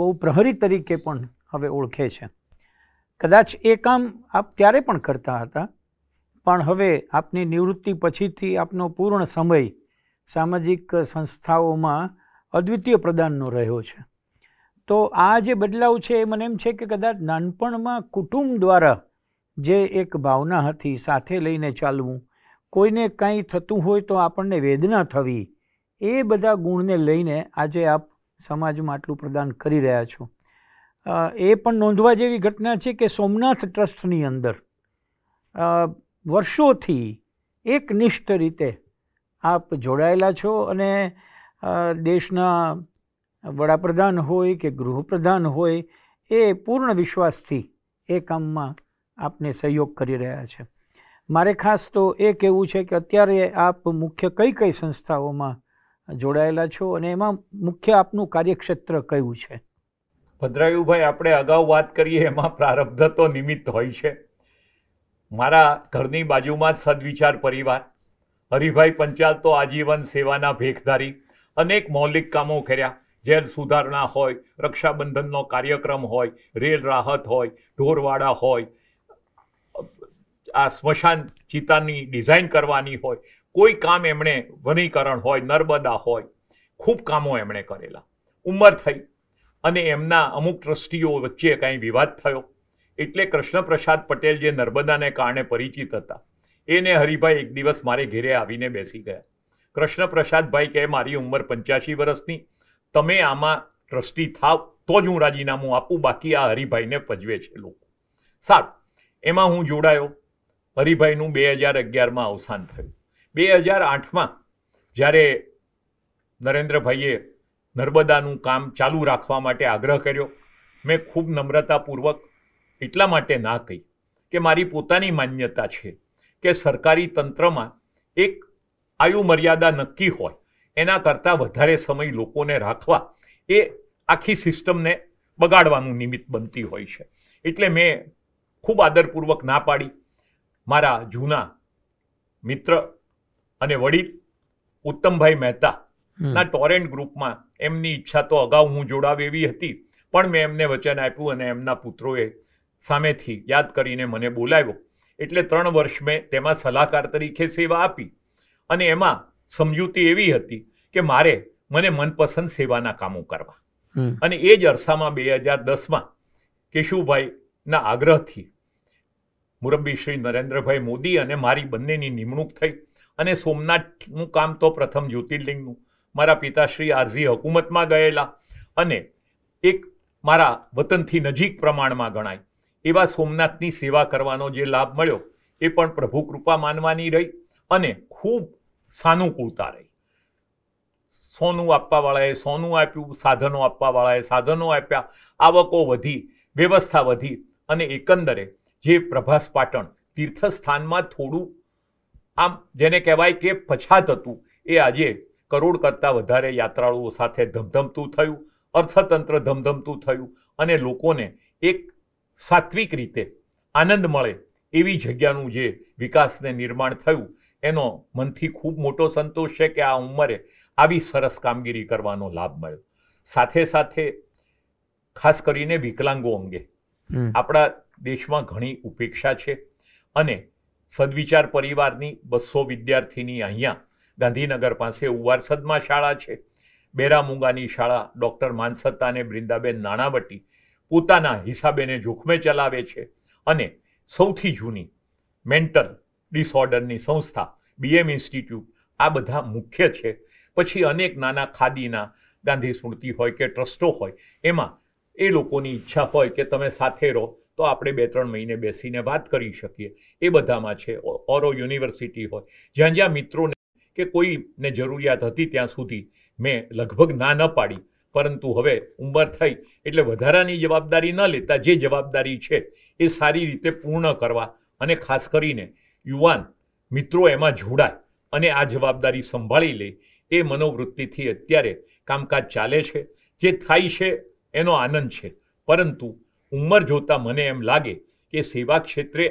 બહુ પ્રહરી તરીકે પણ હવે ઓળખે છે કદાચ એ કામ આપ ત્યારે પણ કરતા હતા પણ હવે આપની નિવૃત્તિ પછીથી આપનો પૂર્ણ સમય સામાજિક સંસ્થાઓમાં અદ્વિતીય પ્રદાનનો રહ્યો છે તો આ જે બદલાવ છે એ મને એમ છે કે કદાચ નાનપણમાં કુટુંબ દ્વારા જે એક ભાવના હતી સાથે લઈને ચાલવું કોઈને કાંઈ થતું હોય તો આપણને વેદના થવી એ બધા ગુણને લઈને આજે આપ સમાજમાં આટલું પ્રદાન કરી રહ્યા છો એ પણ નોંધવા જેવી ઘટના છે કે સોમનાથ ટ્રસ્ટની અંદર વર્ષોથી એક નિષ્ઠ રીતે આપ જોડાયેલા છો અને દેશના વડાપ્રધાન હોય કે ગૃહપ્રધાન હોય એ પૂર્ણ વિશ્વાસથી એ કામમાં આપને સહયોગ કરી રહ્યા છે મારે ખાસ તો એ કહેવું છે કે અત્યારે આપ મુખ્ય કઈ કઈ સંસ્થાઓમાં જોડાયેલા છો અને એમાં મુખ્ય આપનું કાર્યક્ષેત્ર કયું છે ભદ્રાયુભાઈ આપણે અગાઉ વાત કરીએ એમાં પ્રારબ્ધ તો નિમિત્ત હોય છે મારા ઘરની બાજુમાં સદવિચાર પરિવાર હરિભાઈ પંચાલ તો આજીવન સેવાના ભેખધારી અનેક મૌલિક કામો કર્યા જેલ સુધારણા હોય રક્ષાબંધનનો કાર્યક્રમ હોય રેલ રાહત હોય ઢોરવાડા હોય આ સ્મશાન ચિતાની ડિઝાઇન કરવાની હોય કોઈ કામ એમણે વનીકરણ હોય નર્મદા હોય ખૂબ કામો એમણે કરેલા ઉંમર થઈ અને એમના અમુક ટ્રસ્ટીઓ વચ્ચે કાંઈ વિવાદ થયો એટલે કૃષ્ણપ્રસાદ પટેલ જે નર્મદાને કારણે પરિચિત હતા એને હરિભાઈ એક દિવસ મારે ઘેરે આવીને બેસી ગયા કૃષ્ણપ્રસાદભાઈ કહે મારી ઉંમર પંચ્યાસી વર્ષની તમે આમાં ટ્રસ્ટી થાવ તો જ હું રાજીનામું આપું બાકી આ હરિભાઈને પજવે છે લોકો સારું એમાં હું જોડાયો હરિભાઈનું બે હજાર અગિયારમાં અવસાન થયું બે હજાર આઠમાં જ્યારે નરેન્દ્રભાઈએ નર્મદાનું કામ ચાલુ રાખવા માટે આગ્રહ કર્યો મેં ખૂબ નમ્રતાપૂર્વક એટલા માટે ના કહી કે મારી પોતાની માન્યતા છે કે સરકારી તંત્રમાં એક આયુ મર્યાદા નક્કી હોય એના કરતાં વધારે સમય લોકોને રાખવા એ આખી સિસ્ટમને બગાડવાનું નિમિત્ત બનતી હોય છે એટલે મેં ખૂબ આદરપૂર્વક ના પાડી મારા જૂના મિત્ર અને વડીલ ઉત્તમભાઈ મહેતા ના ટોરેન્ટ ગ્રુપમાં એમની ઈચ્છા તો અગાઉ હું જોડાવે એવી હતી પણ મેં એમને વચન આપ્યું અને એમના પુત્રોએ સામેથી યાદ કરીને મને બોલાવ્યો એટલે ત્રણ વર્ષ મેં તેમાં સલાહકાર તરીકે સેવા આપી અને એમાં સમજૂતી એવી હતી કે મારે મને મનપસંદ સેવાના કામો કરવા અને એ જ અરસામાં બે હજાર દસમાં કેશુભાઈના આગ્રહથી મુરબ્બી શ્રી નરેન્દ્રભાઈ મોદી અને મારી બંનેની નિમણૂક થઈ અને સોમનાથનું કામ તો પ્રથમ જ્યોતિર્લિંગનું મારા પિતાશ્રી આરઝી હકુમતમાં ગયેલા અને એક મારા વતનથી નજીક પ્રમાણમાં ગણાય એવા સોમનાથની સેવા કરવાનો જે લાભ મળ્યો એ પણ પ્રભુ કૃપા માનવાની રહી અને ખૂબ સાનુકૂળતા રહી સોનું આપવાવાળાએ સોનું આપ્યું સાધનો આપવાવાળાએ સાધનો આપ્યા આવકો વધી વ્યવસ્થા વધી અને એકંદરે જે પ્રભાસ પાટણ તીર્થસ્થાનમાં થોડું આમ જેને કહેવાય કે પછાત હતું એ આજે કરોડ કરતાં વધારે યાત્રાળુઓ સાથે ધમધમતું થયું અર્થતંત્ર ધમધમતું થયું અને લોકોને એક સાત્વિક રીતે આનંદ મળે એવી જગ્યાનું જે વિકાસને નિર્માણ થયું એનો મનથી ખૂબ મોટો સંતોષ છે કે આ ઉંમરે આવી સરસ કામગીરી કરવાનો લાભ મળ્યો સાથે સાથે ખાસ કરીને વિકલાંગો અંગે આપણા દેશમાં ઘણી ઉપેક્ષા છે અને સદવિચાર પરિવારની બસો વિદ્યાર્થીની અહીંયા ગાંધીનગર પાસે ઉવારસદમાં શાળા છે બેરામુંગાની શાળા ડૉક્ટર માનસત્તા અને બ્રિંદાબેન નાણાવટી પોતાના હિસાબેને જોખમે ચલાવે છે અને સૌથી જૂની મેન્ટલ ડિસઓર્ડરની સંસ્થા બીએમ ઇન્સ્ટિટ્યૂટ આ બધા મુખ્ય છે પછી અનેક નાના ખાદીના ગાંધી સ્મૃતિ હોય કે ટ્રસ્ટો હોય એમાં એ લોકોની ઈચ્છા હોય કે તમે સાથે રહો તો આપણે બે ત્રણ મહિને બેસીને વાત કરી શકીએ એ બધામાં છે ઓરો યુનિવર્સિટી હોય જ્યાં જ્યાં મિત્રોને કે કોઈને જરૂરિયાત હતી ત્યાં સુધી મેં લગભગ ના ન પાડી પરંતુ હવે ઉંમર થઈ એટલે વધારાની જવાબદારી ન લેતા જે જવાબદારી છે એ સારી રીતે પૂર્ણ કરવા અને ખાસ કરીને યુવાન મિત્રો એમાં જોડાય અને આ જવાબદારી સંભાળી લે એ મનોવૃત્તિથી અત્યારે કામકાજ ચાલે છે જે થાય છે એનો આનંદ છે પરંતુ ઉંમર જોતાં મને એમ લાગે કે સેવા ક્ષેત્રે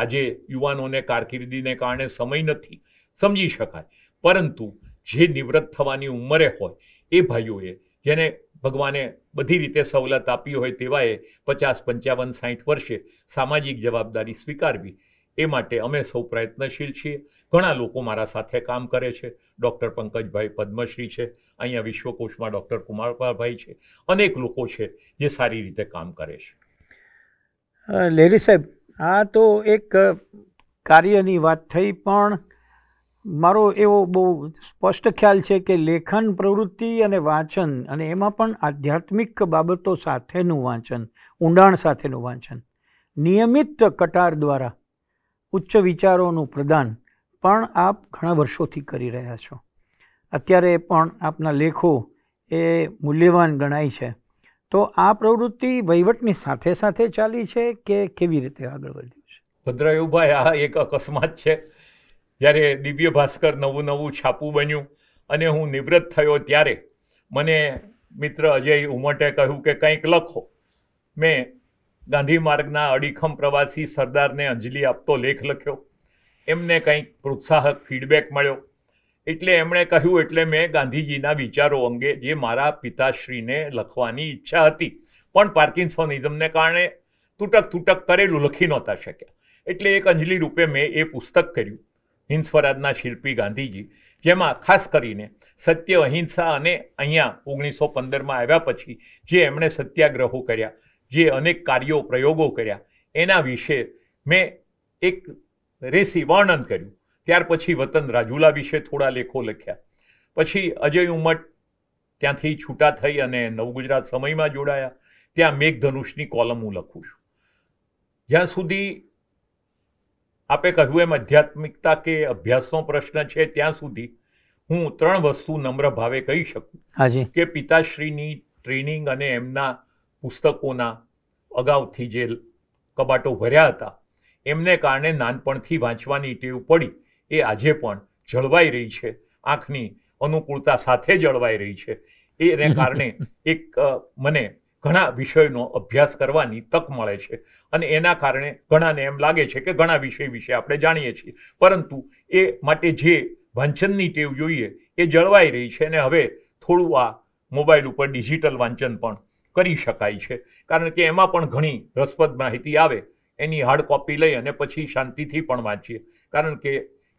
આજે યુવાનોને કારકિર્દીને કારણે સમય નથી સમજી શકાય પરંતુ જે નિવૃત્ત થવાની ઉંમરે હોય એ ભાઈઓએ જેને ભગવાને બધી રીતે સવલત આપી હોય તેવાએ પચાસ પંચાવન સાઠ વર્ષે સામાજિક જવાબદારી સ્વીકારવી એ માટે અમે સૌ પ્રયત્નશીલ છીએ ઘણા લોકો મારા સાથે કામ કરે છે ડૉક્ટર પંકજભાઈ પદ્મશ્રી છે અહીંયા વિશ્વકોશમાં ડૉક્ટર કુમારભાઈ છે અનેક લોકો છે જે સારી રીતે કામ કરે છે લેરી સાહેબ આ તો એક કાર્યની વાત થઈ પણ મારો એવો બહુ સ્પષ્ટ ખ્યાલ છે કે લેખન પ્રવૃત્તિ અને વાંચન અને એમાં પણ આધ્યાત્મિક બાબતો સાથેનું વાંચન ઊંડાણ સાથેનું વાંચન નિયમિત કટાર દ્વારા ઉચ્ચ વિચારોનું પ્રદાન પણ આપ ઘણા વર્ષોથી કરી રહ્યા છો અત્યારે પણ આપના લેખો એ મૂલ્યવાન ગણાય છે તો આ પ્રવૃત્તિ વહીવટની સાથે સાથે ચાલી છે કે કેવી રીતે આગળ વધ્યું છે ભદ્રાયુભાઈ આ એક અકસ્માત છે જ્યારે દિવ્ય ભાસ્કર નવું નવું છાપું બન્યું અને હું નિવૃત્ત થયો ત્યારે મને મિત્ર અજય ઉમટે કહ્યું કે કંઈક લખો મેં ગાંધી માર્ગના અડીખમ પ્રવાસી સરદારને અંજલિ આપતો લેખ લખ્યો એમને કંઈક પ્રોત્સાહક ફીડબેક મળ્યો એટલે એમણે કહ્યું એટલે મેં ગાંધીજીના વિચારો અંગે જે મારા પિતાશ્રીને લખવાની ઈચ્છા હતી પણ પાર્કિન્સોનિઝમને કારણે તૂટક તૂટક કરેલું લખી નહોતા શક્યા એટલે એક અંજલિ રૂપે મેં એ પુસ્તક કર્યું હિંસવરાજના શિલ્પી ગાંધીજી જેમાં ખાસ કરીને સત્ય અહિંસા અને અહીંયા ઓગણીસો પંદરમાં આવ્યા પછી જે એમણે સત્યાગ્રહો કર્યા જે અનેક કાર્યો પ્રયોગો કર્યા એના વિશે મેં એક રેસી વર્ણન કર્યું ત્યાર પછી વતન રાજુલા વિશે થોડા લેખો લખ્યા પછી અજય ઉમટ ત્યાંથી છૂટા થઈ અને નવગુજરાત સમયમાં જોડાયા ત્યાં મેઘધનુષની કોલમ હું લખું છું જ્યાં સુધી આપે કહ્યું એમ આધ્યાત્મિકતા કે અભ્યાસનો પ્રશ્ન છે ત્યાં સુધી હું ત્રણ વસ્તુ નમ્ર ભાવે કહી શકું કે પિતાશ્રીની ટ્રેનિંગ અને એમના પુસ્તકોના અગાઉથી જે કબાટો ભર્યા હતા એમને કારણે નાનપણથી વાંચવાની ટેવ પડી એ આજે પણ જળવાઈ રહી છે આંખની અનુકૂળતા સાથે જળવાઈ રહી છે એને કારણે એક મને ઘણા વિષયનો અભ્યાસ કરવાની તક મળે છે અને એના કારણે ઘણાને એમ લાગે છે કે ઘણા વિષય વિશે આપણે જાણીએ છીએ પરંતુ એ માટે જે વાંચનની ટેવ જોઈએ એ જળવાઈ રહી છે અને હવે થોડું આ મોબાઈલ ઉપર ડિજિટલ વાંચન પણ કરી શકાય છે કારણ કે એમાં પણ ઘણી રસપ્રદ માહિતી આવે એની હાર્ડ કોપી લઈ અને પછી શાંતિથી પણ વાંચીએ કારણ કે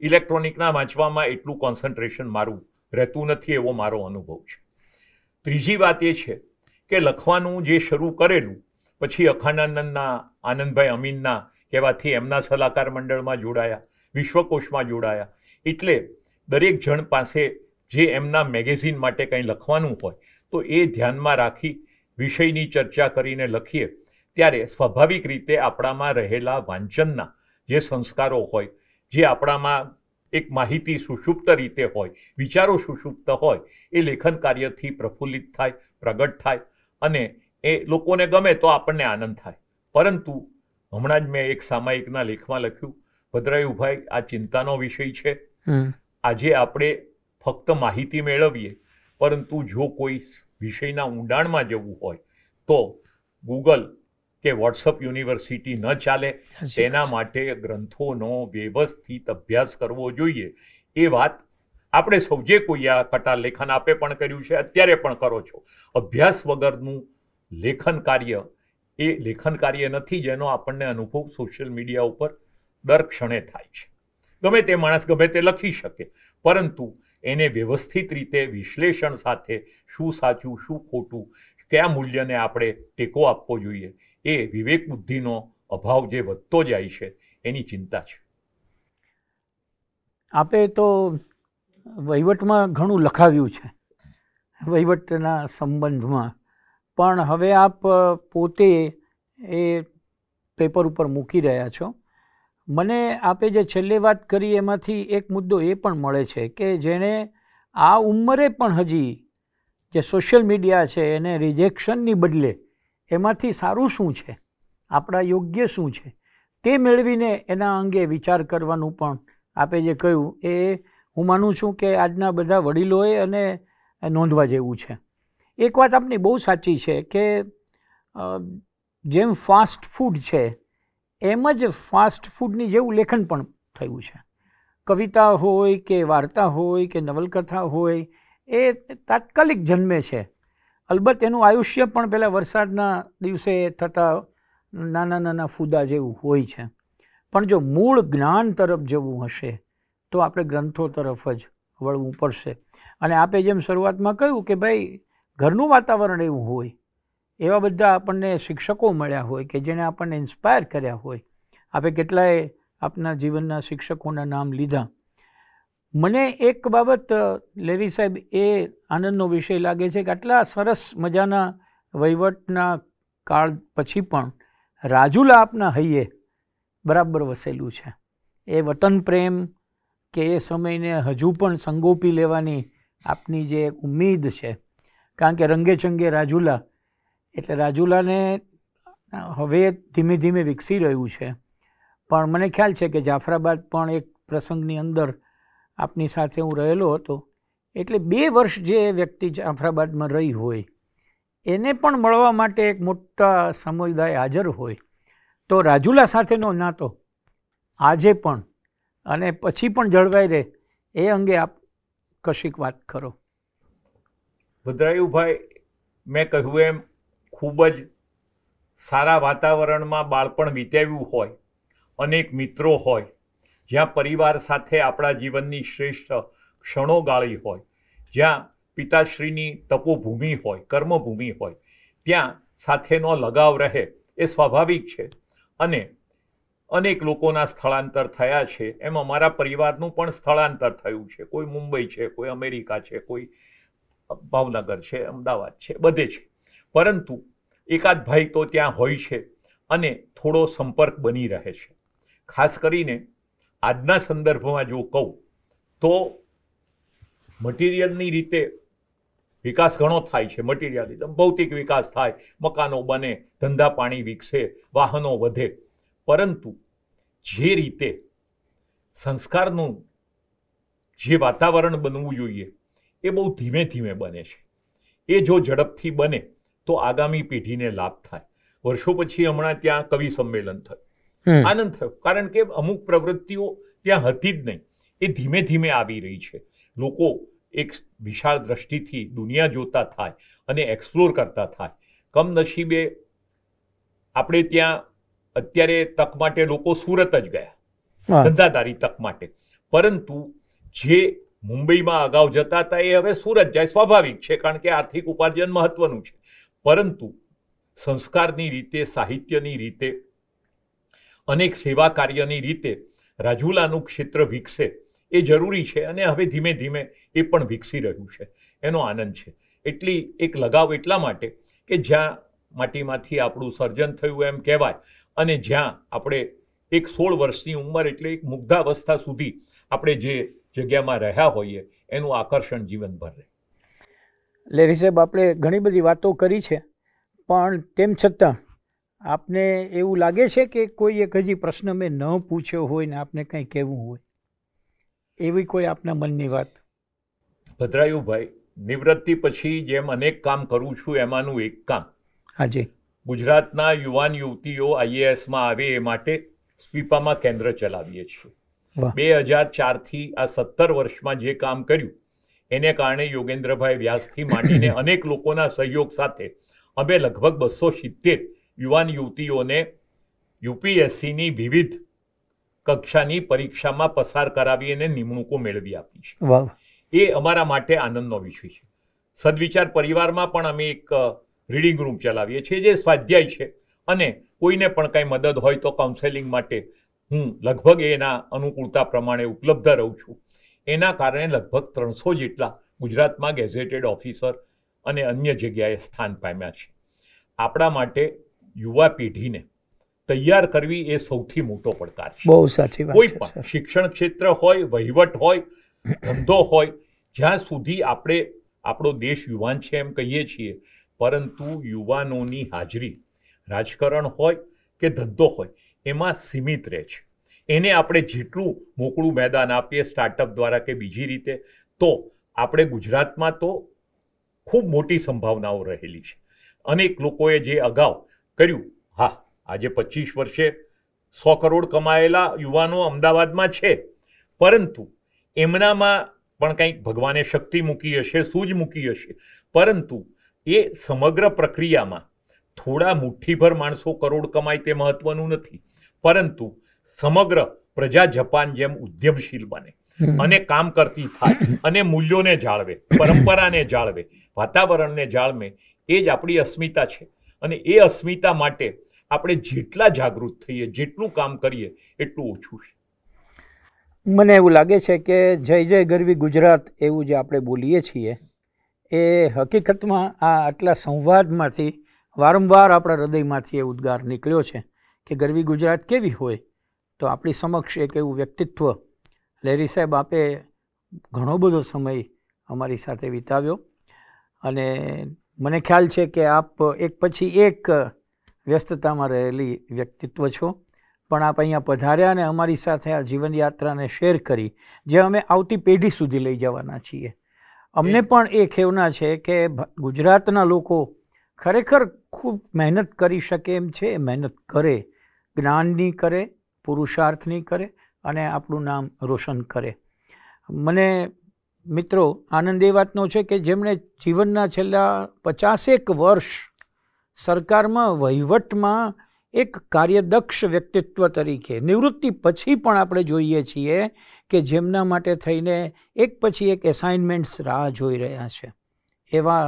ઇલેક્ટ્રોનિકના વાંચવામાં એટલું કોન્સન્ટ્રેશન મારું રહેતું નથી એવો મારો અનુભવ છે ત્રીજી વાત એ છે કે લખવાનું જે શરૂ કરેલું પછી અખાનાનંદના આનંદભાઈ અમીનના કહેવાથી એમના સલાહકાર મંડળમાં જોડાયા વિશ્વકોશમાં જોડાયા એટલે દરેક જણ પાસે જે એમના મેગેઝિન માટે કંઈ લખવાનું હોય તો એ ધ્યાનમાં રાખી વિષયની ચર્ચા કરીને લખીએ ત્યારે સ્વાભાવિક રીતે આપણામાં રહેલા વાંચનના જે સંસ્કારો હોય જે આપણામાં એક માહિતી સુષુપ્ત રીતે હોય વિચારો સુષુપ્ત હોય એ લેખન કાર્યથી પ્રફુલ્લિત થાય પ્રગટ થાય અને એ લોકોને ગમે તો આપણને આનંદ થાય પરંતુ હમણાં જ મેં એક સામાયિકના લેખમાં લખ્યું ભદ્રાયુભાઈ આ ચિંતાનો વિષય છે આજે આપણે ફક્ત માહિતી મેળવીએ પરંતુ જો કોઈ વિષયના ઊંડાણમાં જવું હોય તો ગૂગલ કે વોટ્સઅપ યુનિવર્સિટી ન ચાલે તેના માટે ગ્રંથોનો વ્યવસ્થિત અભ્યાસ કરવો જોઈએ એ વાત આપણે સૌ જે કોઈ આ કટા લેખન આપે પણ કર્યું છે અત્યારે પણ કરો છો અભ્યાસ વગરનું લેખન કાર્ય એ લેખન કાર્ય નથી જેનો આપણને અનુભવ સોશિયલ મીડિયા ઉપર દર ક્ષણે થાય છે ગમે તે માણસ ગમે તે લખી શકે પરંતુ એને વ્યવસ્થિત રીતે વિશ્લેષણ સાથે શું સાચું શું ખોટું કયા મૂલ્યને આપણે ટેકો આપવો જોઈએ એ વિવેક બુદ્ધિનો અભાવ જે વધતો જાય છે એની ચિંતા છે આપે તો વહીવટમાં ઘણું લખાવ્યું છે વહીવટના સંબંધમાં પણ હવે આપ પોતે એ પેપર ઉપર મૂકી રહ્યા છો મને આપે જે છેલ્લી વાત કરી એમાંથી એક મુદ્દો એ પણ મળે છે કે જેણે આ ઉંમરે પણ હજી જે સોશિયલ મીડિયા છે એને રિજેક્શનની બદલે એમાંથી સારું શું છે આપણા યોગ્ય શું છે તે મેળવીને એના અંગે વિચાર કરવાનું પણ આપે જે કહ્યું એ હું માનું છું કે આજના બધા વડીલોએ અને નોંધવા જેવું છે એક વાત આપની બહુ સાચી છે કે જેમ ફાસ્ટ ફૂડ છે એમ જ ફાસ્ટ ફૂડની જેવું લેખન પણ થયું છે કવિતા હોય કે વાર્તા હોય કે નવલકથા હોય એ તાત્કાલિક જન્મે છે અલબત્ત એનું આયુષ્ય પણ પહેલાં વરસાદના દિવસે થતાં નાના નાના ફૂદા જેવું હોય છે પણ જો મૂળ જ્ઞાન તરફ જવું હશે તો આપણે ગ્રંથો તરફ જ વળવું પડશે અને આપે જેમ શરૂઆતમાં કહ્યું કે ભાઈ ઘરનું વાતાવરણ એવું હોય એવા બધા આપણને શિક્ષકો મળ્યા હોય કે જેણે આપણને ઇન્સ્પાયર કર્યા હોય આપણે કેટલાય આપના જીવનના શિક્ષકોના નામ લીધા મને એક બાબત લેરી સાહેબ એ આનંદનો વિષય લાગે છે કે આટલા સરસ મજાના વહીવટના કાળ પછી પણ રાજુલા આપના હૈયે બરાબર વસેલું છે એ વતન પ્રેમ કે એ સમયને હજુ પણ સંગોપી લેવાની આપની જે ઉમ્મીદ છે કારણ કે રંગે ચંગે રાજુલા એટલે રાજુલાને હવે ધીમે ધીમે વિકસી રહ્યું છે પણ મને ખ્યાલ છે કે જાફરાબાદ પણ એક પ્રસંગની અંદર આપની સાથે હું રહેલો હતો એટલે બે વર્ષ જે વ્યક્તિ જાફરાબાદમાં રહી હોય એને પણ મળવા માટે એક મોટા સમુદાય હાજર હોય તો રાજુલા સાથેનો નાતો આજે પણ અને પછી પણ જળવાઈ રહે એ અંગે આપ કશીક વાત કરો ભદ્રાયુભાઈ મેં કહ્યું એમ ખૂબ જ સારા વાતાવરણમાં બાળપણ વિતાવ્યું હોય અનેક મિત્રો હોય જ્યાં પરિવાર સાથે આપણા જીવનની શ્રેષ્ઠ ક્ષણો ગાળી હોય જ્યાં પિતાશ્રીની તપોભૂમિ હોય કર્મભૂમિ હોય ત્યાં સાથેનો લગાવ રહે એ સ્વાભાવિક છે અને અનેક લોકોના સ્થળાંતર થયા છે એમ અમારા પરિવારનું પણ સ્થળાંતર થયું છે કોઈ મુંબઈ છે કોઈ અમેરિકા છે કોઈ ભાવનગર છે અમદાવાદ છે બધે છે પરંતુ એકાદ ભાઈ તો ત્યાં હોય છે અને થોડો સંપર્ક બની રહે છે ખાસ કરીને આજના સંદર્ભમાં જો કહું તો મટીરિયલની રીતે વિકાસ ઘણો થાય છે એકદમ ભૌતિક વિકાસ થાય મકાનો બને ધંધા પાણી વિકસે વાહનો વધે પરંતુ જે રીતે સંસ્કારનું જે વાતાવરણ બનવું જોઈએ એ બહુ ધીમે ધીમે બને છે એ જો ઝડપથી બને તો આગામી પેઢીને લાભ થાય વર્ષો પછી હમણાં ત્યાં કવિ સંમેલન થયું આનંદ થયો કારણ કે અમુક પ્રવૃત્તિઓ ત્યાં હતી જ નહીં એ ધીમે ધીમે આવી રહી છે લોકો એક વિશાળ દ્રષ્ટિથી દુનિયા જોતા થાય અને એક્સપ્લોર કરતા થાય કમનસીબે આપણે ત્યાં અત્યારે તક માટે લોકો સુરત જ ગયા ધંધાદારી તક માટે પરંતુ જે મુંબઈમાં અગાઉ જતા હતા એ હવે સુરત જાય સ્વાભાવિક છે કારણ કે આર્થિક ઉપાર્જન મહત્વનું છે પરંતુ સંસ્કારની રીતે સાહિત્યની રીતે અનેક સેવા કાર્યની રીતે રાજુલાનું ક્ષેત્ર વિકસે એ જરૂરી છે અને હવે ધીમે ધીમે એ પણ વિકસી રહ્યું છે એનો આનંદ છે એટલી એક લગાવ એટલા માટે કે જ્યાં માટીમાંથી આપણું સર્જન થયું એમ કહેવાય અને જ્યાં આપણે એક સોળ વર્ષની ઉંમર એટલે એક મુગ્ધાવસ્થા સુધી આપણે જે જગ્યામાં રહ્યા હોઈએ એનું આકર્ષણ જીવનભર રહે લેરી સાહેબ આપણે ઘણી બધી વાતો કરી છે પણ તેમ છતાં આપને એવું લાગે છે કે કોઈ એક હજી પ્રશ્ન મેં ન પૂછ્યો હોય ને આપને કંઈ કહેવું હોય એવી કોઈ આપના મનની વાત ભદ્રાયુ ભાઈ નિવૃત્તિ પછી જેમ અનેક કામ કરું છું એમાંનું એક કામ હાજી ગુજરાતના યુવાન યુવતીઓ આઈએએસમાં આવે એ માટે સ્વીપામાં કેન્દ્ર ચલાવીએ છીએ બે હજાર ચારથી આ સત્તર વર્ષમાં જે કામ કર્યું એને કારણે યોગેન્દ્રભાઈ વ્યાસથી માંડીને અનેક લોકોના સહયોગ સાથે અમે લગભગ બસો સિત્તેર યુવાન યુવતીઓને યુપીએસસીની વિવિધ કક્ષાની પરીક્ષામાં પસાર કરાવી અને નિમણૂકો મેળવી આપી છે એ અમારા માટે આનંદનો વિષય છે સદવિચાર પરિવારમાં પણ અમે એક રીડિંગ રૂમ ચલાવીએ છીએ જે સ્વાધ્યાય છે અને કોઈને પણ કાંઈ મદદ હોય તો કાઉન્સેલિંગ માટે હું લગભગ એના અનુકૂળતા પ્રમાણે ઉપલબ્ધ રહું છું એના કારણે લગભગ ત્રણસો જેટલા ગુજરાતમાં ગેઝેટેડ ઓફિસર અને અન્ય જગ્યાએ સ્થાન પામ્યા છે આપણા માટે યુવા પેઢીને તૈયાર કરવી એ સૌથી મોટો પડકાર છે બહુ સાચી કોઈ પણ શિક્ષણ ક્ષેત્ર હોય વહીવટ હોય ધંધો હોય જ્યાં સુધી આપણે આપણો દેશ યુવાન છે એમ કહીએ છીએ પરંતુ યુવાનોની હાજરી રાજકારણ હોય કે ધંધો હોય એમાં સીમિત રહે છે એને આપણે જેટલું મોકળું મેદાન આપીએ સ્ટાર્ટઅપ દ્વારા કે બીજી રીતે તો આપણે ગુજરાતમાં તો ખૂબ મોટી સંભાવનાઓ રહેલી છે અનેક લોકોએ જે અગાઉ કર્યું હા આજે પચીસ વર્ષે સો કરોડ કમાયેલા યુવાનો અમદાવાદમાં છે પરંતુ એમનામાં પણ કંઈક ભગવાને શક્તિ મૂકી હશે સૂજ મૂકી હશે પરંતુ એ સમગ્ર પ્રક્રિયામાં થોડા મુઠ્ઠીભર માણસો કરોડ કમાય તે મહત્વનું નથી પરંતુ સમગ્ર પ્રજા જપાન જેમ ઉદ્યમશીલ બને અને કામ કરતી થાય અને મૂલ્યોને જાળવે પરંપરાને જાળવે વાતાવરણને જાળવે એ જ આપણી અસ્મિતા છે અને એ અસ્મિતા માટે આપણે જેટલા જાગૃત થઈએ જેટલું કામ કરીએ એટલું ઓછું છે મને એવું લાગે છે કે જય જય ગરવી ગુજરાત એવું જે આપણે બોલીએ છીએ એ હકીકતમાં આ આટલા સંવાદમાંથી વારંવાર આપણા હૃદયમાંથી એ ઉદ્ગાર નીકળ્યો છે કે ગરવી ગુજરાત કેવી હોય તો આપણી સમક્ષ એક એવું વ્યક્તિત્વ લહેરી સાહેબ આપે ઘણો બધો સમય અમારી સાથે વિતાવ્યો અને મને ખ્યાલ છે કે આપ એક પછી એક વ્યસ્તતામાં રહેલી વ્યક્તિત્વ છો પણ આપ અહીંયા પધાર્યા અને અમારી સાથે આ જીવનયાત્રાને શેર કરી જે અમે આવતી પેઢી સુધી લઈ જવાના છીએ અમને પણ એ ખેવના છે કે ગુજરાતના લોકો ખરેખર ખૂબ મહેનત કરી શકે એમ છે મહેનત કરે જ્ઞાનની કરે પુરુષાર્થની કરે અને આપણું નામ રોશન કરે મને મિત્રો આનંદ એ વાતનો છે કે જેમણે જીવનના છેલ્લા પચાસેક વર્ષ સરકારમાં વહીવટમાં એક કાર્યદક્ષ વ્યક્તિત્વ તરીકે નિવૃત્તિ પછી પણ આપણે જોઈએ છીએ કે જેમના માટે થઈને એક પછી એક એસાઇનમેન્ટ્સ રાહ જોઈ રહ્યા છે એવા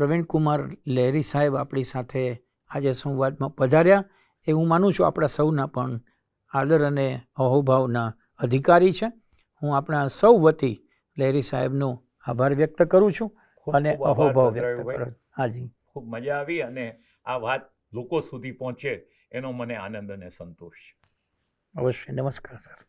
પ્રવીણકુમાર લહેરી સાહેબ આપણી સાથે આજે સંવાદમાં પધાર્યા એ હું માનું છું આપણા સૌના પણ આદર અને અહોભાવના અધિકારી છે હું આપણા સૌ વતી લહેરી સાહેબનો આભાર વ્યક્ત કરું છું અને અહોભાવ વ્યક્ત હાજી ખૂબ મજા આવી અને આ વાત લોકો સુધી પહોંચે એનો મને આનંદ અને સંતોષ અવશ્ય નમસ્કાર સર